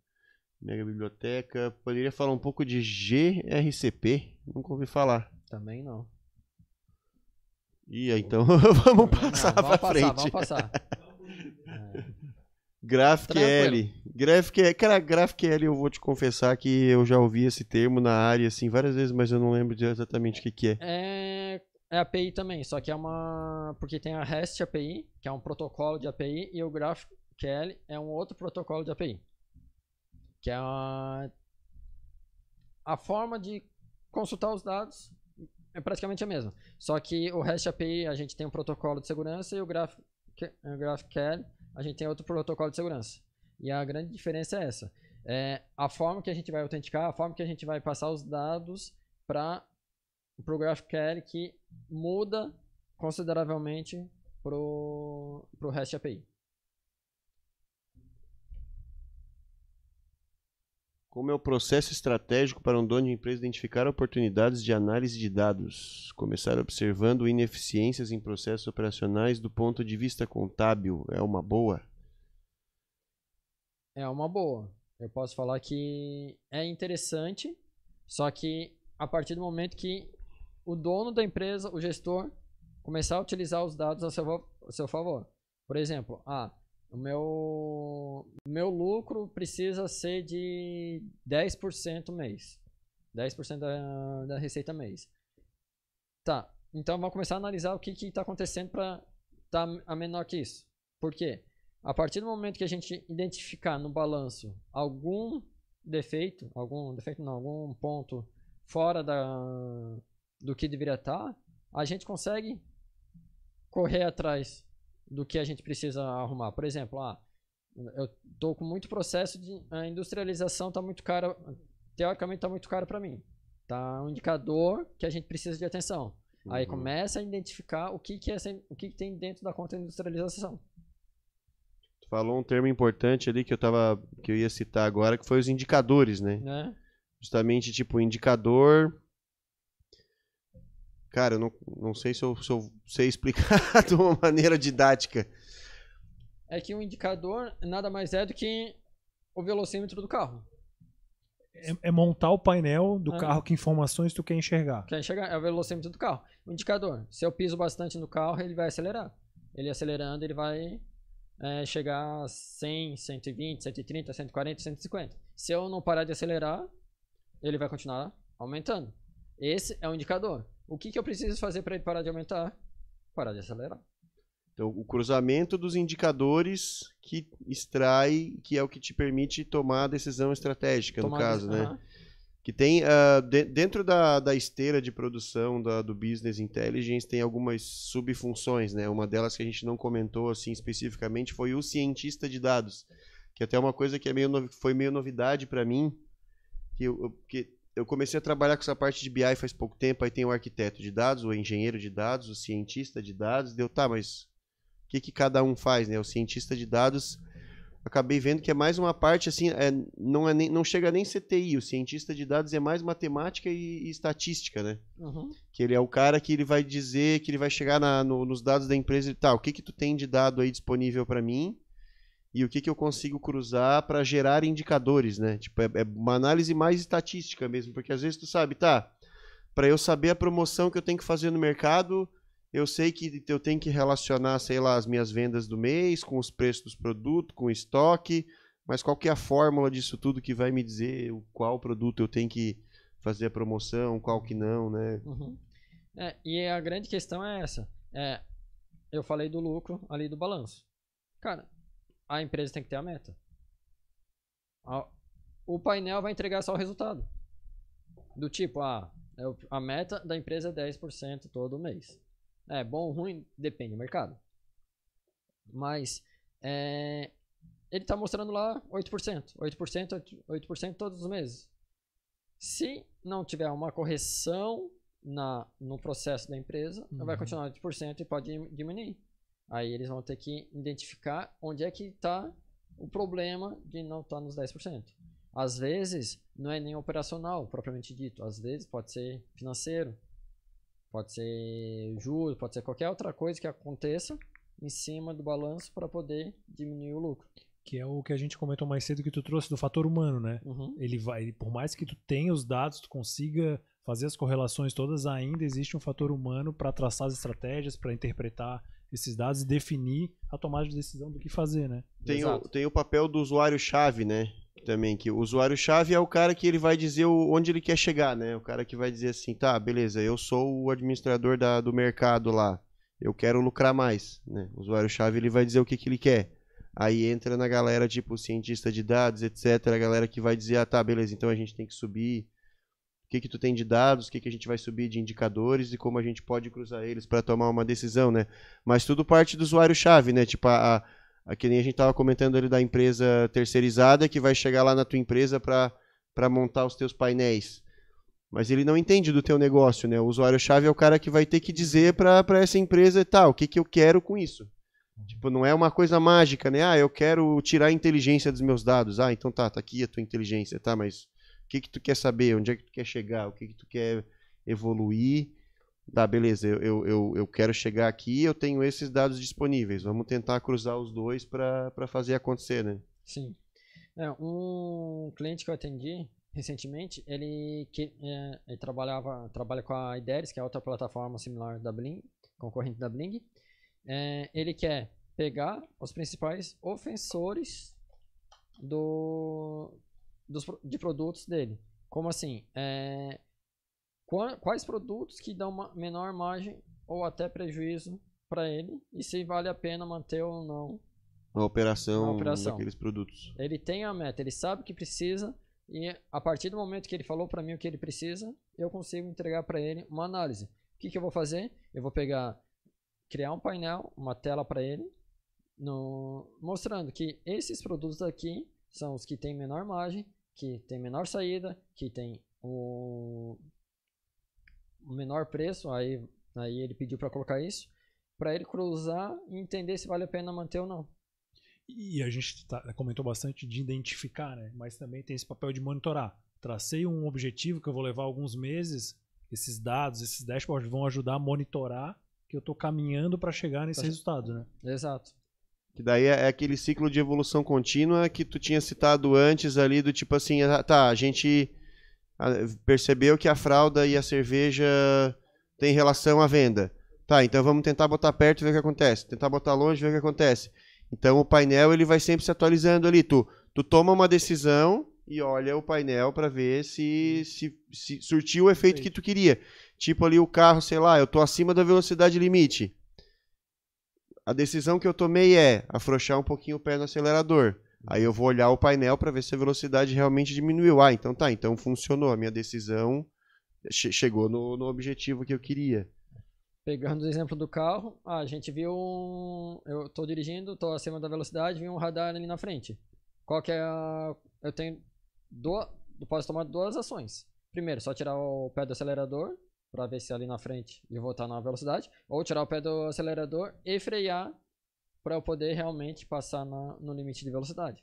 Mega Biblioteca. Poderia falar um pouco de GRCP? Nunca ouvi falar. Também não. E então vamos passar para frente. Vamos passar. GraphQL. GraphQL, cara, GraphQL eu vou te confessar que eu já ouvi esse termo na área assim várias vezes, mas eu não lembro exatamente o que, que é. É, é API também, só que é uma. Porque tem a REST API, que é um protocolo de API, e o GraphQL é um outro protocolo de API. Que é a, a forma de consultar os dados é praticamente a mesma. Só que o REST API a gente tem um protocolo de segurança e o, Graph... o GraphQL a gente tem outro protocolo de segurança. E a grande diferença é essa. É a forma que a gente vai autenticar, a forma que a gente vai passar os dados para o GraphQL que muda consideravelmente para o REST API. Como é o processo estratégico para um dono de empresa identificar oportunidades de análise de dados? Começar observando ineficiências em processos operacionais do ponto de vista contábil é uma boa? É uma boa. Eu posso falar que é interessante, só que a partir do momento que o dono da empresa, o gestor, começar a utilizar os dados a seu, a seu favor. Por exemplo, ah, o meu, meu lucro precisa ser de 10% mês. 10% da, da receita mês. Tá, então vamos começar a analisar o que está acontecendo para estar tá a menor que isso. Por quê? A partir do momento que a gente identificar no balanço algum defeito, algum defeito não, algum ponto fora da, do que deveria estar, a gente consegue correr atrás do que a gente precisa arrumar. Por exemplo, ah, eu estou com muito processo de a industrialização está muito cara, teoricamente está muito caro para mim. Tá um indicador que a gente precisa de atenção. Uhum. Aí começa a identificar o que que, é, o que, que tem dentro da conta de industrialização falou um termo importante ali que eu tava que eu ia citar agora, que foi os indicadores, né? É. Justamente tipo indicador Cara, eu não, não sei se eu, se eu sei explicar de uma maneira didática. É que um indicador nada mais é do que o velocímetro do carro. É, é montar o painel do é. carro que informações tu quer enxergar. Quer enxergar, é o velocímetro do carro. O indicador, se eu piso bastante no carro, ele vai acelerar. Ele acelerando, ele vai é, chegar a 100, 120, 130, 140, 150. Se eu não parar de acelerar, ele vai continuar aumentando. Esse é o um indicador. O que, que eu preciso fazer para ele parar de aumentar? Parar de acelerar. Então, o cruzamento dos indicadores que extrai, que é o que te permite tomar a decisão estratégica, tomar no caso, né? Uhum que tem uh, de, dentro da, da esteira de produção da, do business intelligence tem algumas subfunções, né? Uma delas que a gente não comentou assim especificamente foi o cientista de dados, que é até é uma coisa que é meio foi meio novidade para mim, que eu, que eu comecei a trabalhar com essa parte de BI faz pouco tempo, aí tem o arquiteto de dados, o engenheiro de dados, o cientista de dados, deu tá, mas o que, que cada um faz, né? O cientista de dados acabei vendo que é mais uma parte assim, é, não, é nem, não chega nem CTI, o cientista de dados é mais matemática e, e estatística, né? Uhum. Que ele é o cara que ele vai dizer, que ele vai chegar na, no, nos dados da empresa e tá, tal, o que que tu tem de dado aí disponível para mim? E o que que eu consigo cruzar para gerar indicadores, né? Tipo, é, é, uma análise mais estatística mesmo, porque às vezes tu sabe, tá, para eu saber a promoção que eu tenho que fazer no mercado, eu sei que eu tenho que relacionar, sei lá, as minhas vendas do mês com os preços dos produtos, com o estoque, mas qual que é a fórmula disso tudo que vai me dizer qual produto eu tenho que fazer a promoção, qual que não, né? Uhum. É, e a grande questão é essa. É, eu falei do lucro ali do balanço. Cara, a empresa tem que ter a meta. O painel vai entregar só o resultado. Do tipo, ah, é a meta da empresa é 10% todo mês. É, bom ou ruim, depende do mercado. Mas é, ele está mostrando lá 8%, 8%, 8% todos os meses. Se não tiver uma correção na, no processo da empresa, uhum. vai continuar 8% e pode diminuir. Aí eles vão ter que identificar onde é que está o problema de não estar tá nos 10%. Às vezes, não é nem operacional, propriamente dito. Às vezes, pode ser financeiro. Pode ser juros, pode ser qualquer outra coisa que aconteça em cima do balanço para poder diminuir o lucro. Que é o que a gente comentou mais cedo que tu trouxe do fator humano, né? Uhum. Ele vai, por mais que tu tenha os dados, tu consiga fazer as correlações todas, ainda existe um fator humano para traçar as estratégias, para interpretar esses dados e definir a tomada de decisão do que fazer, né? Tem, o, tem o papel do usuário-chave, né? também, que o usuário-chave é o cara que ele vai dizer onde ele quer chegar, né? O cara que vai dizer assim, tá, beleza, eu sou o administrador da, do mercado lá, eu quero lucrar mais, né? O usuário-chave ele vai dizer o que, que ele quer. Aí entra na galera, tipo, cientista de dados, etc, a galera que vai dizer, ah, tá, beleza, então a gente tem que subir, o que que tu tem de dados, o que que a gente vai subir de indicadores e como a gente pode cruzar eles para tomar uma decisão, né? Mas tudo parte do usuário-chave, né? Tipo, a, a é que nem a gente estava comentando ali da empresa terceirizada que vai chegar lá na tua empresa para montar os teus painéis. Mas ele não entende do teu negócio, né? O usuário-chave é o cara que vai ter que dizer para essa empresa, e tá, tal o que, que eu quero com isso? Tipo, não é uma coisa mágica, né? Ah, eu quero tirar a inteligência dos meus dados. Ah, então tá, tá aqui a tua inteligência, tá? Mas o que que tu quer saber? Onde é que tu quer chegar? O que que tu quer evoluir? tá, beleza, eu, eu, eu, eu quero chegar aqui eu tenho esses dados disponíveis, vamos tentar cruzar os dois para fazer acontecer, né? Sim. É, um cliente que eu atendi recentemente, ele, que, é, ele trabalhava, trabalha com a IDERES, que é outra plataforma similar da Bling, concorrente da Bling. É, ele quer pegar os principais ofensores do, dos, de produtos dele. Como assim? É, Quais produtos que dão uma menor margem ou até prejuízo para ele e se vale a pena manter ou não a operação, a operação daqueles produtos. Ele tem a meta, ele sabe que precisa e a partir do momento que ele falou para mim o que ele precisa, eu consigo entregar para ele uma análise. O que, que eu vou fazer? Eu vou pegar, criar um painel, uma tela para ele, no, mostrando que esses produtos aqui são os que têm menor margem, que têm menor saída, que têm o menor preço, aí, aí ele pediu para colocar isso, para ele cruzar e entender se vale a pena manter ou não. E a gente tá, comentou bastante de identificar, né? mas também tem esse papel de monitorar. Tracei um objetivo que eu vou levar alguns meses, esses dados, esses dashboards vão ajudar a monitorar que eu estou caminhando para chegar nesse pra... resultado. Né? Exato. Que daí é, é aquele ciclo de evolução contínua que tu tinha citado antes ali, do tipo assim, ah, tá, a gente ah, percebeu que a fralda e a cerveja têm relação à venda. Tá, então vamos tentar botar perto e ver o que acontece. Tentar botar longe e ver o que acontece. Então o painel ele vai sempre se atualizando ali. Tu, tu toma uma decisão e olha o painel para ver se, se, se, surtiu o efeito que tu queria. Tipo ali o carro, sei lá, eu tô acima da velocidade limite. A decisão que eu tomei é afrouxar um pouquinho o pé no acelerador. Aí eu vou olhar o painel para ver se a velocidade realmente diminuiu. Ah, então tá, então funcionou. A minha decisão che chegou no, no objetivo que eu queria. Pegando o exemplo do carro, ah, a gente viu um... Eu estou dirigindo, estou acima da velocidade, vi um radar ali na frente. Qual que é a... Eu tenho... Duas... Eu posso tomar duas ações. Primeiro, só tirar o pé do acelerador para ver se é ali na frente eu vou estar na velocidade. Ou tirar o pé do acelerador e frear para eu poder realmente passar na, no limite de velocidade.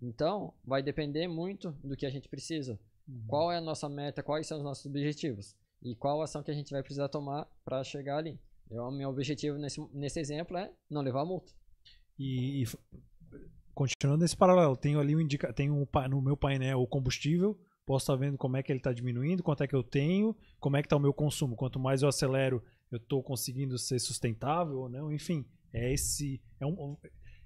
Então, vai depender muito do que a gente precisa. Uhum. Qual é a nossa meta, quais são os nossos objetivos e qual ação que a gente vai precisar tomar para chegar ali. Eu, meu objetivo nesse, nesse exemplo é não levar multa. E, e continuando nesse paralelo, tenho ali um indica, tenho um, no meu painel o combustível, posso estar tá vendo como é que ele está diminuindo, quanto é que eu tenho, como é que está o meu consumo. Quanto mais eu acelero, eu estou conseguindo ser sustentável ou não, enfim é esse. É um,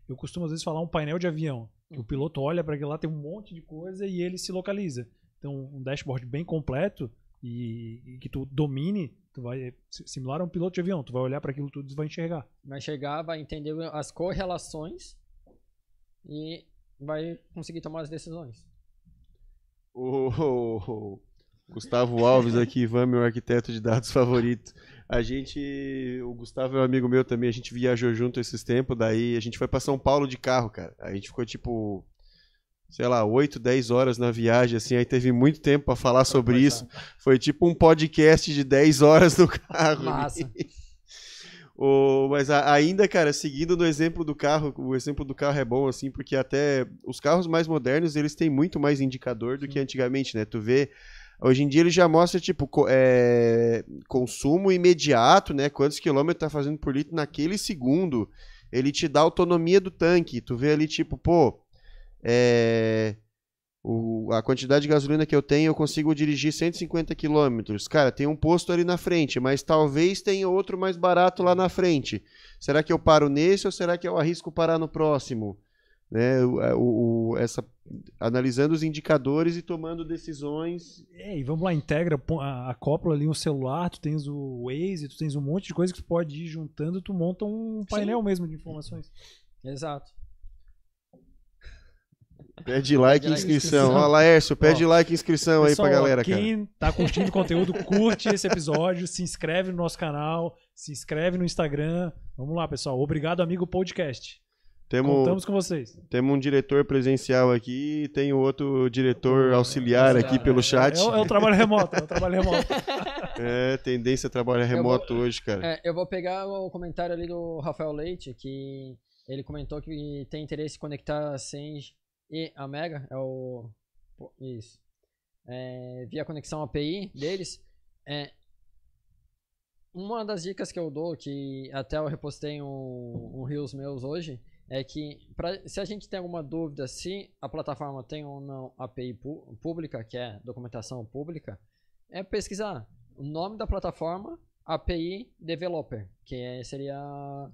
eu costumo às vezes falar um painel de avião. Que o uhum. piloto olha para que lá tem um monte de coisa e ele se localiza. Então, um dashboard bem completo e, e que tu domine, tu vai é simular um piloto de avião, tu vai olhar para aquilo tudo e vai enxergar. Vai enxergar, vai entender as correlações e vai conseguir tomar as decisões. O oh, oh, oh. Gustavo Alves aqui, Ivan, meu arquiteto de dados favorito. A gente, o Gustavo é um amigo meu também, a gente viajou junto esses tempos, daí a gente foi pra São Paulo de carro, cara. A gente ficou tipo, sei lá, 8, 10 horas na viagem, assim, aí teve muito tempo para falar sobre é. isso. Foi tipo um podcast de 10 horas no carro. Massa. O, mas a, ainda, cara, seguindo no exemplo do carro, o exemplo do carro é bom, assim, porque até os carros mais modernos, eles têm muito mais indicador do que antigamente, né? Tu vê Hoje em dia ele já mostra, tipo, co é, consumo imediato, né? Quantos quilômetros tá fazendo por litro naquele segundo. Ele te dá autonomia do tanque. Tu vê ali, tipo, pô, é, o, a quantidade de gasolina que eu tenho, eu consigo dirigir 150 quilômetros. Cara, tem um posto ali na frente, mas talvez tenha outro mais barato lá na frente. Será que eu paro nesse ou será que eu arrisco parar no próximo? né, o, o, essa, analisando os indicadores e tomando decisões. É, e vamos lá, integra, acopla ali um celular, tu tens o Waze, tu tens um monte de coisa que tu pode ir juntando, tu monta um painel Sim. mesmo de informações. Exato. Pede like e inscrição. Ó, Laércio, pede like e inscrição aí pra galera, quem cara. Quem tá curtindo o conteúdo, curte esse episódio, se inscreve no nosso canal, se inscreve no Instagram. Vamos lá, pessoal. Obrigado, amigo podcast. Temos, Contamos com vocês. Temos um diretor presencial aqui, tem outro diretor auxiliar aqui pelo é, chat. É, é, é, o trabalho remoto, é o trabalho remoto. é, tendência a é trabalho remoto vou, hoje, cara. É, eu vou pegar o comentário ali do Rafael Leite, que ele comentou que tem interesse em conectar a Senge e a Mega, é o... Isso. É, via conexão API deles. uma das dicas que eu dou, que até eu repostei um, um meus hoje, é que pra, se a gente tem alguma dúvida se a plataforma tem ou não API pública, que é documentação pública, é pesquisar o nome da plataforma, API Developer, que é, seria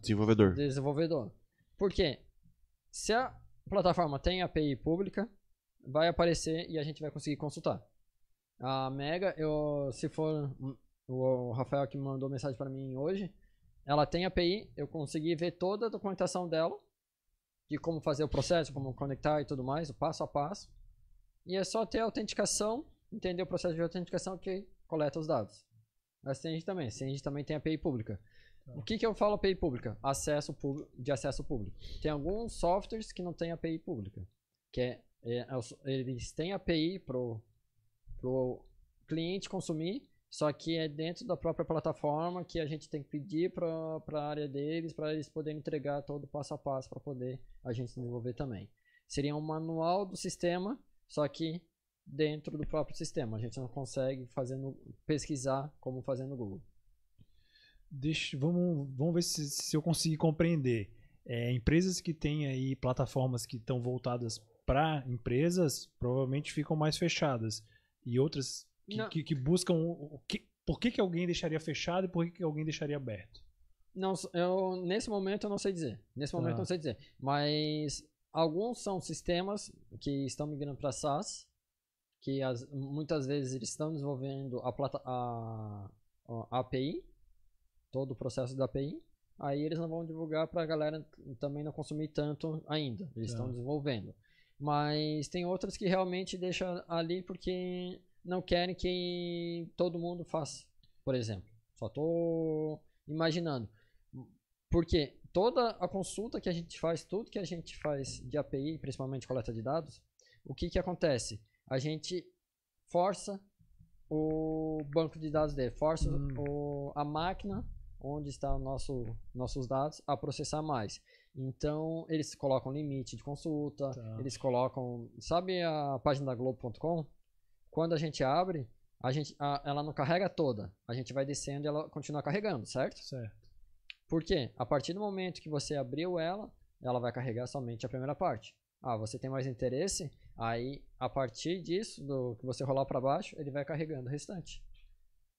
desenvolvedor. desenvolvedor. Por quê? Se a plataforma tem API pública, vai aparecer e a gente vai conseguir consultar. A Mega, eu, se for o Rafael que mandou mensagem para mim hoje, ela tem API, eu consegui ver toda a documentação dela de como fazer o processo, como conectar e tudo mais, o passo a passo. E é só ter a autenticação, entender o processo de autenticação que coleta os dados. A gente também, a gente também tem API pública. Tá. O que, que eu falo API pública? Acesso de acesso público. Tem alguns softwares que não tem API pública, que é, é, é eles têm API pro pro cliente consumir, só que é dentro da própria plataforma que a gente tem que pedir para a área deles, para eles poderem entregar todo o passo a passo para poder a gente desenvolver também. Seria um manual do sistema, só que dentro do próprio sistema. A gente não consegue fazer no, pesquisar como fazer no Google. Deixa, vamos, vamos ver se, se eu conseguir compreender. É, empresas que têm aí plataformas que estão voltadas para empresas provavelmente ficam mais fechadas e outras que, que, que, buscam o que, por que, que alguém deixaria fechado e por que, que alguém deixaria aberto? Não, eu, nesse momento eu não sei dizer. Nesse momento ah. eu não sei dizer. Mas alguns são sistemas que estão migrando para SaaS, que as, muitas vezes eles estão desenvolvendo a, plata, a, a API, todo o processo da API. Aí eles não vão divulgar para a galera também não consumir tanto ainda. Eles ah. estão desenvolvendo. Mas tem outras que realmente deixa ali porque não querem que todo mundo faça, por exemplo. Só estou imaginando. Porque toda a consulta que a gente faz, tudo que a gente faz de API, principalmente coleta de dados, o que, que acontece? A gente força o banco de dados dele, força hum. o, a máquina onde estão o nosso nossos dados a processar mais. Então, eles colocam limite de consulta, tá. eles colocam. Sabe a página da Globo.com? Quando a gente abre, a gente, a, ela não carrega toda. A gente vai descendo e ela continua carregando, certo? Certo. Por quê? A partir do momento que você abriu ela, ela vai carregar somente a primeira parte. Ah, você tem mais interesse? Aí, a partir disso, do que você rolar para baixo, ele vai carregando o restante.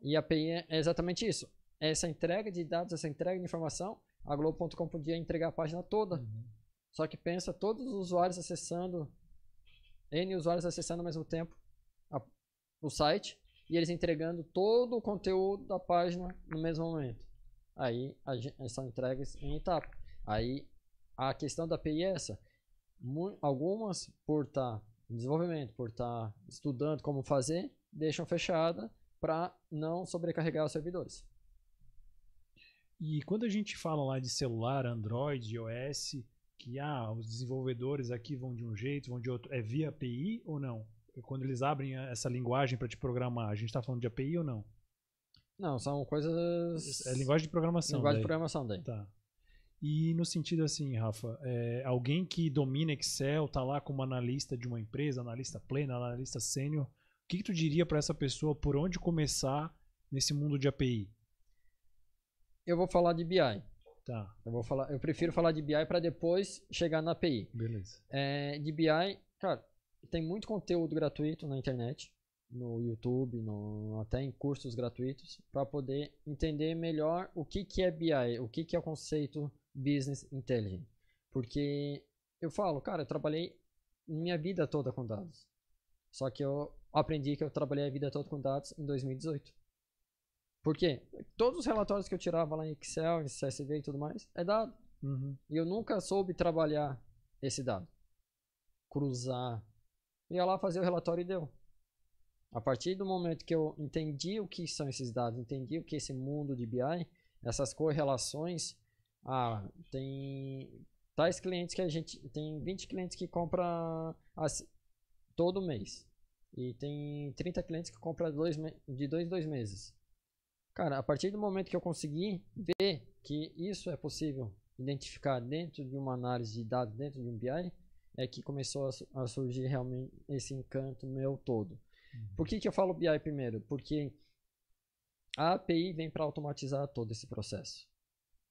E a API é, é exatamente isso. Essa entrega de dados, essa entrega de informação, a Globo.com podia entregar a página toda. Uhum. Só que pensa todos os usuários acessando, N usuários acessando ao mesmo tempo o site e eles entregando todo o conteúdo da página no mesmo momento. Aí são entregues em etapa. Aí a questão da API é essa. Algumas, por estar tá em desenvolvimento, por estar tá estudando como fazer, deixam fechada para não sobrecarregar os servidores. E quando a gente fala lá de celular, Android, iOS, que ah, os desenvolvedores aqui vão de um jeito, vão de outro, é via API ou não? quando eles abrem essa linguagem para te programar, a gente está falando de API ou não? Não, são coisas. É, é linguagem de programação. Linguagem daí. de programação daí. Tá. E no sentido assim, Rafa, é, alguém que domina Excel, tá lá como analista de uma empresa, analista plena, analista sênior, o que, que tu diria para essa pessoa por onde começar nesse mundo de API? Eu vou falar de BI. Tá. Eu vou falar, eu prefiro falar de BI para depois chegar na API. Beleza. É, de BI, cara, tem muito conteúdo gratuito na internet, no YouTube, no, até em cursos gratuitos, para poder entender melhor o que, que é BI, o que, que é o conceito Business Intelligence. Porque eu falo, cara, eu trabalhei minha vida toda com dados. Só que eu aprendi que eu trabalhei a vida toda com dados em 2018. Por quê? Todos os relatórios que eu tirava lá em Excel, em CSV e tudo mais, é dado. Uhum. E eu nunca soube trabalhar esse dado. Cruzar, ia lá fazer o relatório e deu. A partir do momento que eu entendi o que são esses dados, entendi o que é esse mundo de BI, essas correlações, ah, tem tais clientes que a gente tem 20 clientes que compra todo mês e tem 30 clientes que compra dois, de dois em dois meses. Cara, a partir do momento que eu consegui ver que isso é possível identificar dentro de uma análise de dados, dentro de um BI, é que começou a, a surgir realmente esse encanto meu todo. Uhum. Por que, que eu falo BI primeiro? Porque a API vem para automatizar todo esse processo.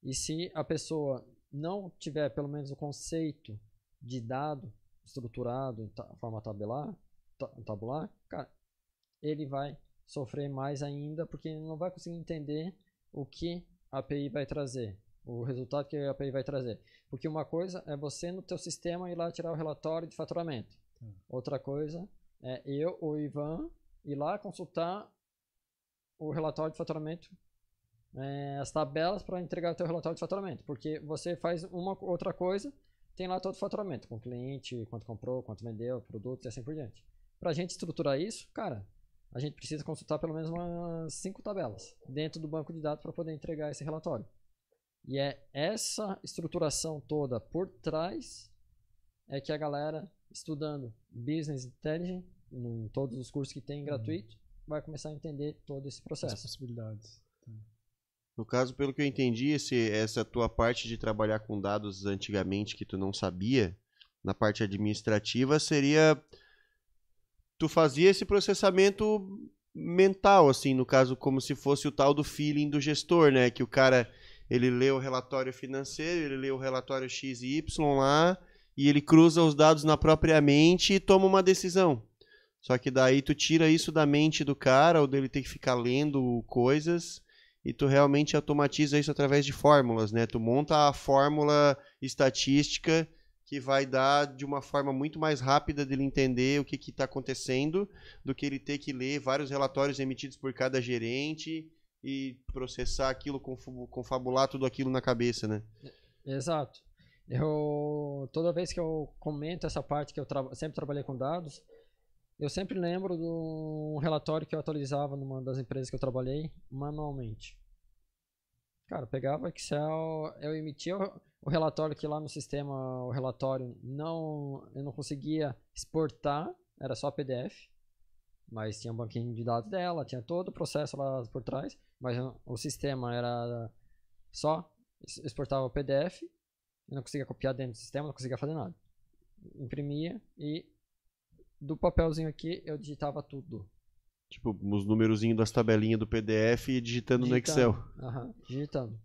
E se a pessoa não tiver pelo menos o conceito de dado estruturado em forma tabelar, tabular, cara, ele vai sofrer mais ainda porque ele não vai conseguir entender o que a API vai trazer o resultado que a API vai trazer. Porque uma coisa é você no teu sistema ir lá tirar o relatório de faturamento. Hum. Outra coisa é eu, o Ivan, ir lá consultar o relatório de faturamento, é, as tabelas para entregar o teu relatório de faturamento. Porque você faz uma outra coisa, tem lá todo o faturamento, com o cliente, quanto comprou, quanto vendeu, produtos e assim por diante. Para a gente estruturar isso, cara, a gente precisa consultar pelo menos umas cinco tabelas dentro do banco de dados para poder entregar esse relatório. E é essa estruturação toda por trás é que a galera estudando Business Intelligence em todos os cursos que tem uhum. gratuito uhum. vai começar a entender todo esse processo. As possibilidades. Tá. No caso, pelo que eu entendi, esse, essa tua parte de trabalhar com dados antigamente que tu não sabia, na parte administrativa, seria tu fazia esse processamento mental, assim, no caso, como se fosse o tal do feeling do gestor, né? Que o cara ele lê o relatório financeiro, ele lê o relatório X e Y lá, e ele cruza os dados na própria mente e toma uma decisão. Só que daí tu tira isso da mente do cara, ou dele ter que ficar lendo coisas, e tu realmente automatiza isso através de fórmulas, né? Tu monta a fórmula estatística que vai dar de uma forma muito mais rápida dele entender o que está acontecendo do que ele ter que ler vários relatórios emitidos por cada gerente e processar aquilo, confabular tudo aquilo na cabeça, né? Exato. Eu toda vez que eu comento essa parte que eu tra sempre trabalhei com dados, eu sempre lembro de um relatório que eu atualizava numa das empresas que eu trabalhei manualmente. Cara, eu pegava Excel, eu emitia o relatório que lá no sistema, o relatório não, eu não conseguia exportar, era só PDF. Mas tinha um banquinho de dados dela, tinha todo o processo lá por trás, mas o sistema era só exportava o PDF, eu não conseguia copiar dentro do sistema, não conseguia fazer nada. Imprimia e do papelzinho aqui eu digitava tudo. Tipo, os númerozinhos das tabelinhas do PDF e digitando, digitando no Excel. Aham, digitando.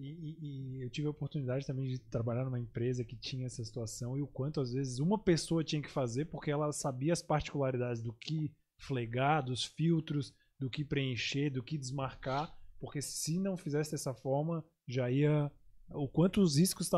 E, e, e, eu tive a oportunidade também de trabalhar numa empresa que tinha essa situação e o quanto às vezes uma pessoa tinha que fazer porque ela sabia as particularidades do que flegar, dos filtros, do que preencher, do que desmarcar, porque se não fizesse dessa forma, já ia o quanto os riscos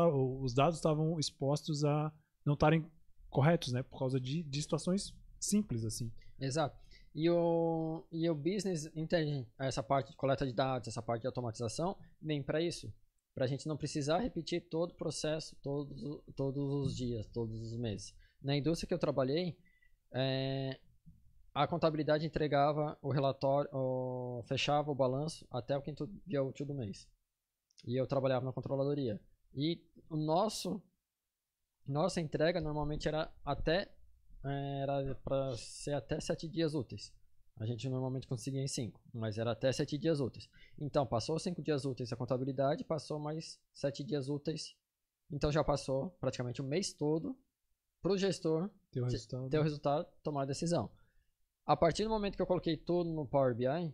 os dados estavam expostos a não estarem corretos, né, por causa de, de situações simples assim. Exato. E o, e o business entende essa parte de coleta de dados, essa parte de automatização, vem para isso. Para a gente não precisar repetir todo o processo todos, todos os dias, todos os meses. Na indústria que eu trabalhei, é, a contabilidade entregava o relatório, o, fechava o balanço até o quinto dia útil do mês. E eu trabalhava na controladoria. E o nosso, nossa entrega normalmente era até era para ser até sete dias úteis. A gente normalmente conseguia em cinco, mas era até sete dias úteis. Então, passou cinco dias úteis a contabilidade, passou mais sete dias úteis. Então, já passou praticamente o mês todo para o gestor ter o, resultado. ter o resultado, tomar a decisão. A partir do momento que eu coloquei tudo no Power BI,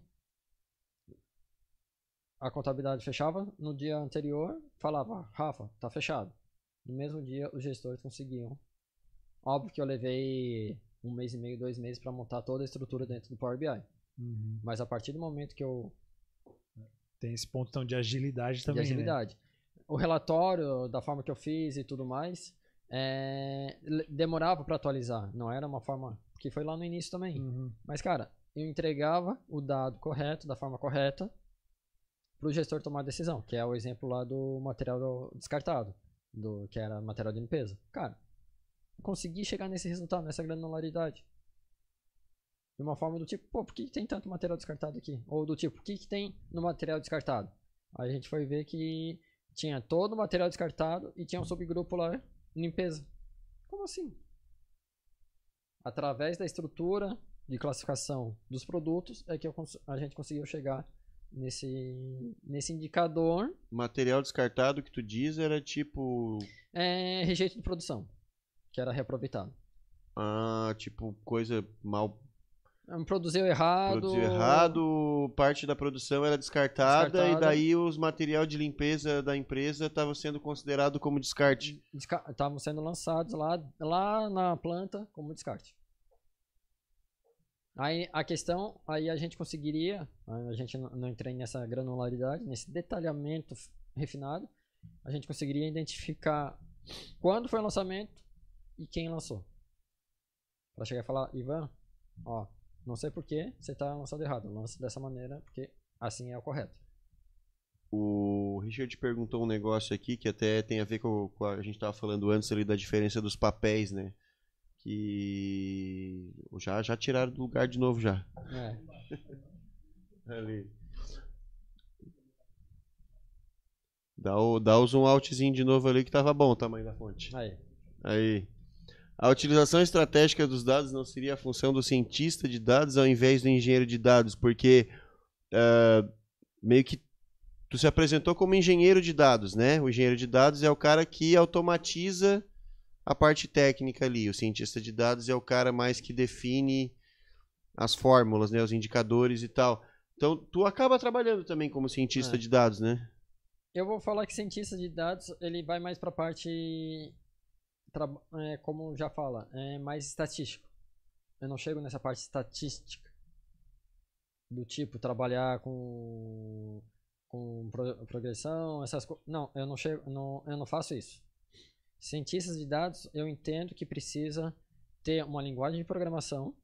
a contabilidade fechava no dia anterior, falava, Rafa, tá fechado. No mesmo dia, os gestores conseguiam Óbvio que eu levei um mês e meio, dois meses para montar toda a estrutura dentro do Power BI. Uhum. Mas a partir do momento que eu. Tem esse ponto então, de agilidade também. De né? agilidade. Né? O relatório, da forma que eu fiz e tudo mais, é... demorava para atualizar. Não era uma forma. que foi lá no início também. Uhum. Mas, cara, eu entregava o dado correto, da forma correta, para o gestor tomar a decisão, que é o exemplo lá do material descartado, do que era material de limpeza. Cara, conseguir chegar nesse resultado, nessa granularidade. De uma forma do tipo, pô, por que, que tem tanto material descartado aqui? Ou do tipo, o que, que tem no material descartado? Aí a gente foi ver que tinha todo o material descartado e tinha um subgrupo lá, limpeza. Como assim? Através da estrutura de classificação dos produtos é que eu, a gente conseguiu chegar nesse, nesse indicador. Material descartado que tu diz era tipo. É rejeito de produção que era reaproveitado. Ah, tipo, coisa mal. Produziu errado. Produziu errado, parte da produção era descartada, descartada. e daí os material de limpeza da empresa estava sendo considerado como descarte. Estavam Desca... sendo lançados lá, lá na planta como descarte. Aí a questão, aí a gente conseguiria, a gente não entrei nessa granularidade, nesse detalhamento refinado, a gente conseguiria identificar quando foi o lançamento, e quem lançou. Para chegar e falar, Ivan, ó, não sei por que você está lançando errado. Lance dessa maneira, porque assim é o correto. O Richard perguntou um negócio aqui que até tem a ver com, com a gente estava falando antes ali da diferença dos papéis, né? Que já já tiraram do lugar de novo já. É. ali. Dá o dá o zoom outzinho de novo ali que tava bom o tamanho da fonte. Aí. Aí. A utilização estratégica dos dados não seria a função do cientista de dados ao invés do engenheiro de dados, porque uh, meio que tu se apresentou como engenheiro de dados, né? O engenheiro de dados é o cara que automatiza a parte técnica ali. O cientista de dados é o cara mais que define as fórmulas, né? Os indicadores e tal. Então, tu acaba trabalhando também como cientista é. de dados, né? Eu vou falar que cientista de dados, ele vai mais para a parte é, como já fala, é mais estatístico. Eu não chego nessa parte estatística do tipo trabalhar com com pro, progressão, essas coisas. Não, eu não chego, não, eu não faço isso. Cientistas de dados, eu entendo que precisa ter uma linguagem de programação,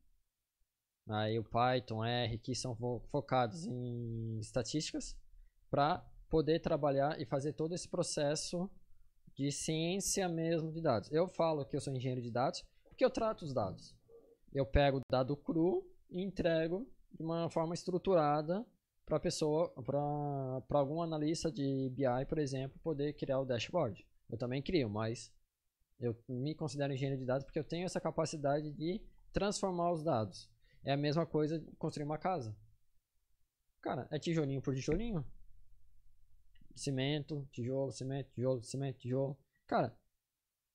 aí o Python, R, que são focados em estatísticas, para poder trabalhar e fazer todo esse processo de ciência mesmo de dados. Eu falo que eu sou engenheiro de dados porque eu trato os dados. Eu pego o dado cru e entrego de uma forma estruturada para pessoa, para algum analista de BI, por exemplo, poder criar o dashboard. Eu também crio, mas eu me considero engenheiro de dados porque eu tenho essa capacidade de transformar os dados. É a mesma coisa de construir uma casa. Cara, é tijolinho por tijolinho cimento, tijolo, cimento, tijolo, cimento, tijolo. Cara,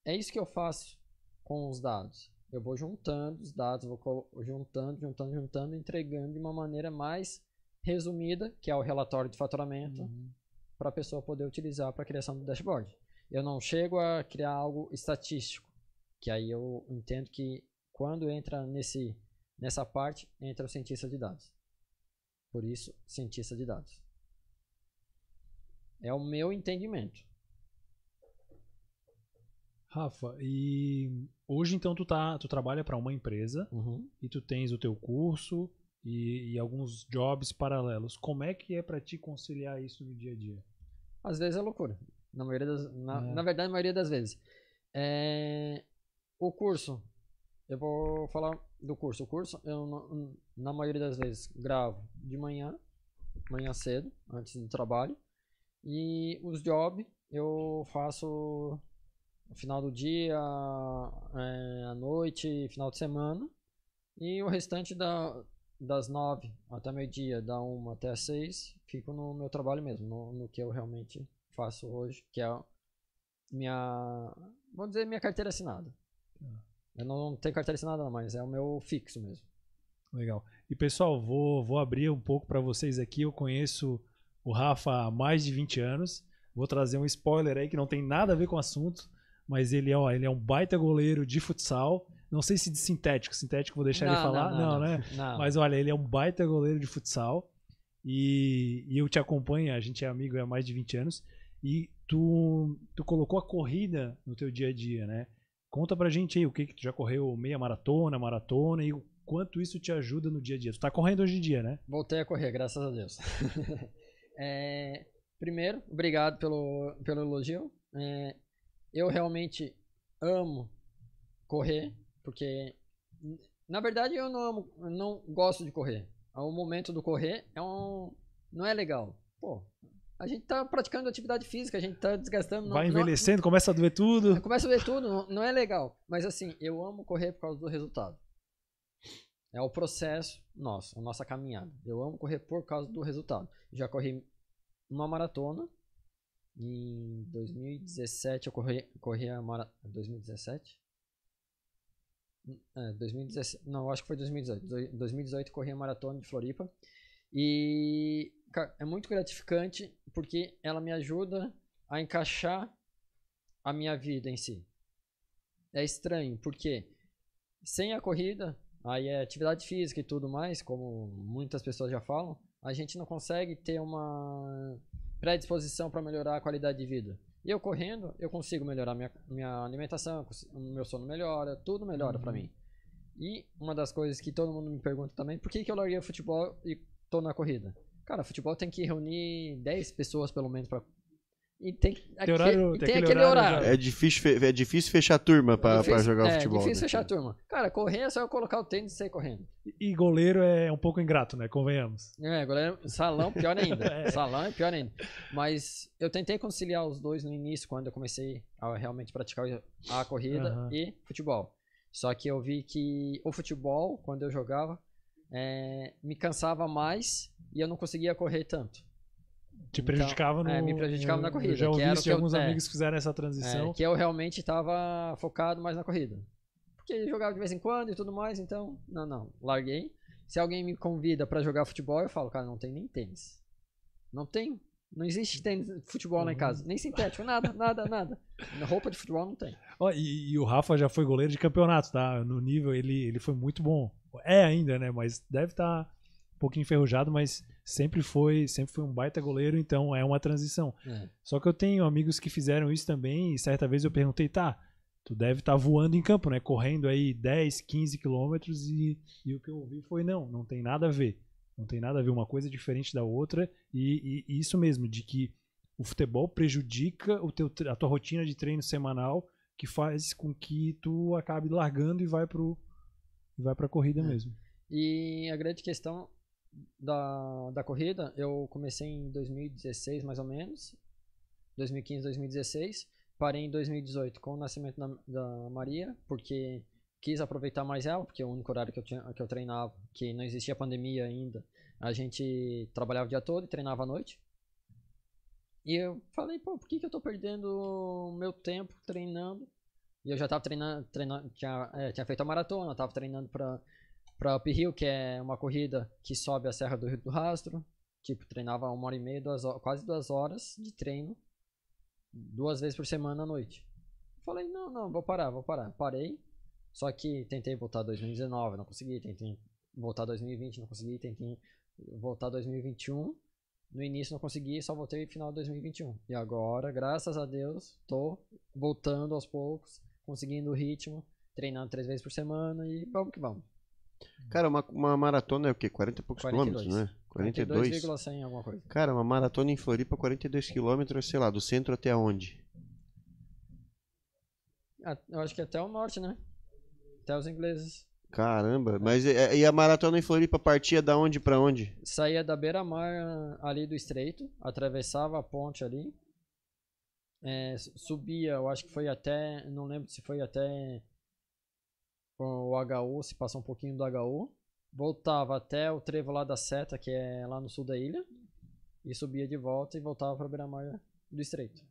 é isso que eu faço com os dados. Eu vou juntando os dados, vou juntando, juntando, juntando, entregando de uma maneira mais resumida, que é o relatório de faturamento, uhum. para a pessoa poder utilizar para a criação do dashboard. Eu não chego a criar algo estatístico, que aí eu entendo que quando entra nesse, nessa parte, entra o cientista de dados. Por isso, cientista de dados. É o meu entendimento. Rafa, e hoje então tu tá, tu trabalha para uma empresa uhum. e tu tens o teu curso e, e, alguns jobs paralelos. Como é que é para ti conciliar isso no dia a dia? Às vezes é loucura. Na maioria das, na, é. na verdade, na maioria das vezes. É, o curso, eu vou falar do curso. O curso eu na maioria das vezes gravo de manhã, manhã cedo, antes do trabalho. E os jobs eu faço no final do dia, é, à noite, final de semana. E o restante da, das nove até meio-dia, da uma até as seis, fico no meu trabalho mesmo, no, no que eu realmente faço hoje, que é minha, vamos dizer, minha carteira assinada. Ah. Eu não tenho carteira assinada, não, mas é o meu fixo mesmo. Legal. E pessoal, vou, vou abrir um pouco para vocês aqui. Eu conheço o Rafa há mais de 20 anos. Vou trazer um spoiler aí que não tem nada a ver com o assunto, mas ele, é, ó, ele é um baita goleiro de futsal. Não sei se de sintético, sintético vou deixar não, ele falar. Não, não, não né? Mas olha, ele é um baita goleiro de futsal. E, e, eu te acompanho, a gente é amigo há mais de 20 anos. E tu, tu colocou a corrida no teu dia a dia, né? Conta pra gente aí o que, que tu já correu meia maratona, maratona e o quanto isso te ajuda no dia a dia. Tu tá correndo hoje em dia, né? Voltei a correr, graças a Deus. É, primeiro, obrigado pelo, pelo elogio. É, eu realmente amo correr, porque na verdade eu não amo, não gosto de correr. É o momento do correr é um, não é legal. Pô, a gente tá praticando atividade física, a gente tá desgastando. Vai não, envelhecendo, não, começa a doer tudo. É, começa a doer tudo, não, não é legal. Mas assim, eu amo correr por causa do resultado. É o processo nosso, a nossa caminhada. Eu amo correr por causa do resultado. Já corri uma maratona. Em 2017 eu corri, corri a maratona. 2017? É, 2017. Não, acho que foi 2018. 2018 corri a maratona de Floripa. E é muito gratificante porque ela me ajuda a encaixar a minha vida em si. É estranho, porque sem a corrida Aí é atividade física e tudo mais, como muitas pessoas já falam, a gente não consegue ter uma predisposição para melhorar a qualidade de vida. E eu correndo, eu consigo melhorar minha, minha alimentação, meu sono melhora, tudo melhora uhum. para mim. E uma das coisas que todo mundo me pergunta também, por que, que eu larguei o futebol e tô na corrida? Cara, futebol tem que reunir 10 pessoas pelo menos para e tem, tem horário, aquele, tem aquele, aquele horário. horário. É, difícil, é difícil fechar a turma pra, é difícil, pra jogar é, futebol. É difícil né? fechar a turma. Cara, correr é só eu colocar o tênis e sair correndo. E, e goleiro é um pouco ingrato, né? Convenhamos. É, goleiro, é salão pior ainda. é. Salão é pior ainda. Mas eu tentei conciliar os dois no início, quando eu comecei a realmente praticar a corrida uhum. e futebol. Só que eu vi que o futebol, quando eu jogava, é, me cansava mais e eu não conseguia correr tanto. Te então, prejudicava então, no. É, me prejudicava eu, na corrida. Eu já é. ouvi que alguns eu, amigos é, fizeram essa transição. É, que eu realmente estava focado mais na corrida. Porque jogava de vez em quando e tudo mais, então. Não, não. Larguei. Se alguém me convida para jogar futebol, eu falo, cara, não tem nem tênis. Não tem. Não existe tênis, futebol uhum. lá em casa. Nem sintético, nada, nada, nada. Roupa de futebol não tem. Oh, e, e, o Rafa já foi goleiro de campeonato, tá? No nível, ele, ele foi muito bom. É ainda, né? Mas deve estar tá um pouquinho enferrujado, mas sempre foi, sempre foi um baita goleiro, então é uma transição. É. Só que eu tenho amigos que fizeram isso também, e certa vez eu perguntei, tá, tu deve estar tá voando em campo, né? Correndo aí 10, 15 quilômetros, e, e o que eu ouvi foi, não, não tem nada a ver. Não tem nada a ver, uma coisa diferente da outra, e, e, e isso mesmo, de que o futebol prejudica o teu, a tua rotina de treino semanal, que faz com que tu acabe largando e vai para vai para corrida é. mesmo. E a grande questão da, da corrida, eu comecei em 2016 mais ou menos, 2015, 2016, parei em 2018 com o nascimento da, da Maria, porque quis aproveitar mais ela, porque é o único horário que eu, tinha, que eu treinava, que não existia pandemia ainda, a gente trabalhava o dia todo e treinava à noite. E eu falei, pô, por que, que eu tô perdendo meu tempo treinando? E eu já tava treinando, treinando tinha, é, tinha feito a maratona, tava treinando pra para uphill, que é uma corrida que sobe a Serra do Rio do Rastro. Tipo, treinava uma hora e meia, duas quase duas horas de treino, duas vezes por semana à noite. Falei, não, não, vou parar, vou parar. Parei, só que tentei voltar 2019, não consegui, tentei voltar 2020, não consegui, tentei voltar 2021. No início não consegui, só voltei no final de 2021. E agora, graças a Deus, tô voltando aos poucos, conseguindo o ritmo, treinando três vezes por semana e vamos que vamos. Cara, uma, uma maratona é o quê? 40 e poucos 42. quilômetros, né? 42. 42,100 alguma coisa. Cara, uma maratona em Floripa, 42 quilômetros, sei lá, do centro até onde? Ah, eu acho que até o norte, né? Até os ingleses. Caramba, mas é, é, e, a maratona em Floripa partia da onde para onde? Saía da beira-mar ali do estreito, atravessava a ponte ali, é, subia, eu acho que foi até, não lembro se foi até com o HU, se passar um pouquinho do HU. Voltava até o trevo lá da seta, que é lá no sul da ilha. E subia de volta e voltava para beira-mar do estreito.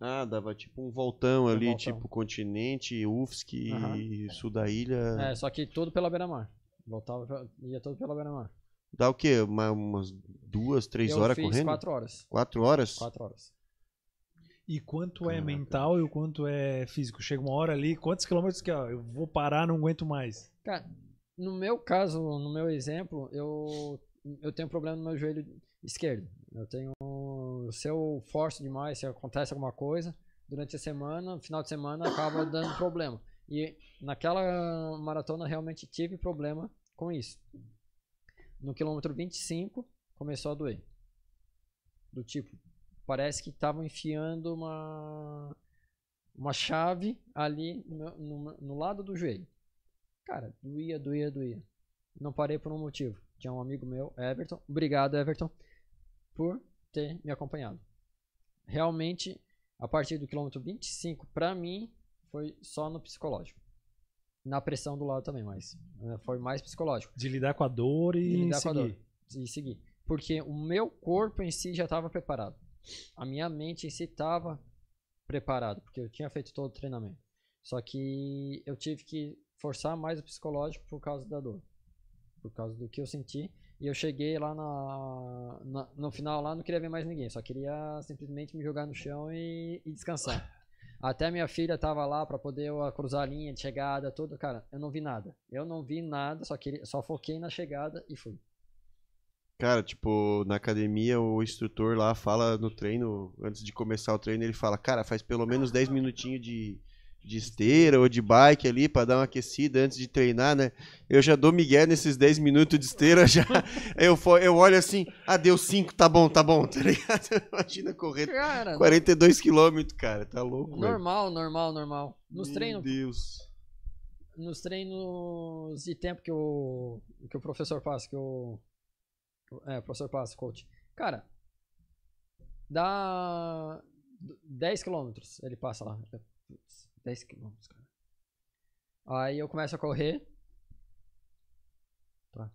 Ah, dava tipo um voltão ali, voltão. tipo continente, UFSC uhum. e sul da ilha. É, só que tudo pela beira-mar. Voltava, ia todo pela beira-mar. Dá o quê? Uma, umas duas, três Eu horas fiz correndo? quatro horas. Quatro horas? Quatro horas. E quanto é Caraca. é mental e o quanto é físico? Chega uma hora ali, quantos quilômetros que ó, eu vou parar, não aguento mais? Cara, no meu caso, no meu exemplo, eu, eu tenho um problema no meu joelho esquerdo. Eu tenho. Se eu forço demais, se acontece alguma coisa, durante a semana, final de semana, acaba dando problema. E naquela maratona realmente tive problema com isso. No quilômetro 25 começou a doer. Do tipo, parece que estavam enfiando uma, uma chave ali no, no, no, lado do joelho. Cara, doía, doía, doía. Não parei por um motivo. Tinha um amigo meu, Everton. Obrigado, Everton, por ter me acompanhado. Realmente, a partir do quilômetro 25, para mim, foi só no psicológico. Na pressão do lado também, mas eh, foi mais psicológico. De lidar com a dor e De lidar seguir. Com a dor, e seguir. Porque o meu corpo em si já estava preparado a minha mente em si estava preparada, porque eu tinha feito todo o treinamento. Só que eu tive que forçar mais o psicológico por causa da dor, por causa do que eu senti. E eu cheguei lá na, na no final lá, não queria ver mais ninguém, só queria simplesmente me jogar no chão e, e descansar. Até minha filha tava lá para poder eu cruzar a linha de chegada, tudo, cara, eu não vi nada. Eu não vi nada, só queria, só foquei na chegada e fui. Cara, tipo, na academia o instrutor lá fala no treino, antes de começar o treino, ele fala, cara, faz pelo menos 10 minutinhos de, de esteira ou de bike ali para dar uma aquecida antes de treinar, né? Eu já dou migué nesses 10 minutos de esteira, já eu, eu olho assim, ah, deu 5, tá bom, tá bom, tá ligado? Imagina correr cara, 42 quilômetros, cara, tá louco, Normal, velho. normal, normal. Nos Meu treinos... Deus nos treinos de tempo que o, que o professor passa, que o é, professor Clássico, coach. Cara, dá 10 km, ele passa lá. 10 km, cara. Aí eu começo a correr. Tá.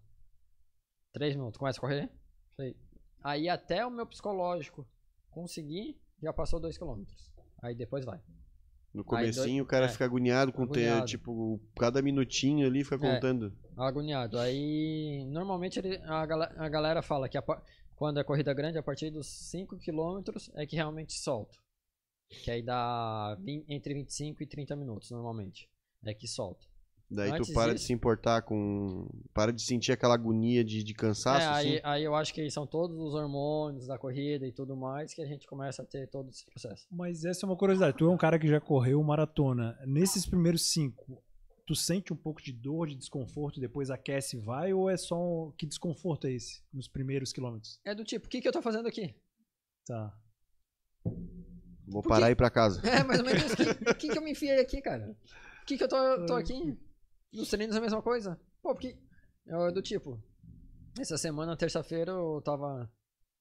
3 minutos, começo a correr. Aí. até o meu psicológico conseguir, já passou 2 km. Aí depois vai. No comecinho o cara é, fica agoniado com agoniado. ter, tipo, cada minutinho ali fica é, contando. É, agoniado. Aí normalmente ele, a, gal a, galera fala que a, quando é corrida grande, a partir dos 5 km é que realmente solta. Que aí dá 20, entre 25 e 30 minutos normalmente. É que solta. Daí Antes tu para disso, de se importar com. Para de sentir aquela agonia de, de cansaço. É, aí, assim. aí eu acho que são todos os hormônios da corrida e tudo mais que a gente começa a ter todo esse processo. Mas essa é uma curiosidade. Tu é um cara que já correu maratona. Nesses primeiros cinco, tu sente um pouco de dor, de desconforto, depois aquece e vai? Ou é só. Um... Que desconforto é esse nos primeiros quilômetros? É do tipo, o que, que eu tô fazendo aqui? Tá. Vou Porque... parar e ir pra casa. É, mais ou menos. O que, que, que eu me enfiei aqui, cara? O que, que eu tô, tô aqui? Os treinos é a mesma coisa. Pô, porque. É do tipo. Essa semana, terça-feira, eu tava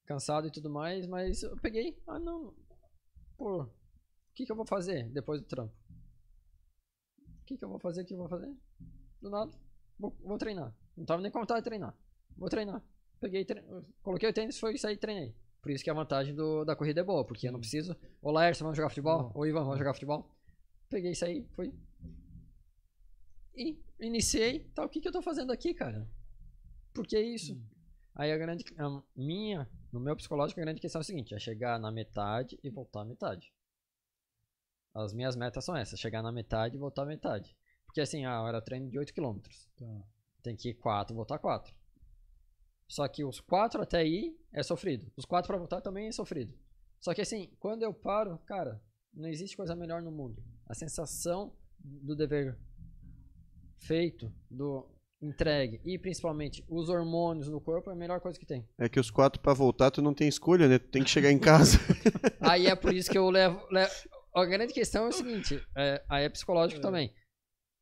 cansado e tudo mais, mas eu peguei. Ah, não. Pô, o que, que eu vou fazer depois do trampo? O que, que eu vou fazer? O que eu vou fazer? Do nada. Vou, vou treinar. Não tava nem vontade de treinar. Vou treinar. Peguei, tre... coloquei o tênis, foi sair e treinei. Por isso que é a vantagem do, da corrida é boa, porque eu não preciso. Olá, Erson, vamos jogar futebol? Ou Ivan, vamos jogar futebol? Peguei isso aí, fui, iniciei, tá, o que, que eu tô fazendo aqui, cara? Por que isso? Hum. Aí a grande, a minha, no meu psicológico, a grande questão é o seguinte, é chegar na metade e voltar à metade. As minhas metas são essas, chegar na metade e voltar à metade. Porque assim, ah, era treino de 8 km. Tá. Tem que ir 4, voltar 4. Só que os 4 até ir é sofrido. Os 4 para voltar também é sofrido. Só que assim, quando eu paro, cara, não existe coisa melhor no mundo. A sensação do dever feito, do entregue e principalmente os hormônios no corpo é a melhor coisa que tem. É que os quatro para voltar tu não tem escolha, né? Tu tem que chegar em casa. aí é por isso que eu levo, levo... A grande questão é o seguinte, é, aí é psicológico é. também.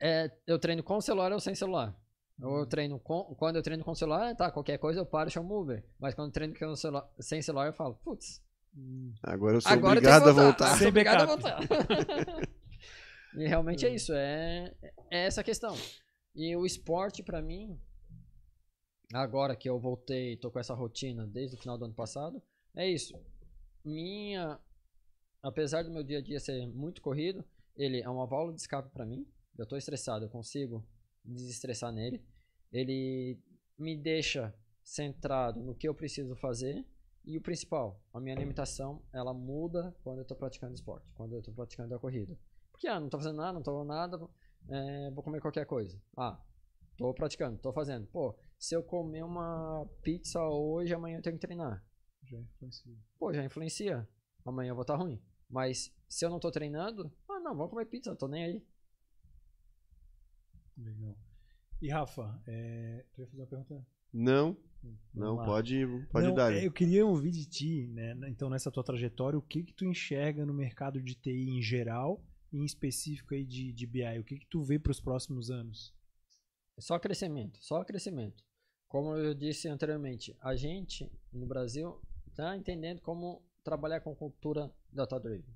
É, eu treino com celular ou sem celular. Ou eu uhum. treino com, quando eu treino com celular, tá, qualquer coisa eu paro e chamo Uber. Mas quando eu treino com celular, sem celular, eu falo, putz. Hum. Agora eu sou agora obrigado eu a voltar. voltar. Sem obrigado a voltar. E realmente é hum. isso, é, é essa questão. E o esporte, para mim, agora que eu voltei, tô com essa rotina desde o final do ano passado, é isso. Minha. Apesar do meu dia a dia ser muito corrido, ele é uma válvula de escape para mim. Eu tô estressado, eu consigo desestressar nele. Ele me deixa centrado no que eu preciso fazer e o principal, a minha limitação ela muda quando eu estou praticando esporte, quando eu estou praticando a corrida. Porque, ah, não tô fazendo nada, não tô falando nada, é, vou comer qualquer coisa. Ah, tô praticando, tô fazendo. Pô, se eu comer uma pizza hoje, amanhã eu tenho que treinar. Já influencia. Pô, já influencia. Amanhã eu vou estar tá ruim. Mas se eu não tô treinando, ah, não, vou comer pizza, tô nem aí. Legal. E Rafa, é... tu ia fazer uma pergunta? Não, hum, não, pode, pode não, dar. É, eu queria ouvir de ti, né? Então, nessa tua trajetória, o que que tu enxerga no mercado de TI em geral em específico aí de, de BI? O que, que tu vê para os próximos anos? É só crescimento, só crescimento. Como eu disse anteriormente, a gente no Brasil está entendendo como trabalhar com cultura data-driven.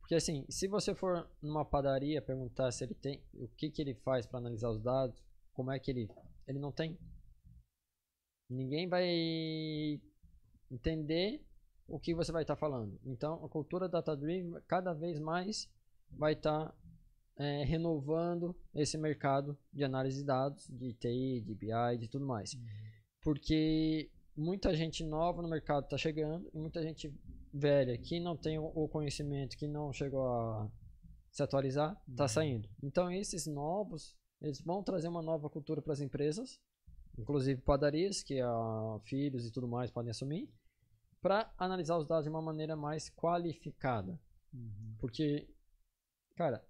Porque assim, se você for numa padaria perguntar se ele tem, o que, que ele faz para analisar os dados, como é que ele, ele não tem. Ninguém vai entender o que você vai estar tá falando. Então, a cultura data-driven cada vez mais vai estar tá, é, renovando esse mercado de análise de dados, de TI, de BI, de tudo mais. Uhum. Porque muita gente nova no mercado está chegando e muita gente velha que não tem o conhecimento, que não chegou a se atualizar, está uhum. saindo. Então esses novos, eles vão trazer uma nova cultura para as empresas, inclusive padarias, que a filhos e tudo mais podem assumir, para analisar os dados de uma maneira mais qualificada. Uhum. Porque Cara,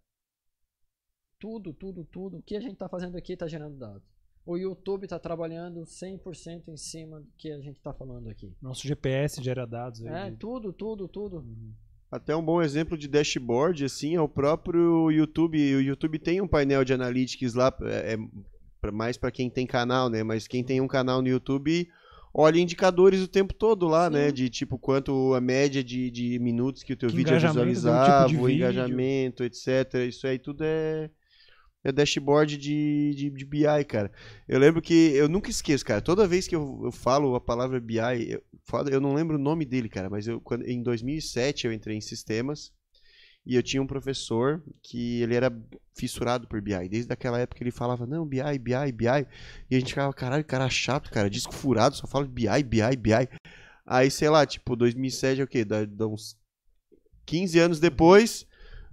tudo, tudo, tudo, o que a gente está fazendo aqui está gerando dados. O YouTube está trabalhando 100% em cima do que a gente está falando aqui. Nosso GPS gera dados. Aí, é, de... tudo, tudo, tudo. Uhum. Até um bom exemplo de dashboard, assim, é o próprio YouTube. O YouTube tem um painel de analytics lá, é, é mais para quem tem canal, né? Mas quem tem um canal no YouTube olha indicadores o tempo todo lá, né? Sim. né? De tipo quanto a média de, de minutos que o teu que vídeo é visualizado, tipo o engajamento, etc. Isso aí tudo é, é dashboard de, de, de, BI, cara. Eu lembro que eu nunca esqueço, cara. Toda vez que eu, eu falo a palavra BI, eu, eu não lembro o nome dele, cara, mas eu, quando, em 2007 eu entrei em sistemas. E eu tinha um professor que ele era fissurado por BI. Desde aquela época ele falava, não, BI, BI, BI. E a gente ficava, caralho, cara chato, cara, disco furado, só fala BI, BI, BI. Aí, sei lá, tipo, 2007 é o quê? Dá, dá uns 15 anos depois,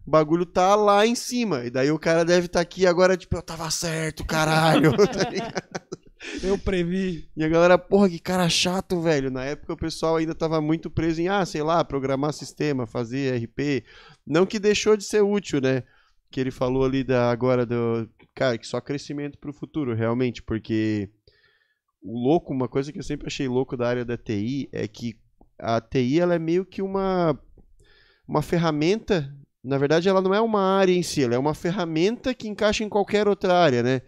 o bagulho tá lá em cima. E daí o cara deve estar tá aqui agora, tipo, eu tava certo, caralho. tá ligado? Eu previ. E a galera, porra, que cara chato, velho. Na época o pessoal ainda tava muito preso em, ah, sei lá, programar sistema, fazer RP. Não que deixou de ser útil, né? Que ele falou ali da agora do. Cara, que só crescimento pro futuro, realmente, porque o louco, uma coisa que eu sempre achei louco da área da TI é que a TI ela é meio que uma uma ferramenta, na verdade ela não é uma área em si, ela é uma ferramenta que encaixa em qualquer outra área, né?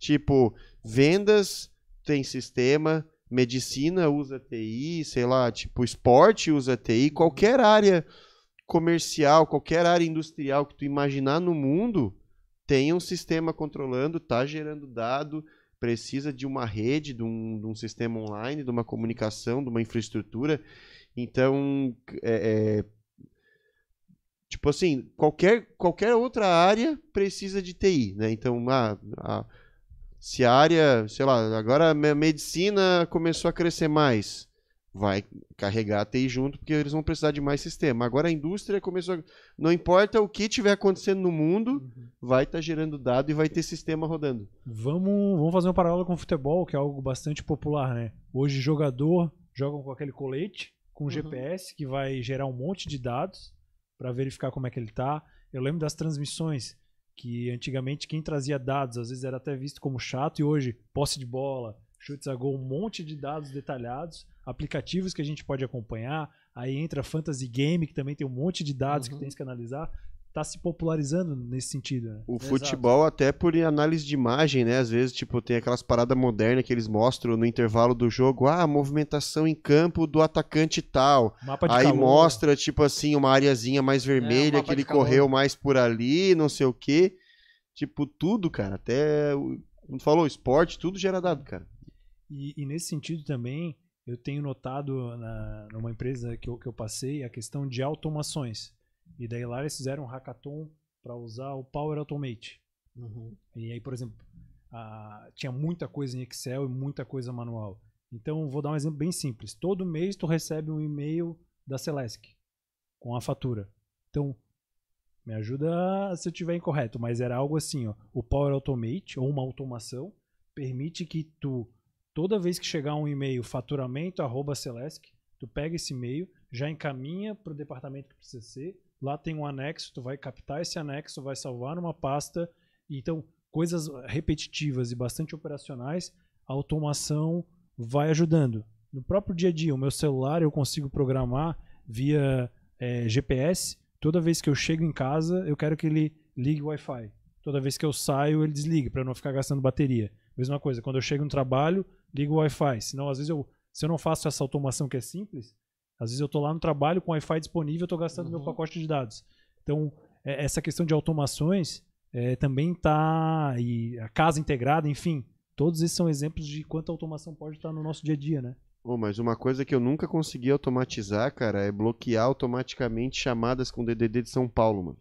Tipo, vendas tem sistema, medicina usa TI, sei lá, tipo esporte usa TI, uhum. qualquer área comercial, qualquer área industrial que tu imaginar no mundo tem um sistema controlando, tá gerando dado, precisa de uma rede, de um, de um sistema online, de uma comunicação, de uma infraestrutura. Então, é, é, tipo assim, qualquer, qualquer outra área precisa de TI, né? Então, ah, a, a se a área, sei lá, agora a medicina começou a crescer mais, vai carregar a TI junto, porque eles vão precisar de mais sistema. Agora a indústria começou a... Não importa o que estiver acontecendo no mundo, uhum. vai estar tá gerando dado e vai ter sistema rodando. Vamos, vamos fazer uma paralela com o futebol, que é algo bastante popular, né? Hoje jogador joga com aquele colete, com uhum. GPS, que vai gerar um monte de dados para verificar como é que ele tá. Eu lembro das transmissões que antigamente quem trazia dados às vezes era até visto como chato e hoje posse de bola, chutes a gol, um monte de dados detalhados, aplicativos que a gente pode acompanhar, aí entra Fantasy Game que também tem um monte de dados uhum. que tem que analisar tá se popularizando nesse sentido. Né? O futebol, até por análise de imagem, né? Às vezes, tipo, tem aquelas paradas modernas que eles mostram no intervalo do jogo. Ah, movimentação em campo do atacante tal. Aí calor. mostra, tipo assim, uma areazinha mais é, vermelha é, que ele correu mais por ali, não sei o quê. Tipo, tudo, cara. Até. Como falou, esporte, tudo gera dado, cara. E, e nesse sentido também, eu tenho notado na, numa empresa que eu, que eu passei a questão de automações e daí lá eles fizeram um hackathon para usar o Power Automate. Uhum. E aí, por exemplo, a, tinha muita coisa em Excel e muita coisa manual. Então, vou dar um exemplo bem simples. Todo mês tu recebe um e-mail da Celesc com a fatura. Então, me ajuda se eu estiver incorreto, mas era algo assim, ó, o Power Automate ou uma automação permite que tu toda vez que chegar um e-mail faturamento@celesc, tu pega esse e-mail, já encaminha para o departamento que precisa ser, Lá tem um anexo, tu vai captar esse anexo, vai salvar numa pasta. Então, coisas repetitivas e bastante operacionais, a automação vai ajudando. No próprio dia a dia, o meu celular eu consigo programar via é, GPS. Toda vez que eu chego em casa, eu quero que ele ligue o Wi-Fi. Toda vez que eu saio, ele desligue para não ficar gastando bateria. Mesma coisa, quando eu chego no trabalho, ligo o Wi-Fi. Senão, às vezes, eu, se eu não faço essa automação que é simples, às vezes eu estou lá no trabalho com Wi-Fi disponível, eu estou gastando uhum. meu pacote de dados. Então, é, essa questão de automações é, também está. E a casa integrada, enfim. Todos esses são exemplos de quanto a automação pode estar no nosso dia a dia, né? Oh, mas uma coisa que eu nunca consegui automatizar, cara, é bloquear automaticamente chamadas com DDD de São Paulo, mano.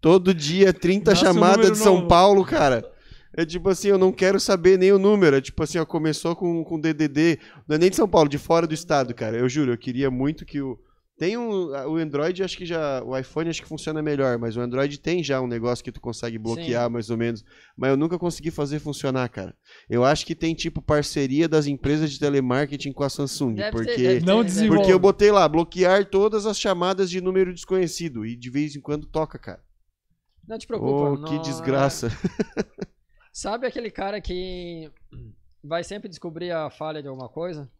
Todo dia 30 chamadas de São novo. Paulo, cara. É tipo assim, eu não quero saber nem o número. É tipo assim, ó, começou com, com DDD. Não é nem de São Paulo, de fora do estado, cara. Eu juro, eu queria muito que o. Tem um, o Android, acho que já. O iPhone acho que funciona melhor, mas o Android tem já um negócio que tu consegue bloquear Sim. mais ou menos. Mas eu nunca consegui fazer funcionar, cara. Eu acho que tem tipo parceria das empresas de telemarketing com a Samsung. Deve porque ter, não né? desenvolve. Porque eu botei lá, bloquear todas as chamadas de número desconhecido. E de vez em quando toca, cara. Não te preocupa. Oh, que é. desgraça. Sabe aquele cara que vai sempre descobrir a falha de alguma coisa?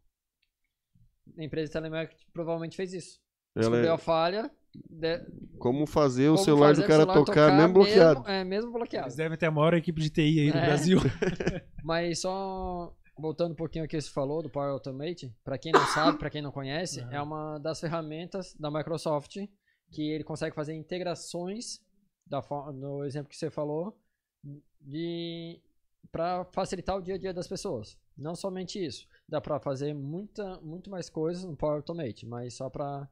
A empresa de telemarketing provavelmente fez isso. Descobriu é... a falha. De... Como fazer Como o celular fazer do cara celular tocar, tocar, mesmo bloqueado. é, mesmo bloqueado. Eles devem ter a maior equipe de TI aí no é. Brasil. Mas só voltando um pouquinho ao que você falou do Power Automate, para quem não sabe, para quem não conhece, é. é uma das ferramentas da Microsoft que ele consegue fazer integrações da, no exemplo que você falou, de para facilitar o dia a dia das pessoas. Não somente isso, dá para fazer muita, muito mais coisas no Power Automate, mas só para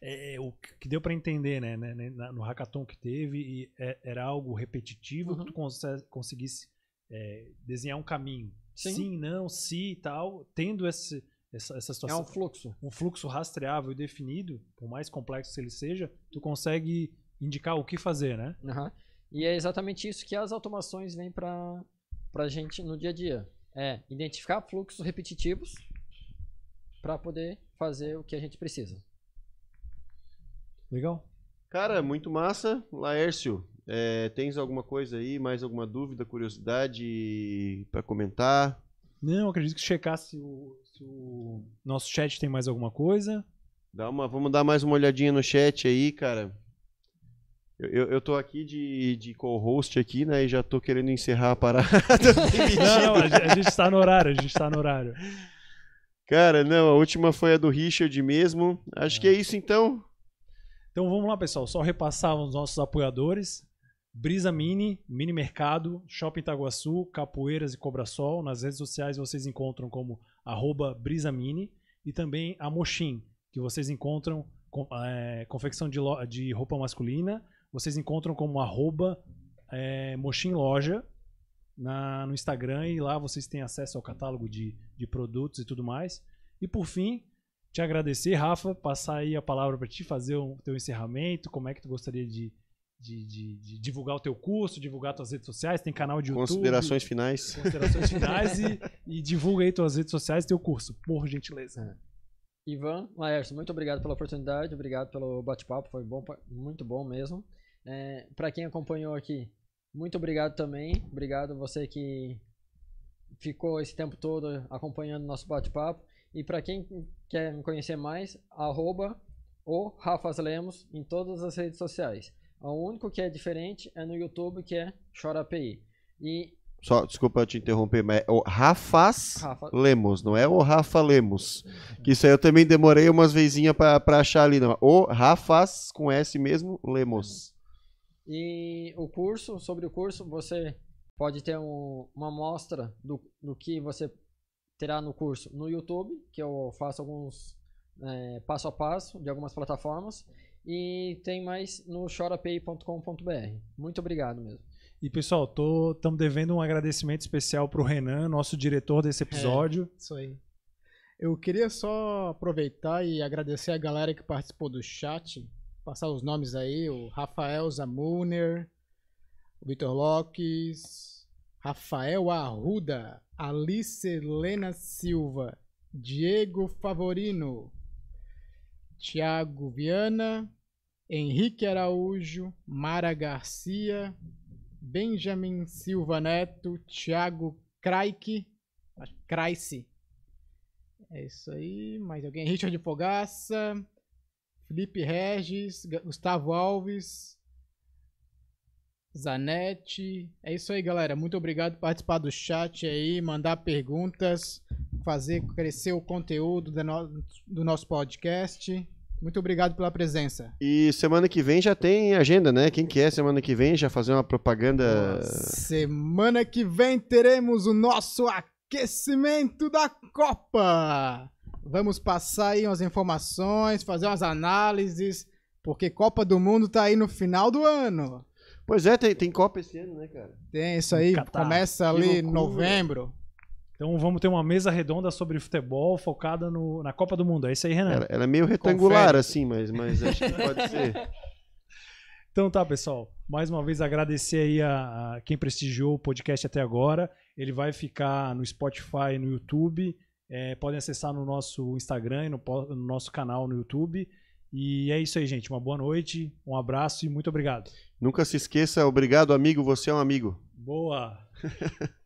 é, é, o que deu para entender, né, né, né no hackathon que teve e é, era algo repetitivo uhum. que tu cons conseguisse é, desenhar um caminho. Sim. Sim, não, se e tal, tendo esse essa, essa situação. É um fluxo. Um fluxo rastreável e definido, por mais complexo que ele seja, tu consegue indicar o que fazer, né? Uhum. E é exatamente isso que as automações vêm para a gente no dia a dia. É identificar fluxos repetitivos para poder fazer o que a gente precisa. Legal? Cara, muito massa. Laércio, é, tens alguma coisa aí, mais alguma dúvida, curiosidade para comentar? Não, acredito que checar se o, se o nosso chat tem mais alguma coisa. Dá uma, vamos dar mais uma olhadinha no chat aí, cara. Eu, eu, tô aqui de, de co-host aqui, né? E já tô querendo encerrar a parada. não, não, a, gente tá no horário, a gente tá no horário. Cara, não, a última foi a do Richard mesmo. Acho é. que é isso então. Então vamos lá, pessoal. Só repassar os nossos apoiadores. Brisa Mini, Mini Mercado, Shopping Itaguaçu, Capoeiras e Cobra Sol. Nas redes sociais vocês encontram como arroba Mini. e também a Mochim, que vocês encontram com, é, confecção de, de roupa masculina, vocês encontram como arroba é, Loja na, no Instagram e lá vocês têm acesso ao catálogo de, de produtos e tudo mais. E por fim, te agradecer, Rafa, passar aí a palavra para ti, fazer o teu encerramento, como é que tu gostaria de, de, de, de, divulgar o teu curso, divulgar tuas redes sociais, tem canal de YouTube. Considerações finais. Considerações finais e, e, divulga aí tuas redes sociais e teu curso, por gentileza. É. Ivan, Laércio, muito obrigado pela oportunidade, obrigado pelo bate-papo, foi bom, muito bom mesmo. É, para quem acompanhou aqui, muito obrigado também. Obrigado você que ficou esse tempo todo acompanhando nosso bate-papo. E para quem quer me conhecer mais, arroba o Rafas Lemos em todas as redes sociais. O único que é diferente é no YouTube, que é Chora API. E... Só, desculpa te interromper, mas é o Rafas Rafa... Lemos, não é o Rafa Lemos. Que isso aí eu também demorei umas vezinhas para achar ali, não. O Rafas, com S mesmo, Lemos. E o curso, sobre o curso, você pode ter um, uma amostra do, do que você terá no curso no YouTube, que eu faço alguns é, passo a passo de algumas plataformas. E tem mais no chorapay.com.br. Muito obrigado mesmo. E pessoal, estamos devendo um agradecimento especial para o Renan, nosso diretor desse é, episódio. É, isso aí. Eu queria só aproveitar e agradecer a galera que participou do chat passar os nomes aí, o Rafael Zamuner, o Vitor Lopes, Rafael Arruda, Alice Helena Silva, Diego Favorino, Tiago Viana, Henrique Araújo, Mara Garcia, Benjamin Silva Neto, Tiago Craik, Craice. É isso aí, mais alguém? Richard Fogaça, Felipe Regis, Gustavo Alves, Zanetti. É isso aí, galera. Muito obrigado por participar do chat aí, mandar perguntas, fazer crescer o conteúdo do nosso podcast. Muito obrigado pela presença. E semana que vem já tem agenda, né? Quem quer é semana que vem já fazer uma propaganda. Semana que vem teremos o nosso aquecimento da Copa! Vamos passar aí umas informações, fazer umas análises, porque Copa do Mundo tá aí no final do ano. Pois é, tem, tem Copa esse ano, né, cara? Tem isso aí, Catar. Tá. começa ali em novembro. Então vamos ter uma mesa redonda sobre futebol focada no, na Copa do Mundo. É isso aí, Renan. Ela, ela é meio retangular, Confere. assim, mas, mas acho que pode ser. Então tá, pessoal. Mais uma vez agradecer aí a, a, quem prestigiou o podcast até agora. Ele vai ficar no Spotify, no YouTube é, podem acessar no nosso Instagram e no, no nosso canal no YouTube. E é isso aí, gente. Uma boa noite, um abraço e muito obrigado. Nunca se esqueça, obrigado, amigo. Você é um amigo. Boa!